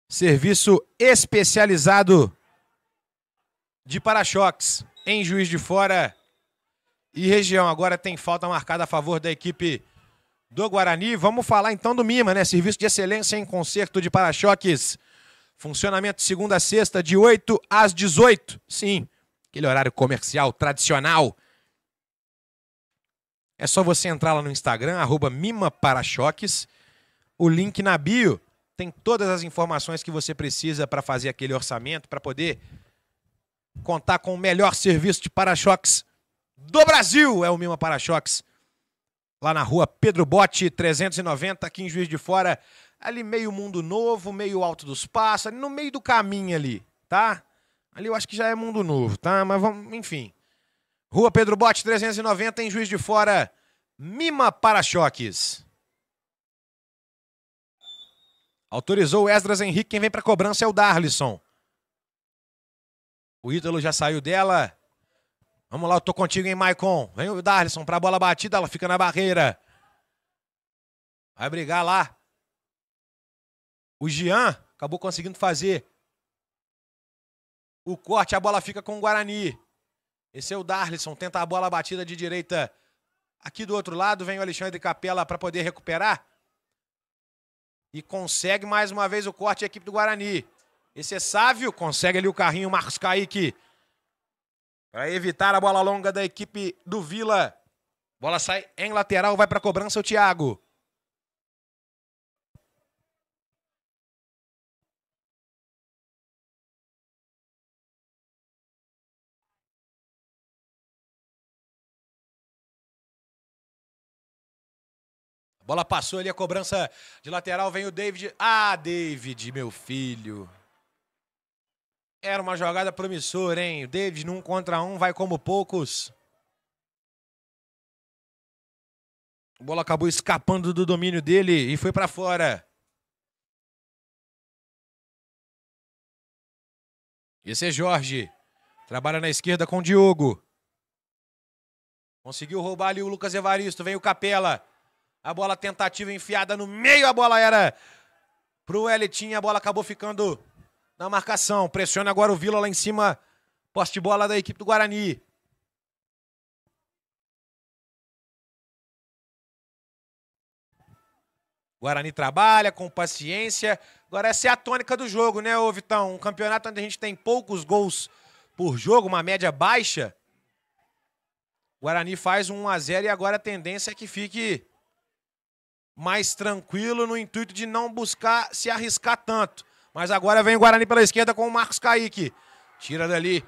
Serviço especializado de para-choques em Juiz de Fora e região. Agora tem falta marcada a favor da equipe do Guarani. Vamos falar então do Mima, né? Serviço de excelência em conserto de para-choques. Funcionamento segunda a sexta, de 8 às 18. Sim, aquele horário comercial tradicional é só você entrar lá no Instagram, arroba mimaparachoques. O link na bio tem todas as informações que você precisa para fazer aquele orçamento, para poder contar com o melhor serviço de para-choques do Brasil. É o Mima Para-Choques, lá na rua Pedro Botti, 390, aqui em Juiz de Fora. Ali meio Mundo Novo, meio Alto dos Passos, ali no meio do caminho ali, tá? Ali eu acho que já é Mundo Novo, tá? Mas vamos, enfim. Rua Pedro Bote, 390, em Juiz de Fora, Mima Para-Choques. Autorizou o Esdras Henrique, quem vem para cobrança é o Darlisson. O Ítalo já saiu dela. Vamos lá, eu tô contigo, hein, Maicon. Vem o Darlisson pra bola batida, ela fica na barreira. Vai brigar lá. O Jean acabou conseguindo fazer o corte, a bola fica com o Guarani. Esse é o Darlison, tenta a bola batida de direita. Aqui do outro lado vem o Alexandre Capela para poder recuperar. E consegue mais uma vez o corte a equipe do Guarani. Esse é Sávio, consegue ali o carrinho Marcos Kaique. Para evitar a bola longa da equipe do Vila. Bola sai em lateral, vai para cobrança o Thiago. Bola passou ali, a cobrança de lateral. Vem o David. Ah, David, meu filho. Era uma jogada promissora, hein? O David num contra um, vai como poucos. A bola acabou escapando do domínio dele e foi para fora. Esse é Jorge. Trabalha na esquerda com o Diogo. Conseguiu roubar ali o Lucas Evaristo. Vem o Capela. A bola tentativa enfiada no meio, a bola era pro Elitinho, a bola acabou ficando na marcação. Pressiona agora o Vila lá em cima. Poste de bola da equipe do Guarani. Guarani trabalha com paciência. Agora essa é a tônica do jogo, né, ô Vitão? Um campeonato onde a gente tem poucos gols por jogo, uma média baixa. Guarani faz um 1 a 0 e agora a tendência é que fique mais tranquilo no intuito de não buscar se arriscar tanto. Mas agora vem o Guarani pela esquerda com o Marcos Kaique. Tira dali.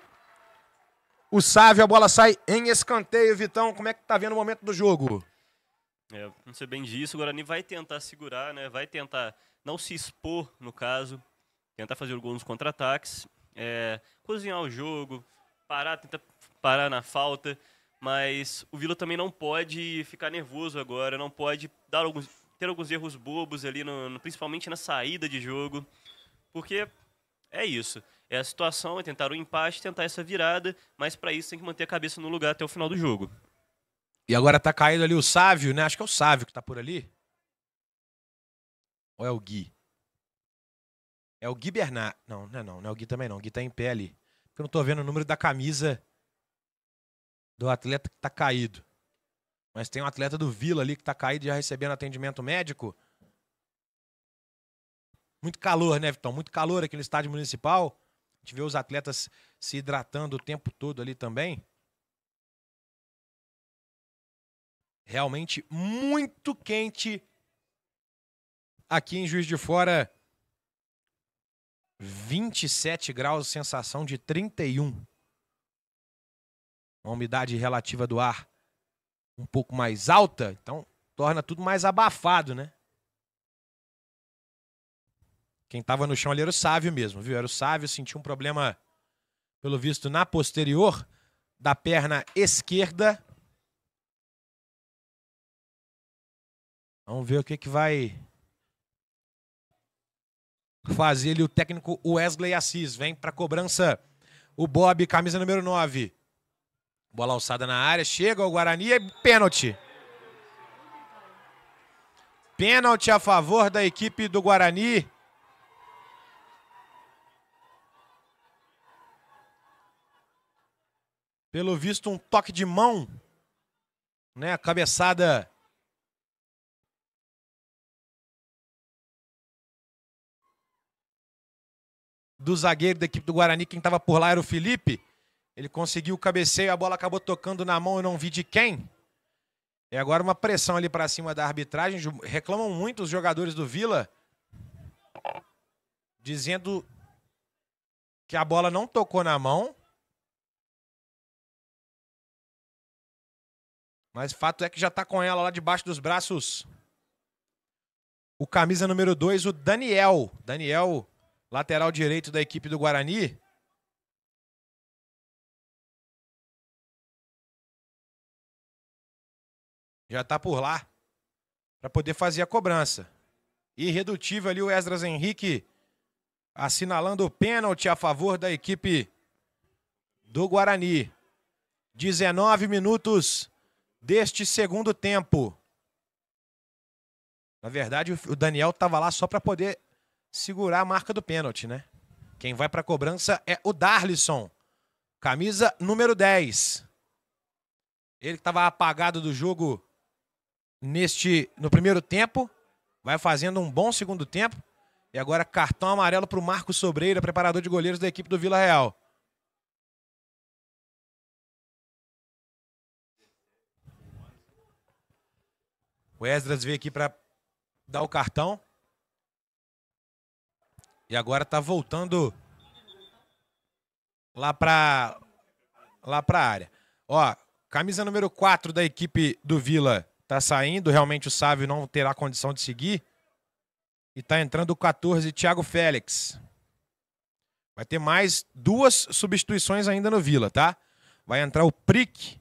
O Sávio, a bola sai em escanteio. Vitão, como é que tá vendo o momento do jogo? É, não sei bem disso. O Guarani vai tentar segurar, né? Vai tentar não se expor, no caso. Tentar fazer o gol nos contra-ataques. É, cozinhar o jogo, parar, tentar parar na falta. Mas o Vila também não pode ficar nervoso agora, não pode dar alguns, ter alguns erros bobos ali, no, no, principalmente na saída de jogo. Porque é isso. É a situação, é tentar o empate, tentar essa virada, mas para isso tem que manter a cabeça no lugar até o final do jogo. E agora tá caindo ali o Sávio, né? Acho que é o Sávio que tá por ali. Ou é o Gui? É o Gui Bernard. Não, não é não. Não é o Gui também não. O Gui tá em pé ali. Porque eu não tô vendo o número da camisa do atleta que tá caído. Mas tem um atleta do Vila ali que tá caído já recebendo atendimento médico. Muito calor, né, Vitão? Muito calor aqui no estádio municipal. A gente vê os atletas se hidratando o tempo todo ali também. Realmente muito quente aqui em Juiz de Fora. 27 graus, sensação de 31. Uma umidade relativa do ar um pouco mais alta, então torna tudo mais abafado, né? Quem estava no chão ali era o Sávio mesmo, viu? Era o Sávio, sentiu um problema, pelo visto, na posterior da perna esquerda. Vamos ver o que, que vai fazer ali o técnico Wesley Assis. Vem para cobrança o Bob, camisa número 9. Bola alçada na área, chega o Guarani e é pênalti. Pênalti a favor da equipe do Guarani. Pelo visto, um toque de mão, né? Cabeçada. Do zagueiro da equipe do Guarani, quem estava por lá era o Felipe. Ele conseguiu o cabeceio, a bola acabou tocando na mão, eu não vi de quem. E é agora uma pressão ali para cima da arbitragem. Reclamam muito os jogadores do Vila, dizendo que a bola não tocou na mão. Mas fato é que já está com ela lá debaixo dos braços. O camisa número 2, o Daniel. Daniel, lateral direito da equipe do Guarani. já está por lá para poder fazer a cobrança. Irredutível ali o Esdras Henrique assinalando o pênalti a favor da equipe do Guarani. 19 minutos deste segundo tempo. Na verdade, o Daniel estava lá só para poder segurar a marca do pênalti, né? Quem vai para a cobrança é o Darlison, camisa número 10. Ele que estava apagado do jogo neste no primeiro tempo, vai fazendo um bom segundo tempo. E agora cartão amarelo para o Marcos Sobreira, preparador de goleiros da equipe do Vila Real. O Esdras veio aqui para dar o cartão. E agora está voltando lá para lá para a área. Ó, camisa número 4 da equipe do Vila tá saindo, realmente o Sávio não terá condição de seguir. E tá entrando o 14, Thiago Félix. Vai ter mais duas substituições ainda no Vila, tá? Vai entrar o Prick,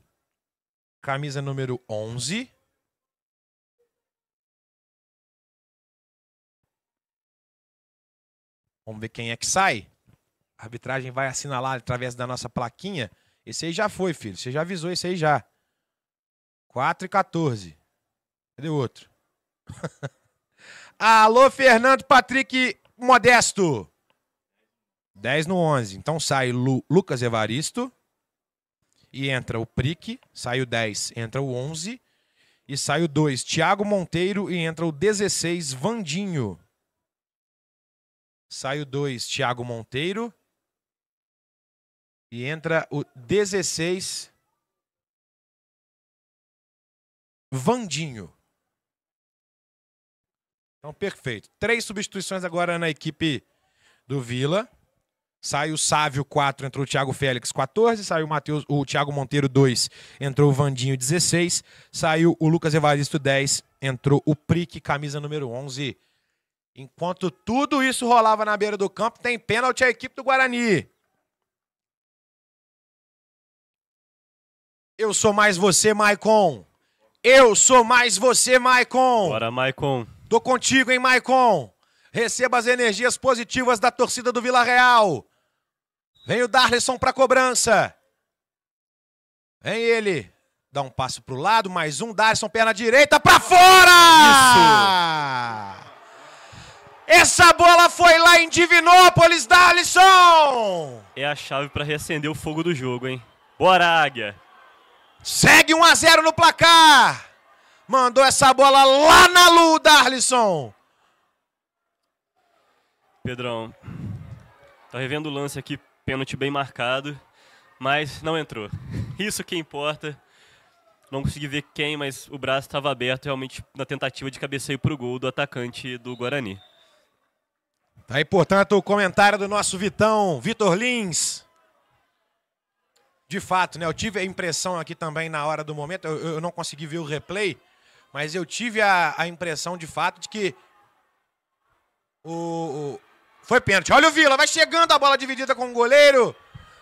camisa número 11. Vamos ver quem é que sai. A arbitragem vai assinalar através da nossa plaquinha. Esse aí já foi, filho. Você já avisou esse aí já. 4 e 14. Cadê o outro? Alô, Fernando Patrick Modesto. 10 no 11. Então sai Lu, Lucas Evaristo. E entra o Prick. Sai o 10, entra o 11. E sai o 2, Tiago Monteiro. E entra o 16, Vandinho. Sai o 2, Tiago Monteiro. E entra o 16, Vandinho. Então, perfeito. Três substituições agora na equipe do Vila. Sai o Sávio, 4, entrou o Thiago Félix, 14. Saiu o, Matheus, o Thiago Monteiro, 2, entrou o Vandinho, 16. Saiu o Lucas Evaristo, 10, entrou o Prick, camisa número 11. Enquanto tudo isso rolava na beira do campo, tem pênalti a equipe do Guarani. Eu sou mais você, Maicon. Eu sou mais você, Maicon. Bora, Maicon. Tô contigo, hein, Maicon? Receba as energias positivas da torcida do Vila Real. Vem o Darlison para cobrança. Vem ele. Dá um passo pro lado, mais um. Darlison, perna direita, para fora! Isso! Essa bola foi lá em Divinópolis, Darlison! É a chave para reacender o fogo do jogo, hein? Bora, Águia! Segue 1 a 0 no placar! Mandou essa bola lá na lua, Darlisson. Pedrão, tá revendo o lance aqui, pênalti bem marcado, mas não entrou. Isso que importa. Não consegui ver quem, mas o braço estava aberto realmente na tentativa de cabeceio para o gol do atacante do Guarani. Tá aí, portanto, o comentário do nosso Vitão, Vitor Lins. De fato, né? Eu tive a impressão aqui também na hora do momento, eu, eu não consegui ver o replay, mas eu tive a, a impressão, de fato, de que o, o, Foi pênalti. Olha o Vila, vai chegando a bola dividida com o goleiro.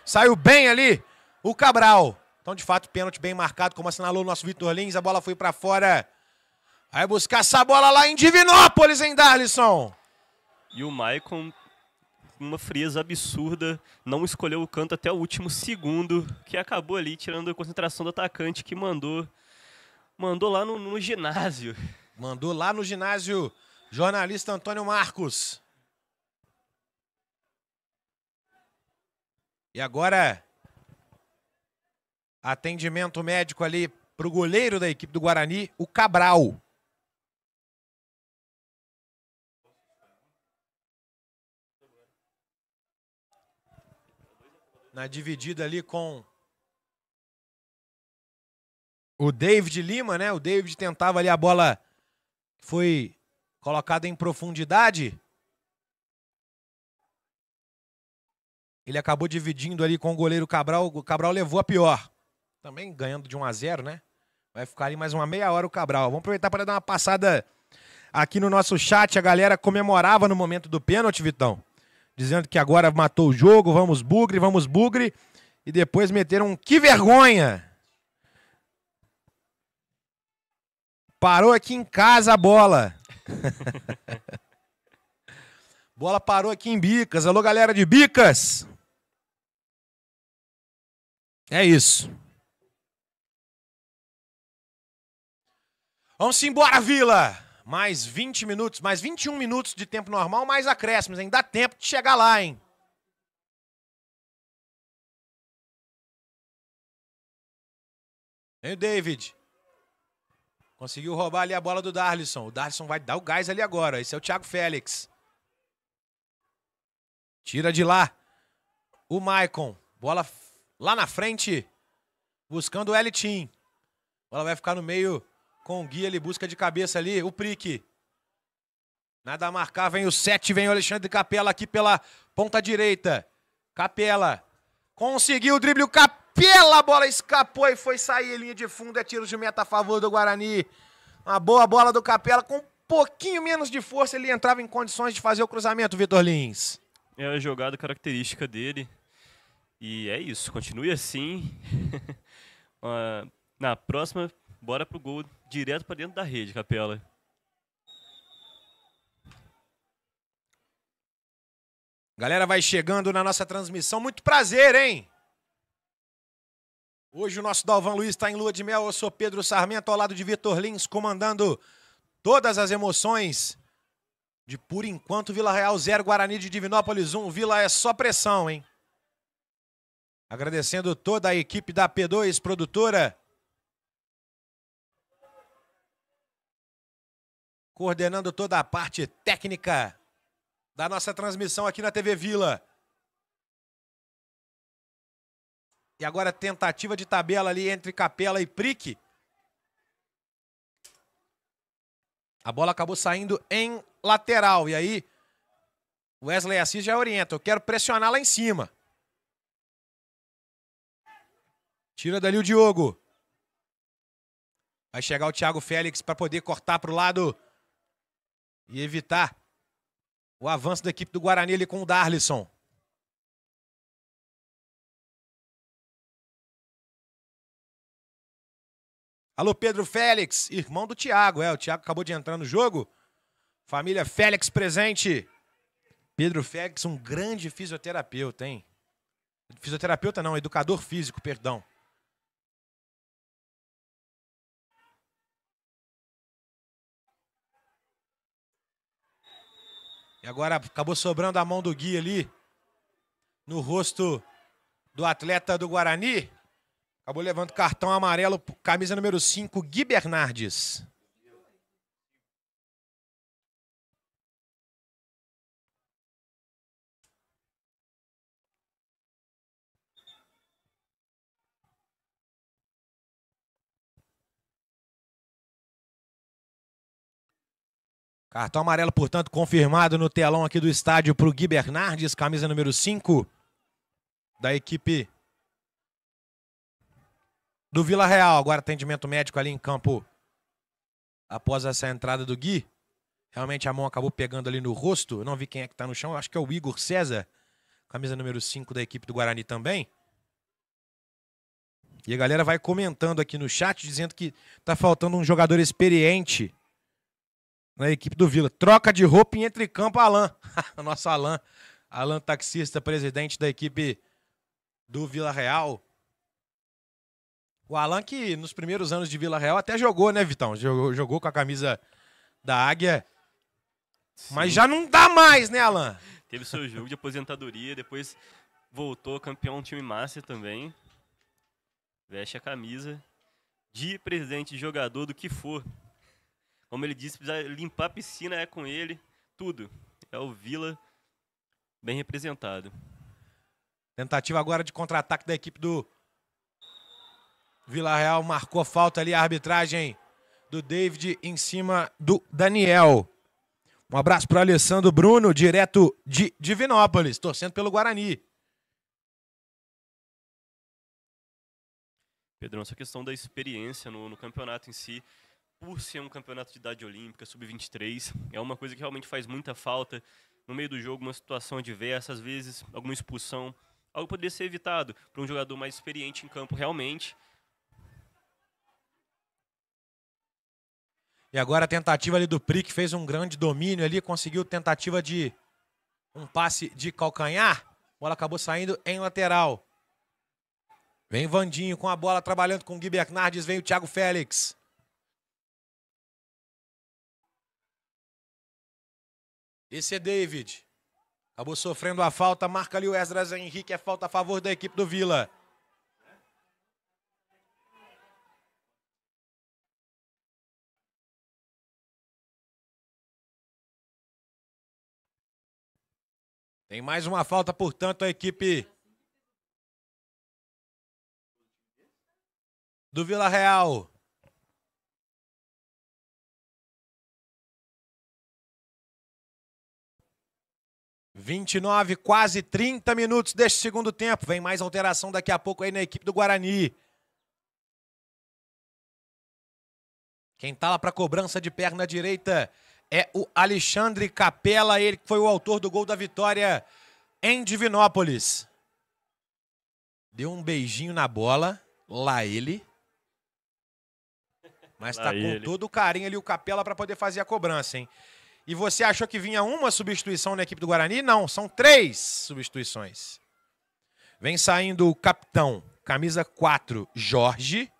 Saiu bem ali o Cabral. Então, de fato, pênalti bem marcado, como assinalou o nosso Vitor Lins. A bola foi para fora. Vai buscar essa bola lá em Divinópolis, hein, Darlisson? E o Maicon, uma frieza absurda, não escolheu o canto até o último segundo, que acabou ali tirando a concentração do atacante que mandou Mandou lá no, no ginásio. Mandou lá no ginásio. Jornalista Antônio Marcos. E agora, atendimento médico ali para o goleiro da equipe do Guarani, o Cabral. Na dividida ali com o David Lima, né? O David tentava ali a bola foi colocada em profundidade. Ele acabou dividindo ali com o goleiro Cabral. O Cabral levou a pior. Também ganhando de 1 a 0 né? Vai ficar ali mais uma meia hora o Cabral. Vamos aproveitar para dar uma passada aqui no nosso chat. A galera comemorava no momento do pênalti, Vitão. Dizendo que agora matou o jogo, vamos bugre, vamos bugre. E depois meteram um que vergonha Parou aqui em casa a bola. bola parou aqui em Bicas. Alô, galera de Bicas. É isso. Vamos embora, Vila. Mais 20 minutos, mais 21 minutos de tempo normal, mais acréscimos, hein? Dá tempo de chegar lá, hein? o David? Conseguiu roubar ali a bola do Darlisson. O Darlisson vai dar o gás ali agora. Esse é o Thiago Félix. Tira de lá. O Maicon. Bola lá na frente. Buscando o Elitim. Bola vai ficar no meio com o Gui. Ele busca de cabeça ali. O Prick. Nada a marcar. Vem o 7. Vem o Alexandre Capela aqui pela ponta direita. Capela. Conseguiu o drible. O Capela pela bola escapou e foi sair linha de fundo. É tiro de meta a favor do Guarani. Uma boa bola do Capela. Com um pouquinho menos de força, ele entrava em condições de fazer o cruzamento, Vitor Lins. É a jogada característica dele. E é isso. Continue assim. Na próxima, bora pro gol direto para dentro da rede, Capela. Galera vai chegando na nossa transmissão. Muito prazer, hein? Hoje o nosso Dalvan Luiz está em lua de mel. Eu sou Pedro Sarmento, ao lado de Vitor Lins, comandando todas as emoções de por enquanto Vila Real 0, Guarani de Divinópolis 1. Um. Vila é só pressão, hein? Agradecendo toda a equipe da P2 produtora. Coordenando toda a parte técnica da nossa transmissão aqui na TV Vila. E agora tentativa de tabela ali entre Capela e Prick. A bola acabou saindo em lateral. E aí, Wesley Assis já orienta. Eu quero pressionar lá em cima. Tira dali o Diogo. Vai chegar o Thiago Félix para poder cortar para o lado e evitar o avanço da equipe do Guarani ali com o Darlison. Alô, Pedro Félix, irmão do Thiago. É, o Thiago acabou de entrar no jogo. Família Félix presente. Pedro Félix, um grande fisioterapeuta, hein? Fisioterapeuta não, educador físico, perdão. E agora acabou sobrando a mão do Gui ali no rosto do atleta do Guarani. Acabou levando cartão amarelo, camisa número 5, Gui Bernardes. Cartão amarelo, portanto, confirmado no telão aqui do estádio para o Gui Bernardes, camisa número 5 da equipe do Vila Real, agora atendimento médico ali em campo após essa entrada do Gui. Realmente a mão acabou pegando ali no rosto. Eu não vi quem é que tá no chão. Eu acho que é o Igor César, camisa número 5 da equipe do Guarani também. E a galera vai comentando aqui no chat, dizendo que tá faltando um jogador experiente na equipe do Vila. Troca de roupa e entre campo, Alain. Nosso Alain. Alain, taxista, presidente da equipe do Vila Real. O Alan que nos primeiros anos de Vila Real até jogou, né, Vitão? Jogou, jogou com a camisa da Águia. Sim. Mas já não dá mais, né, Alan? Teve seu jogo de aposentadoria, depois voltou campeão time master também. Veste a camisa de presidente, jogador, do que for. Como ele disse, precisa limpar a piscina, é com ele, tudo. É o Vila bem representado. Tentativa agora de contra-ataque da equipe do Vila Real marcou falta ali, a arbitragem do David em cima do Daniel. Um abraço para Alessandro Bruno, direto de Divinópolis, torcendo pelo Guarani. Pedrão, essa questão da experiência no, no campeonato em si, por ser um campeonato de idade olímpica, sub-23, é uma coisa que realmente faz muita falta no meio do jogo, uma situação adversa, às vezes alguma expulsão, algo poderia ser evitado para um jogador mais experiente em campo realmente E agora a tentativa ali do Pri, que fez um grande domínio ali, conseguiu tentativa de um passe de calcanhar. A bola acabou saindo em lateral. Vem Vandinho com a bola trabalhando com o Gui Bernardes, vem o Thiago Félix. Esse é David. Acabou sofrendo a falta, marca ali o Ezra Henrique, é falta a favor da equipe do Vila. Tem mais uma falta, portanto, a equipe do Vila Real. Vinte e nove, quase trinta minutos deste segundo tempo. Vem mais alteração daqui a pouco aí na equipe do Guarani. Quem tá lá para cobrança de perna direita é o Alexandre Capella, ele que foi o autor do gol da vitória em Divinópolis. Deu um beijinho na bola, lá ele. Mas tá lá tá com ele. todo o carinho ali o Capela para poder fazer a cobrança, hein? E você achou que vinha uma substituição na equipe do Guarani? Não, são três substituições. Vem saindo o capitão, camisa 4, Jorge.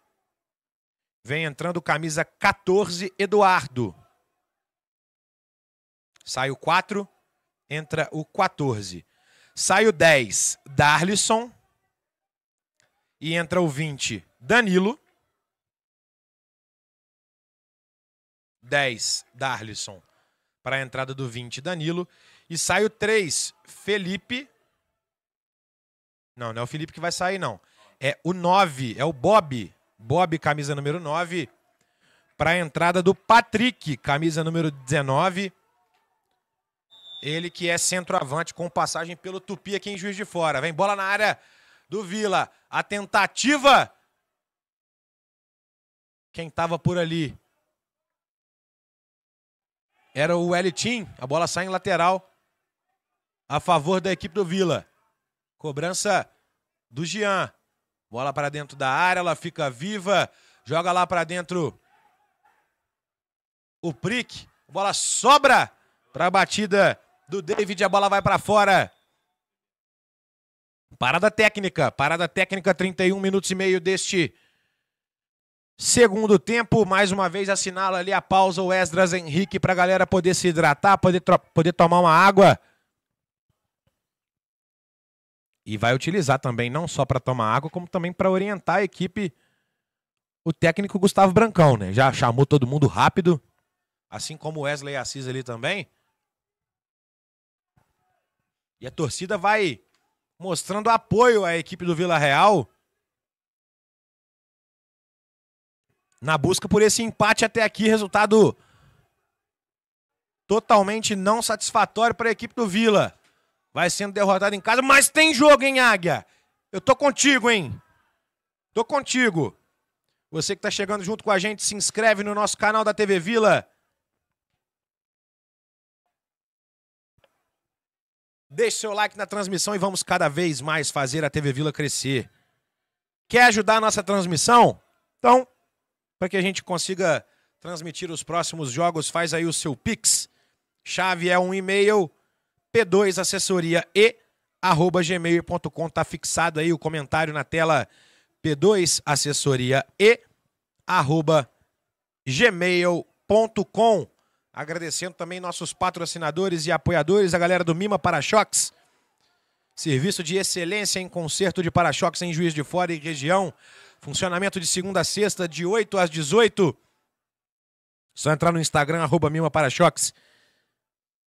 Vem entrando camisa 14, Eduardo. Sai o 4, entra o 14. Sai o 10, Darlisson. E entra o 20, Danilo. 10, Darlisson. Para a entrada do 20, Danilo. E sai o 3, Felipe. Não, não é o Felipe que vai sair, não. É o 9, é o Bob. Bob, camisa número 9. Para a entrada do Patrick, camisa número 19. Ele que é centroavante com passagem pelo Tupi aqui em Juiz de Fora. Vem bola na área do Vila. A tentativa. Quem estava por ali era o Elitim. A bola sai em lateral a favor da equipe do Vila. Cobrança do Jean. Bola para dentro da área, ela fica viva. Joga lá para dentro o Prick. Bola sobra para a batida do David, a bola vai para fora. Parada técnica, parada técnica, 31 minutos e meio deste segundo tempo. Mais uma vez assinala ali a pausa o Esdras Henrique para a galera poder se hidratar, poder, poder tomar uma água. E vai utilizar também, não só para tomar água, como também para orientar a equipe, o técnico Gustavo Brancão, né? Já chamou todo mundo rápido, assim como Wesley Assis ali também. E a torcida vai mostrando apoio à equipe do Vila Real na busca por esse empate até aqui, resultado totalmente não satisfatório para a equipe do Vila. Vai sendo derrotado em casa, mas tem jogo, hein, Águia? Eu tô contigo, hein? Tô contigo. Você que tá chegando junto com a gente, se inscreve no nosso canal da TV Vila. Deixe seu like na transmissão e vamos cada vez mais fazer a TV Vila crescer. Quer ajudar a nossa transmissão? Então, para que a gente consiga transmitir os próximos jogos, faz aí o seu Pix. Chave é um e-mail, p2 assessoria e arroba gmail.com. Tá fixado aí o comentário na tela p2 assessoria e arroba gmail.com. Agradecendo também nossos patrocinadores e apoiadores, a galera do Mima Para-Choques. Serviço de excelência em conserto de para-choques em Juiz de Fora e região. Funcionamento de segunda a sexta, de 8 às 18. Só entrar no Instagram, arroba Mima Para-Choques.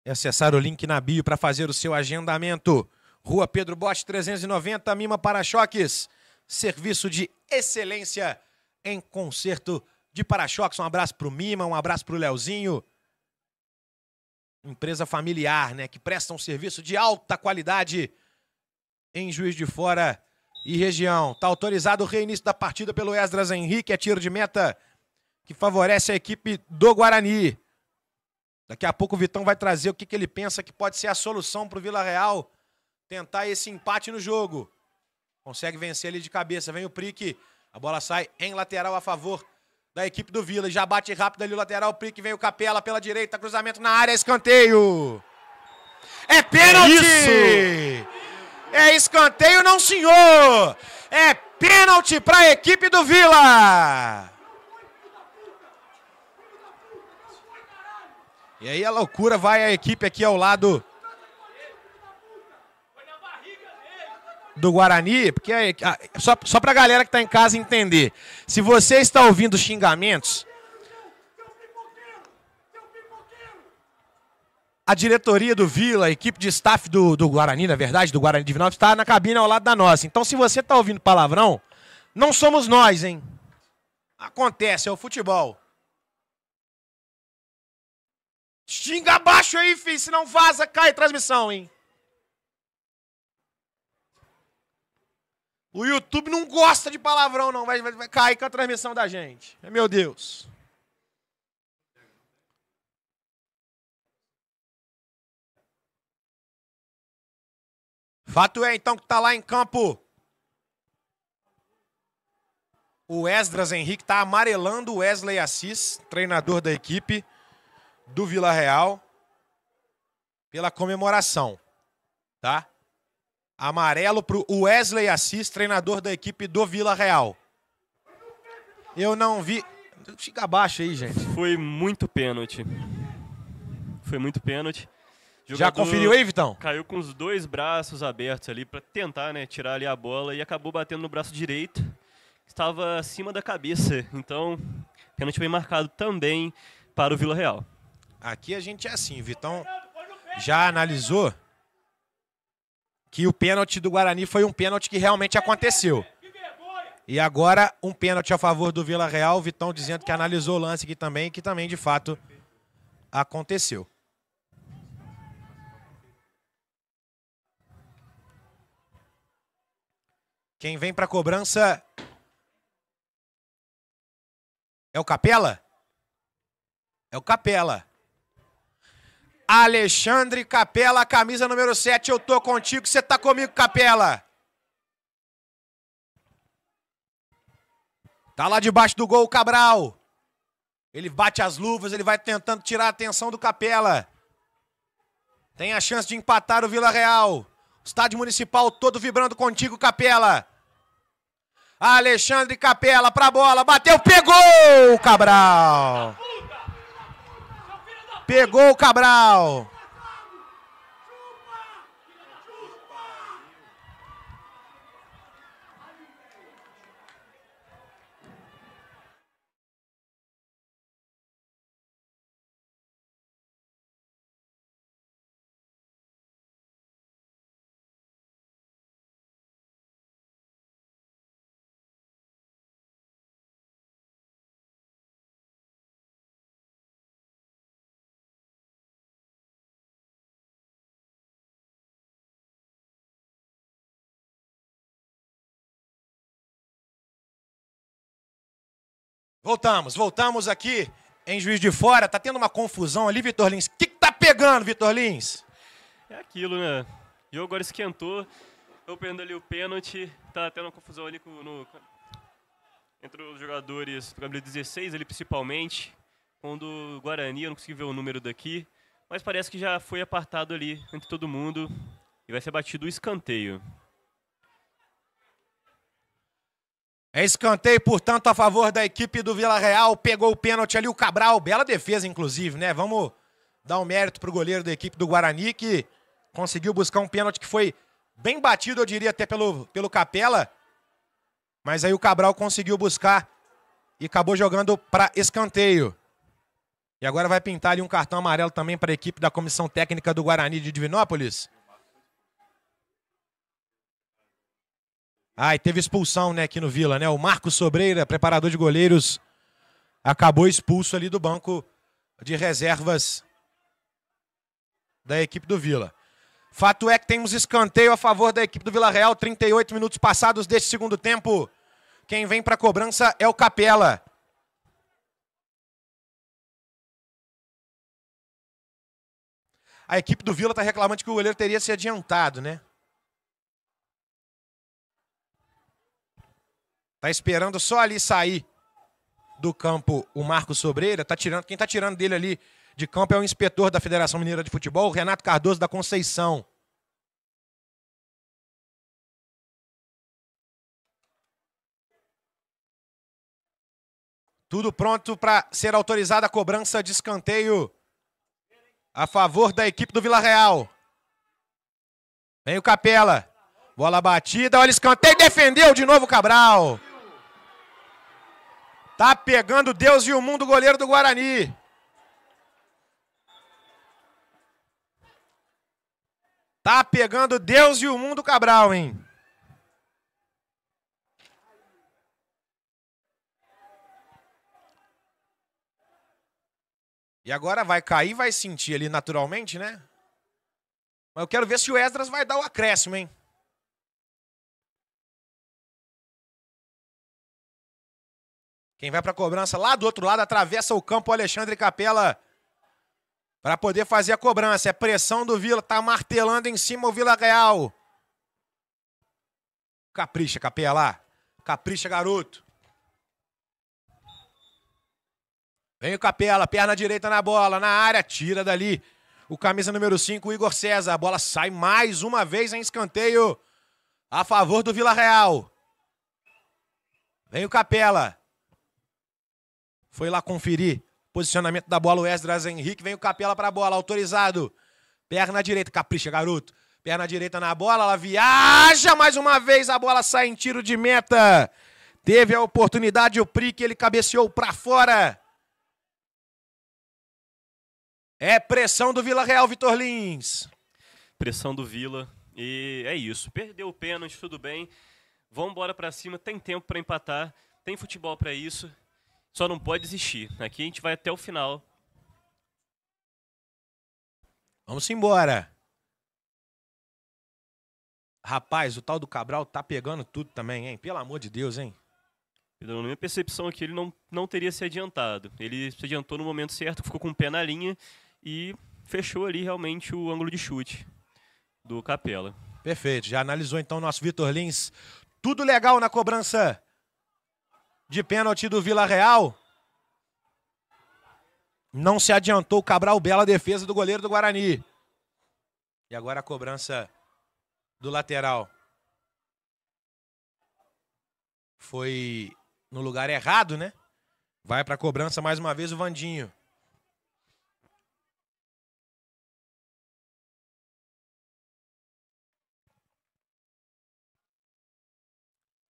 E acessar o link na bio para fazer o seu agendamento. Rua Pedro Bosch, 390, Mima Para-Choques. Serviço de excelência em conserto de para-choques. Um abraço para o Mima, um abraço para o Leozinho empresa familiar, né, que presta um serviço de alta qualidade em Juiz de Fora e região. Tá autorizado o reinício da partida pelo Esdras Henrique, é tiro de meta que favorece a equipe do Guarani. Daqui a pouco o Vitão vai trazer o que, que ele pensa que pode ser a solução para o Vila Real tentar esse empate no jogo. Consegue vencer ele de cabeça. Vem o Prick. A bola sai em lateral a favor da equipe do Vila. Já bate rápido ali o lateral, Prick vem o Capela pela direita, cruzamento na área, escanteio. É pênalti! É isso. É escanteio, não senhor! É pênalti para a equipe do Vila! E aí a loucura vai a equipe aqui ao lado do Guarani, porque é, é só, só para a galera que está em casa entender. Se você está ouvindo xingamentos, a diretoria do Vila, a equipe de staff do, do Guarani, na verdade, do Guarani de Vinópolis, está na cabine ao lado da nossa. Então, se você está ouvindo palavrão, não somos nós, hein? Acontece, é o futebol. Xinga abaixo aí, filho, se não vaza, cai transmissão, hein? O YouTube não gosta de palavrão, não. Vai, vai, vai cair com a transmissão da gente. É meu Deus. Fato é, então, que tá lá em campo. O Esdras Henrique tá amarelando o Wesley Assis, treinador da equipe do Vila Real, pela comemoração, tá? Amarelo para o Wesley Assis, treinador da equipe do Vila Real. Eu não vi. Fica abaixo aí, gente. Foi muito pênalti. Foi muito pênalti. Já conferiu aí, Vitão? Caiu com os dois braços abertos ali para tentar né, tirar ali a bola e acabou batendo no braço direito. Estava acima da cabeça. Então, pênalti bem marcado também para o Vila Real. Aqui a gente é assim, Vitão já analisou que o pênalti do Guarani foi um pênalti que realmente aconteceu. E agora um pênalti a favor do Vila Real, o Vitão dizendo que analisou o lance aqui também, que também de fato aconteceu. Quem vem para cobrança é o Capela? É o Capela. Alexandre Capela, camisa número 7. Eu tô contigo, você tá comigo, Capela. Tá lá debaixo do gol o Cabral. Ele bate as luvas, ele vai tentando tirar a atenção do Capela. Tem a chance de empatar o Vila Real. Estádio Municipal todo vibrando contigo, Capela. Alexandre Capela pra bola, bateu, pegou! Cabral! Pegou o Cabral. Voltamos, voltamos aqui em Juiz de Fora. Tá tendo uma confusão ali, Vitor Lins. O que, que tá pegando, Vitor Lins? É aquilo, né? O jogo agora esquentou. Eu perdendo ali o pênalti. Tá tendo uma confusão ali com, no, entre os jogadores do Gabriel 16, ali principalmente. quando o do Guarani, eu não consegui ver o número daqui. Mas parece que já foi apartado ali entre todo mundo. E vai ser batido o escanteio. É escanteio, portanto, a favor da equipe do Vila Real. Pegou o pênalti ali o Cabral. Bela defesa, inclusive, né? Vamos dar um mérito para o goleiro da equipe do Guarani, que conseguiu buscar um pênalti que foi bem batido, eu diria, até pelo, pelo Capela. Mas aí o Cabral conseguiu buscar e acabou jogando para escanteio. E agora vai pintar ali um cartão amarelo também para a equipe da comissão técnica do Guarani de Divinópolis. Ah, e teve expulsão né, aqui no Vila, né? O Marcos Sobreira, preparador de goleiros, acabou expulso ali do banco de reservas da equipe do Vila. Fato é que temos escanteio a favor da equipe do Vila Real, 38 minutos passados deste segundo tempo. Quem vem para a cobrança é o Capela. A equipe do Vila está reclamando que o goleiro teria se adiantado, né? Tá esperando só ali sair do campo o Marcos Sobreira. Tá tirando, quem tá tirando dele ali de campo é o inspetor da Federação Mineira de Futebol, o Renato Cardoso da Conceição. Tudo pronto para ser autorizada a cobrança de escanteio a favor da equipe do Vila Real. Vem o Capela. Bola batida, olha escanteio, defendeu de novo o Cabral. Tá pegando Deus e o mundo goleiro do Guarani. Tá pegando Deus e o mundo Cabral, hein? E agora vai cair, vai sentir ali naturalmente, né? Mas eu quero ver se o Esdras vai dar o acréscimo, hein? Quem vai para a cobrança lá do outro lado atravessa o campo Alexandre Capela para poder fazer a cobrança. É pressão do Vila, tá martelando em cima o Vila Real. Capricha, Capela. Capricha, garoto. Vem o Capela, perna direita na bola, na área, tira dali. O camisa número 5, Igor César. A bola sai mais uma vez em escanteio a favor do Vila Real. Vem o Capela. Foi lá conferir. Posicionamento da bola, o Esdras Henrique. Vem o Capela para a bola, autorizado. Perna direita, capricha, garoto. Perna direita na bola, ela viaja mais uma vez. A bola sai em tiro de meta. Teve a oportunidade, o Pri, que ele cabeceou para fora. É pressão do Vila Real, Vitor Lins. Pressão do Vila. E é isso. Perdeu o pênalti, tudo bem. Vamos embora para cima. Tem tempo para empatar. Tem futebol para isso. Só não pode desistir. Aqui a gente vai até o final. Vamos embora. Rapaz, o tal do Cabral tá pegando tudo também, hein? Pelo amor de Deus, hein? Pedro, na minha percepção aqui, ele não, não teria se adiantado. Ele se adiantou no momento certo, ficou com o pé na linha e fechou ali realmente o ângulo de chute do Capela. Perfeito. Já analisou então o nosso Vitor Lins. Tudo legal na cobrança de pênalti do Vila Real. Não se adiantou Cabral, bela defesa do goleiro do Guarani. E agora a cobrança do lateral. Foi no lugar errado, né? Vai para a cobrança mais uma vez o Vandinho.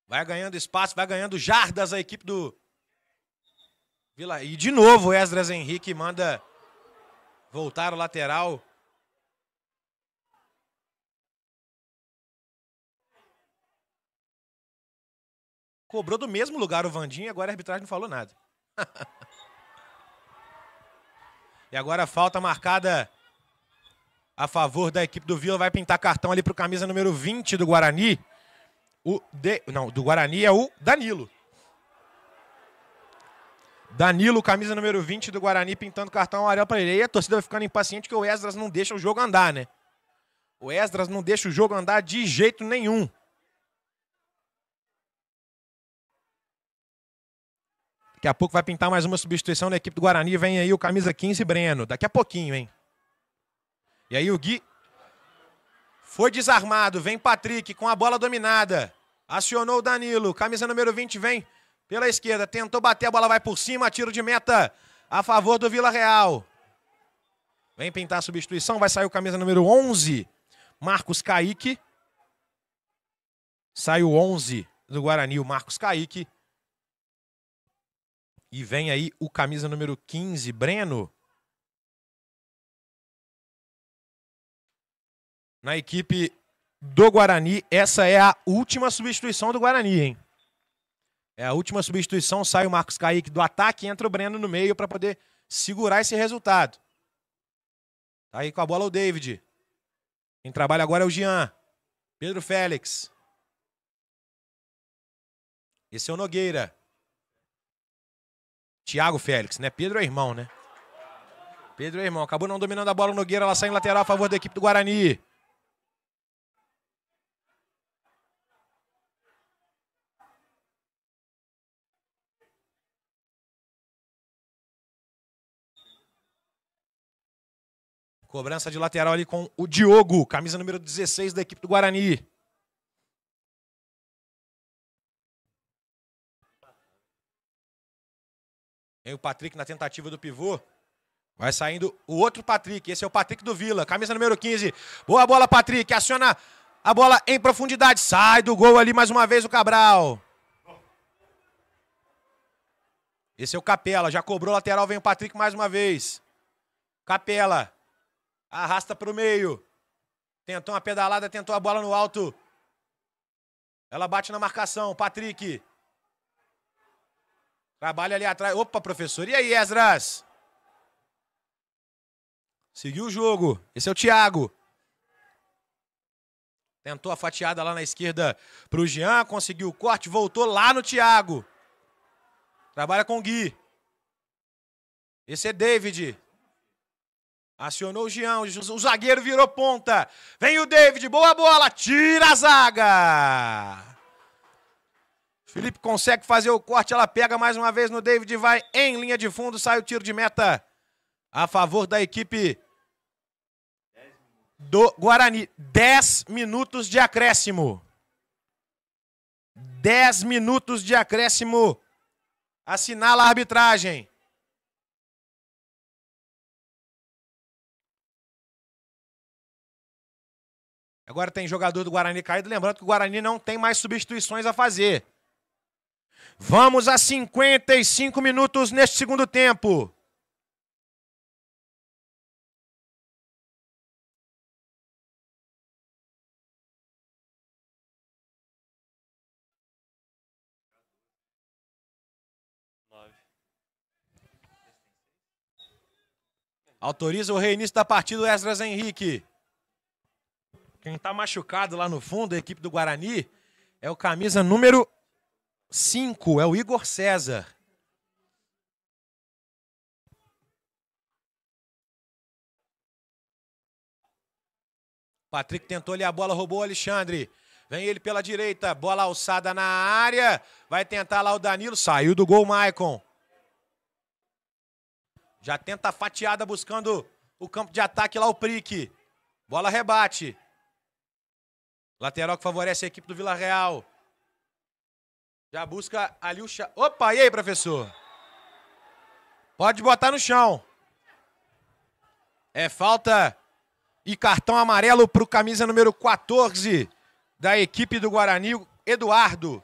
Vai ganhando espaço, vai ganhando jardas a equipe do Vila. E de novo o Esdras Henrique manda voltar o lateral. Cobrou do mesmo lugar o Vandinho, agora a arbitragem não falou nada. e agora a falta marcada a favor da equipe do Vila. Vai pintar cartão ali para o camisa número 20 do Guarani o de, não, do Guarani é o Danilo. Danilo, camisa número 20 do Guarani, pintando cartão amarelo para ele. E a torcida vai ficando impaciente que o Esdras não deixa o jogo andar, né? O Esdras não deixa o jogo andar de jeito nenhum. Daqui a pouco vai pintar mais uma substituição na equipe do Guarani. Vem aí o camisa 15, Breno. Daqui a pouquinho, hein? E aí o Gui foi desarmado, vem Patrick com a bola dominada. Acionou o Danilo, camisa número 20 vem pela esquerda, tentou bater, a bola vai por cima, tiro de meta a favor do Vila Real. Vem pintar a substituição, vai sair o camisa número 11, Marcos Caíque. Saiu 11 do Guarani, o Marcos Caíque. E vem aí o camisa número 15, Breno. na equipe do Guarani. Essa é a última substituição do Guarani, hein? É a última substituição, sai o Marcos Kaique do ataque entra o Breno no meio para poder segurar esse resultado. Tá aí com a bola o David. Quem trabalha agora é o Jean. Pedro Félix. Esse é o Nogueira. Thiago Félix, né? Pedro é irmão, né? Pedro é irmão. Acabou não dominando a bola o Nogueira. Ela sai em lateral a favor da equipe do Guarani. Cobrança de lateral ali com o Diogo, camisa número 16 da equipe do Guarani. Tem o Patrick na tentativa do pivô. Vai saindo o outro Patrick. Esse é o Patrick do Vila. Camisa número 15. Boa bola, Patrick. Aciona a bola em profundidade. Sai do gol ali mais uma vez o Cabral. Esse é o Capela. Já cobrou lateral. Vem o Patrick mais uma vez. Capela. Arrasta para o meio. Tentou uma pedalada, tentou a bola no alto. Ela bate na marcação. Patrick. Trabalha ali atrás. Opa, professor. E aí, Esdras? Seguiu o jogo. Esse é o Thiago. Tentou a fatiada lá na esquerda para o Jean. Conseguiu o corte. Voltou lá no Thiago. Trabalha com o Gui. Esse é David. Acionou o Jean, o zagueiro virou ponta. Vem o David, boa bola, tira a zaga. Felipe consegue fazer o corte, ela pega mais uma vez no David, vai em linha de fundo, sai o tiro de meta a favor da equipe do Guarani. 10 minutos de acréscimo. 10 minutos de acréscimo. Assinala a arbitragem. Agora tem jogador do Guarani caído, lembrando que o Guarani não tem mais substituições a fazer. Vamos a 55 minutos neste segundo tempo. Autoriza o reinício da partida do Esdras Henrique. Quem está machucado lá no fundo, a equipe do Guarani, é o camisa número 5, é o Igor César. Patrick tentou ali a bola, roubou o Alexandre. Vem ele pela direita, bola alçada na área. Vai tentar lá o Danilo, saiu do gol o Maicon. Já tenta a fatiada buscando o campo de ataque lá o Prick. Bola rebate. Lateral que favorece a equipe do Vila Real. Já busca ali o chão. Opa, e aí, professor? Pode botar no chão. É falta e cartão amarelo para o camisa número 14 da equipe do Guarani, Eduardo.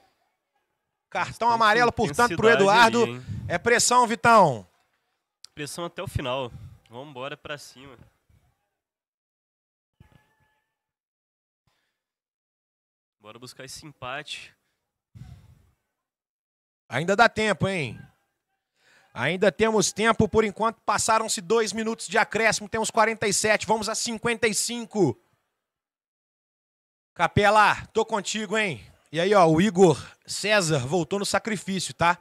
Cartão amarelo, portanto, para o Eduardo. Ali, é pressão, Vitão. Pressão até o final. Vamos embora para cima. Bora buscar esse empate. Ainda dá tempo, hein? Ainda temos tempo, por enquanto passaram-se dois minutos de acréscimo, temos 47, vamos a 55. Capela, tô contigo, hein? E aí, ó, o Igor César voltou no sacrifício, tá?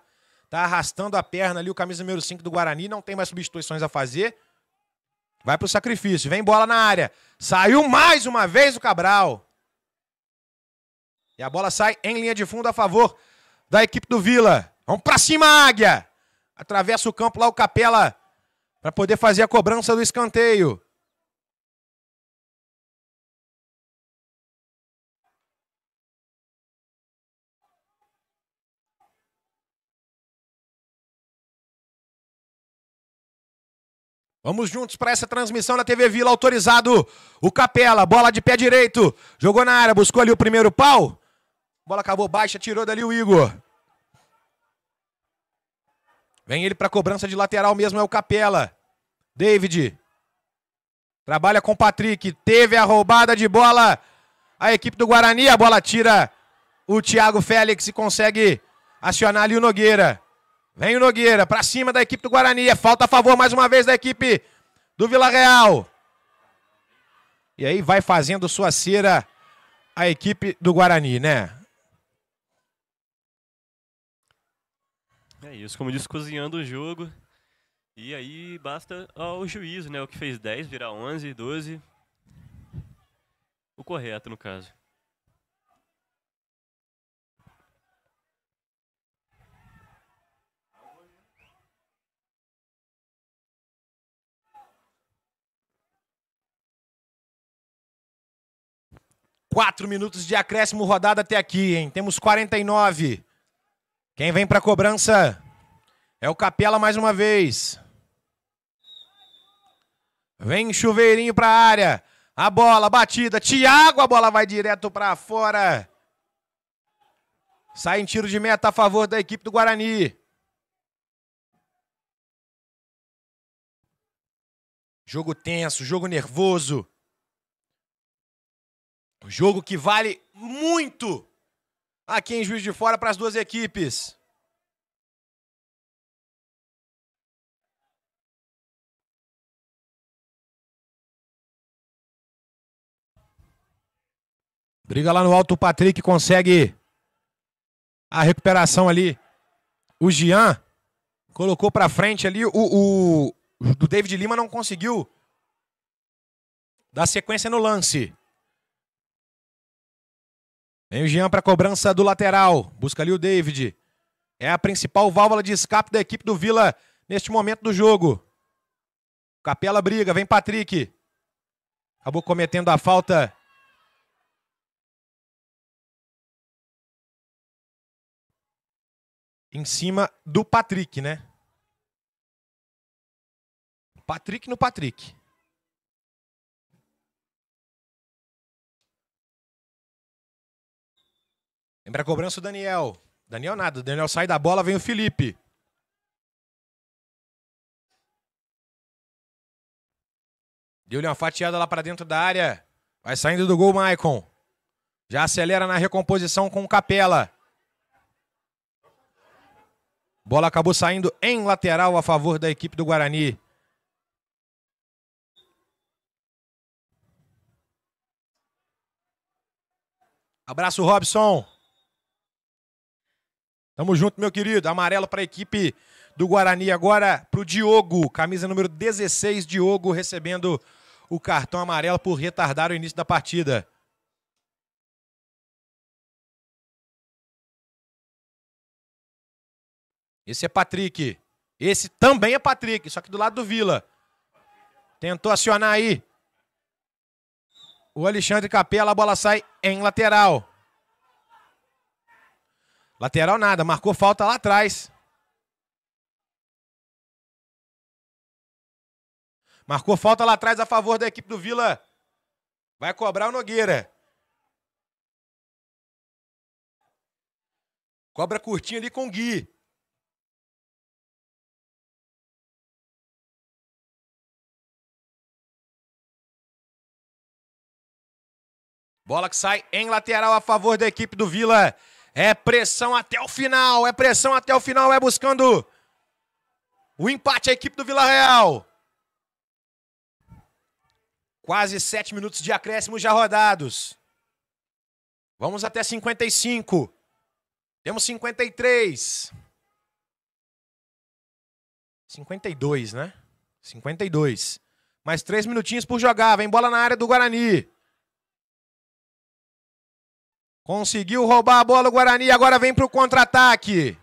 Tá arrastando a perna ali, o camisa número 5 do Guarani, não tem mais substituições a fazer. Vai pro sacrifício, vem bola na área. Saiu mais uma vez o Cabral a bola sai em linha de fundo a favor da equipe do Vila. Vamos pra cima, Águia! Atravessa o campo lá o Capela para poder fazer a cobrança do escanteio. Vamos juntos para essa transmissão na TV Vila, autorizado o Capela, bola de pé direito, jogou na área, buscou ali o primeiro pau, Bola acabou baixa, tirou dali o Igor. Vem ele para cobrança de lateral mesmo, é o Capela. David. Trabalha com o Patrick. Teve a roubada de bola. A equipe do Guarani. A bola tira o Thiago Félix e consegue acionar ali o Nogueira. Vem o Nogueira para cima da equipe do Guarani. É falta a favor mais uma vez da equipe do Vila Real. E aí vai fazendo sua cera a equipe do Guarani, né? É isso, como diz, cozinhando o jogo. E aí basta o juízo, né? O que fez 10 virar 11, 12. O correto, no caso. Quatro minutos de acréscimo rodada até aqui, hein? Temos 49. Quem vem para a cobrança é o Capela mais uma vez. Vem chuveirinho para a área. A bola batida. Thiago, a bola vai direto para fora. Sai em tiro de meta a favor da equipe do Guarani. Jogo tenso, jogo nervoso. Jogo que vale muito aqui em Juiz de Fora para as duas equipes. Briga lá no alto, o Patrick consegue a recuperação ali. O Gian colocou para frente ali. O, o, o David Lima não conseguiu dar sequência no lance. Vem o Jean para cobrança do lateral. Busca ali o David. É a principal válvula de escape da equipe do Vila neste momento do jogo. Capela briga, vem Patrick. Acabou cometendo a falta. Em cima do Patrick, né? Patrick no Patrick. Lembra a cobrança do Daniel. Daniel nada. Daniel sai da bola, vem o Felipe. Deu-lhe uma fatiada lá para dentro da área. Vai saindo do gol, Maicon. Já acelera na recomposição com o Capela. Bola acabou saindo em lateral a favor da equipe do Guarani. Abraço, Robson. Tamo junto, meu querido. Amarelo para a equipe do Guarani. Agora para o Diogo, camisa número 16, Diogo recebendo o cartão amarelo por retardar o início da partida. Esse é Patrick. Esse também é Patrick, só que do lado do Vila. Tentou acionar aí. O Alexandre Capela, a bola sai em lateral. Lateral nada, marcou falta lá atrás. Marcou falta lá atrás a favor da equipe do Vila. Vai cobrar o Nogueira. Cobra curtinho ali com o Gui. Bola que sai em lateral a favor da equipe do Vila. É pressão até o final, é pressão até o final, é buscando o empate a equipe do Vila Real. Quase sete minutos de acréscimo já rodados. Vamos até 55. Temos 53. 52, né? 52. Mais três minutinhos por jogar. Vem bola na área do Guarani. Conseguiu roubar a bola o Guarani, agora vem pro contra-ataque.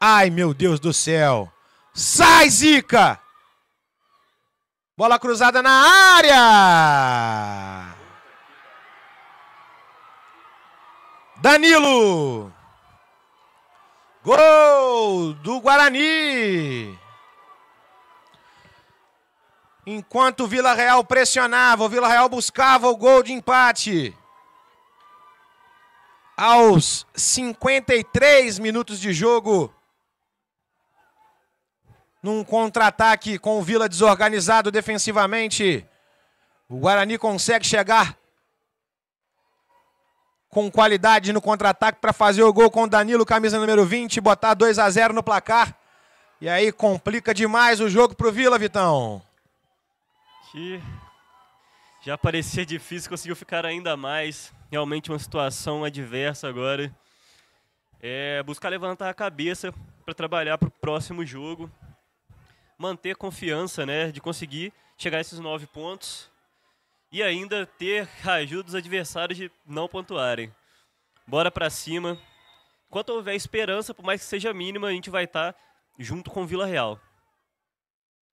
Ai, meu Deus do céu. Sai, Zica! Bola cruzada na área! Danilo! Gol do Guarani! Enquanto o Vila Real pressionava, o Vila Real buscava o gol de empate aos 53 minutos de jogo. Num contra-ataque com o Vila desorganizado defensivamente. O Guarani consegue chegar com qualidade no contra-ataque para fazer o gol com Danilo, camisa número 20, botar 2 a 0 no placar. E aí complica demais o jogo para o Vila, Vitão. Que já parecia difícil, conseguiu ficar ainda mais realmente uma situação adversa agora. É buscar levantar a cabeça para trabalhar para o próximo jogo, manter confiança, né, de conseguir chegar a esses nove pontos e ainda ter ajuda dos adversários de não pontuarem. Bora para cima. Enquanto houver esperança, por mais que seja mínima, a gente vai estar tá junto com Vila Real.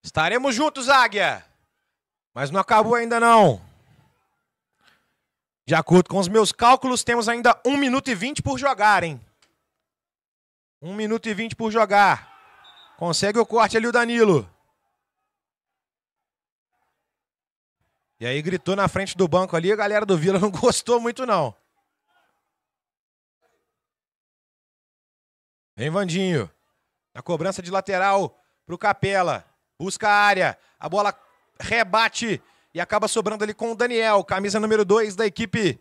Estaremos juntos, Águia! Mas não acabou ainda não. De acordo com os meus cálculos, temos ainda 1 minuto e 20 por jogar, hein? 1 minuto e 20 por jogar. Consegue o corte ali o Danilo. E aí gritou na frente do banco ali, a galera do Vila não gostou muito não. Vem Vandinho. Na cobrança de lateral pro Capela. Busca a área. A bola rebate e acaba sobrando ali com o Daniel, camisa número 2 da equipe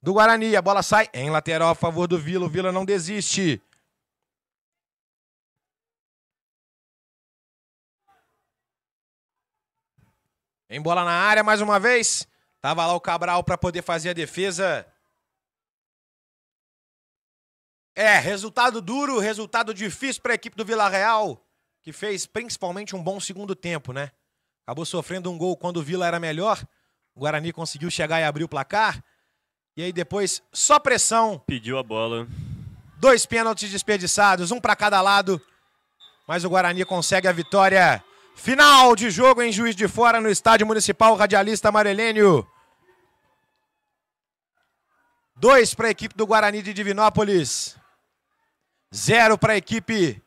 do Guarani. A bola sai em lateral a favor do Vila. O Vila não desiste. Em bola na área mais uma vez. Tava lá o Cabral para poder fazer a defesa. É, resultado duro, resultado difícil para a equipe do Vila Real, que fez principalmente um bom segundo tempo, né? acabou sofrendo um gol quando o Vila era melhor. O Guarani conseguiu chegar e abrir o placar. E aí depois, só pressão. Pediu a bola. Dois pênaltis desperdiçados, um para cada lado. Mas o Guarani consegue a vitória. Final de jogo em Juiz de Fora, no Estádio Municipal Radialista Amarelênio. Dois para a equipe do Guarani de Divinópolis. Zero para a equipe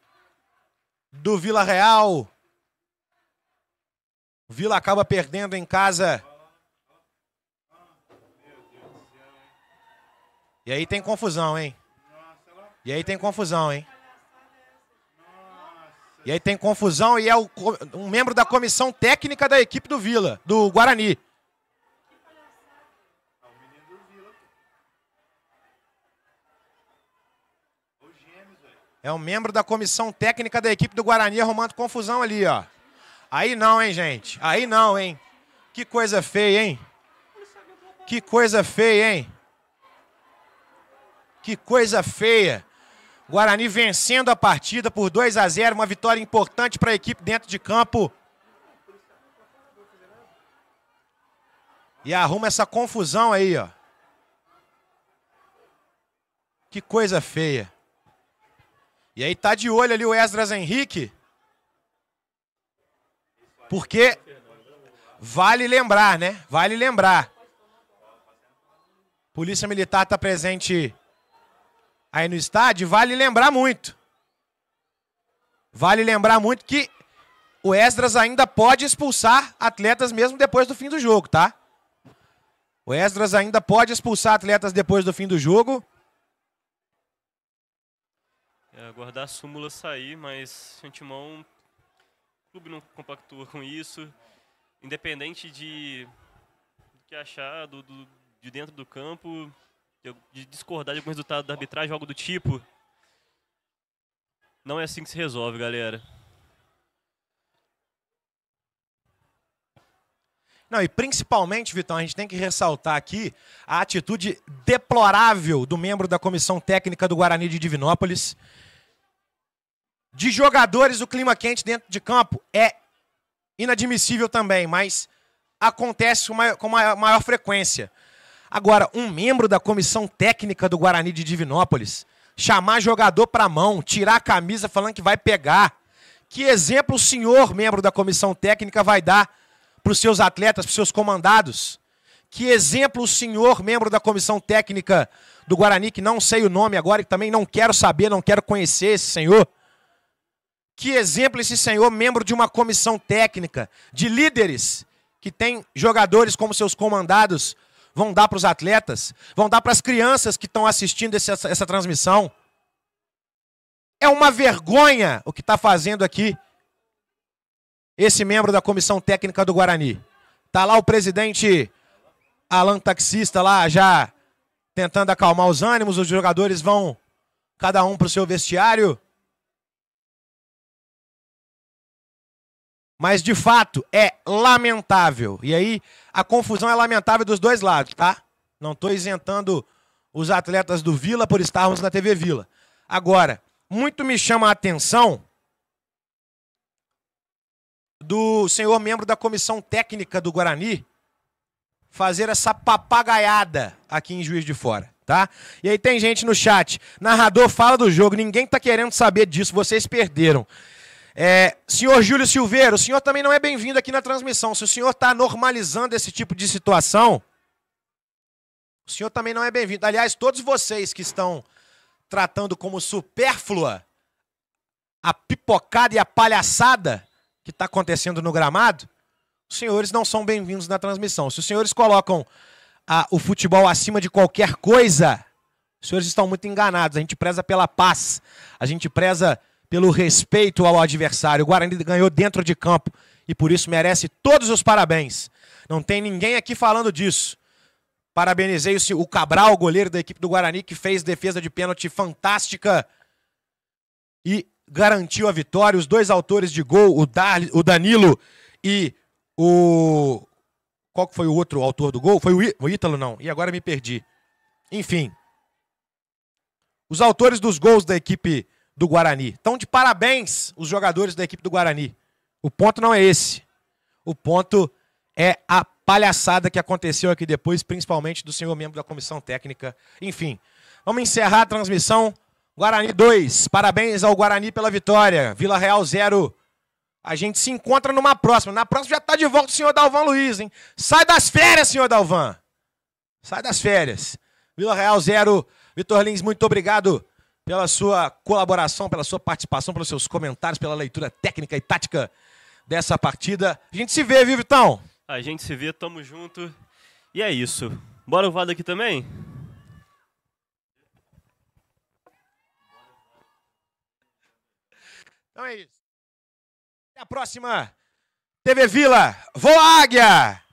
do Vila Real. O Vila acaba perdendo em casa. E aí tem confusão, hein? E aí tem confusão, hein? E aí tem confusão e é o, um membro da comissão técnica da equipe do Vila, do Guarani. É um membro da comissão técnica da equipe do Guarani arrumando confusão ali, ó. Aí não, hein, gente? Aí não, hein? Que coisa feia, hein? Que coisa feia, hein? Que coisa feia. Guarani vencendo a partida por 2 a 0, uma vitória importante para a equipe dentro de campo. E arruma essa confusão aí, ó. Que coisa feia. E aí tá de olho ali o Esdras Henrique. Porque vale lembrar, né? Vale lembrar. Polícia Militar está presente aí no estádio, vale lembrar muito. Vale lembrar muito que o Esdras ainda pode expulsar atletas mesmo depois do fim do jogo, tá? O Esdras ainda pode expulsar atletas depois do fim do jogo. É, aguardar a súmula sair, mas o mão clube não compactua com isso, independente de do que achar do, do, de dentro do campo, de, de discordar de algum resultado da arbitragem, algo do tipo. Não é assim que se resolve, galera. Não, e principalmente, Vitão, a gente tem que ressaltar aqui a atitude deplorável do membro da comissão técnica do Guarani de Divinópolis, de jogadores, o clima quente dentro de campo é inadmissível também, mas acontece com maior, frequência. Agora, um membro da comissão técnica do Guarani de Divinópolis chamar jogador para mão, tirar a camisa falando que vai pegar. Que exemplo o senhor, membro da comissão técnica, vai dar para os seus atletas, para os seus comandados? Que exemplo o senhor, membro da comissão técnica do Guarani, que não sei o nome agora e também não quero saber, não quero conhecer esse senhor, que exemplo esse senhor, membro de uma comissão técnica, de líderes que tem jogadores como seus comandados, vão dar para os atletas, vão dar para as crianças que estão assistindo essa, essa transmissão. É uma vergonha o que está fazendo aqui esse membro da comissão técnica do Guarani. Tá lá o presidente Alan Taxista lá já tentando acalmar os ânimos, os jogadores vão cada um para o seu vestiário. Mas de fato é lamentável. E aí a confusão é lamentável dos dois lados, tá? Não estou isentando os atletas do Vila por estarmos na TV Vila. Agora, muito me chama a atenção do senhor membro da comissão técnica do Guarani fazer essa papagaiada aqui em Juiz de Fora, tá? E aí tem gente no chat, narrador fala do jogo, ninguém tá querendo saber disso, vocês perderam. É, senhor Júlio Silveira, o senhor também não é bem-vindo aqui na transmissão. Se o senhor está normalizando esse tipo de situação, o senhor também não é bem-vindo. Aliás, todos vocês que estão tratando como supérflua a pipocada e a palhaçada que está acontecendo no gramado, os senhores não são bem-vindos na transmissão. Se os senhores colocam a, o futebol acima de qualquer coisa, os senhores estão muito enganados. A gente preza pela paz, a gente preza pelo respeito ao adversário. O Guarani ganhou dentro de campo e por isso merece todos os parabéns. Não tem ninguém aqui falando disso. Parabenizei o Cabral, goleiro da equipe do Guarani, que fez defesa de pênalti fantástica e garantiu a vitória. Os dois autores de gol, o, Dar o Danilo e o. Qual que foi o outro autor do gol? Foi o, o Ítalo, não. E agora me perdi. Enfim. Os autores dos gols da equipe do Guarani. Então, de parabéns os jogadores da equipe do Guarani. O ponto não é esse. O ponto é a palhaçada que aconteceu aqui depois, principalmente do senhor membro da comissão técnica. Enfim, vamos encerrar a transmissão. Guarani 2, parabéns ao Guarani pela vitória. Vila Real 0. A gente se encontra numa próxima. Na próxima já está de volta o senhor Dalvan Luiz, hein? Sai das férias, senhor Dalvan. Sai das férias. Vila Real 0. Vitor Lins, muito obrigado pela sua colaboração, pela sua participação, pelos seus comentários, pela leitura técnica e tática dessa partida. A gente se vê, viu, Vitão? A gente se vê, tamo junto. E é isso. Bora o Vado aqui também? Então é isso. Até a próxima. TV Vila, voa águia!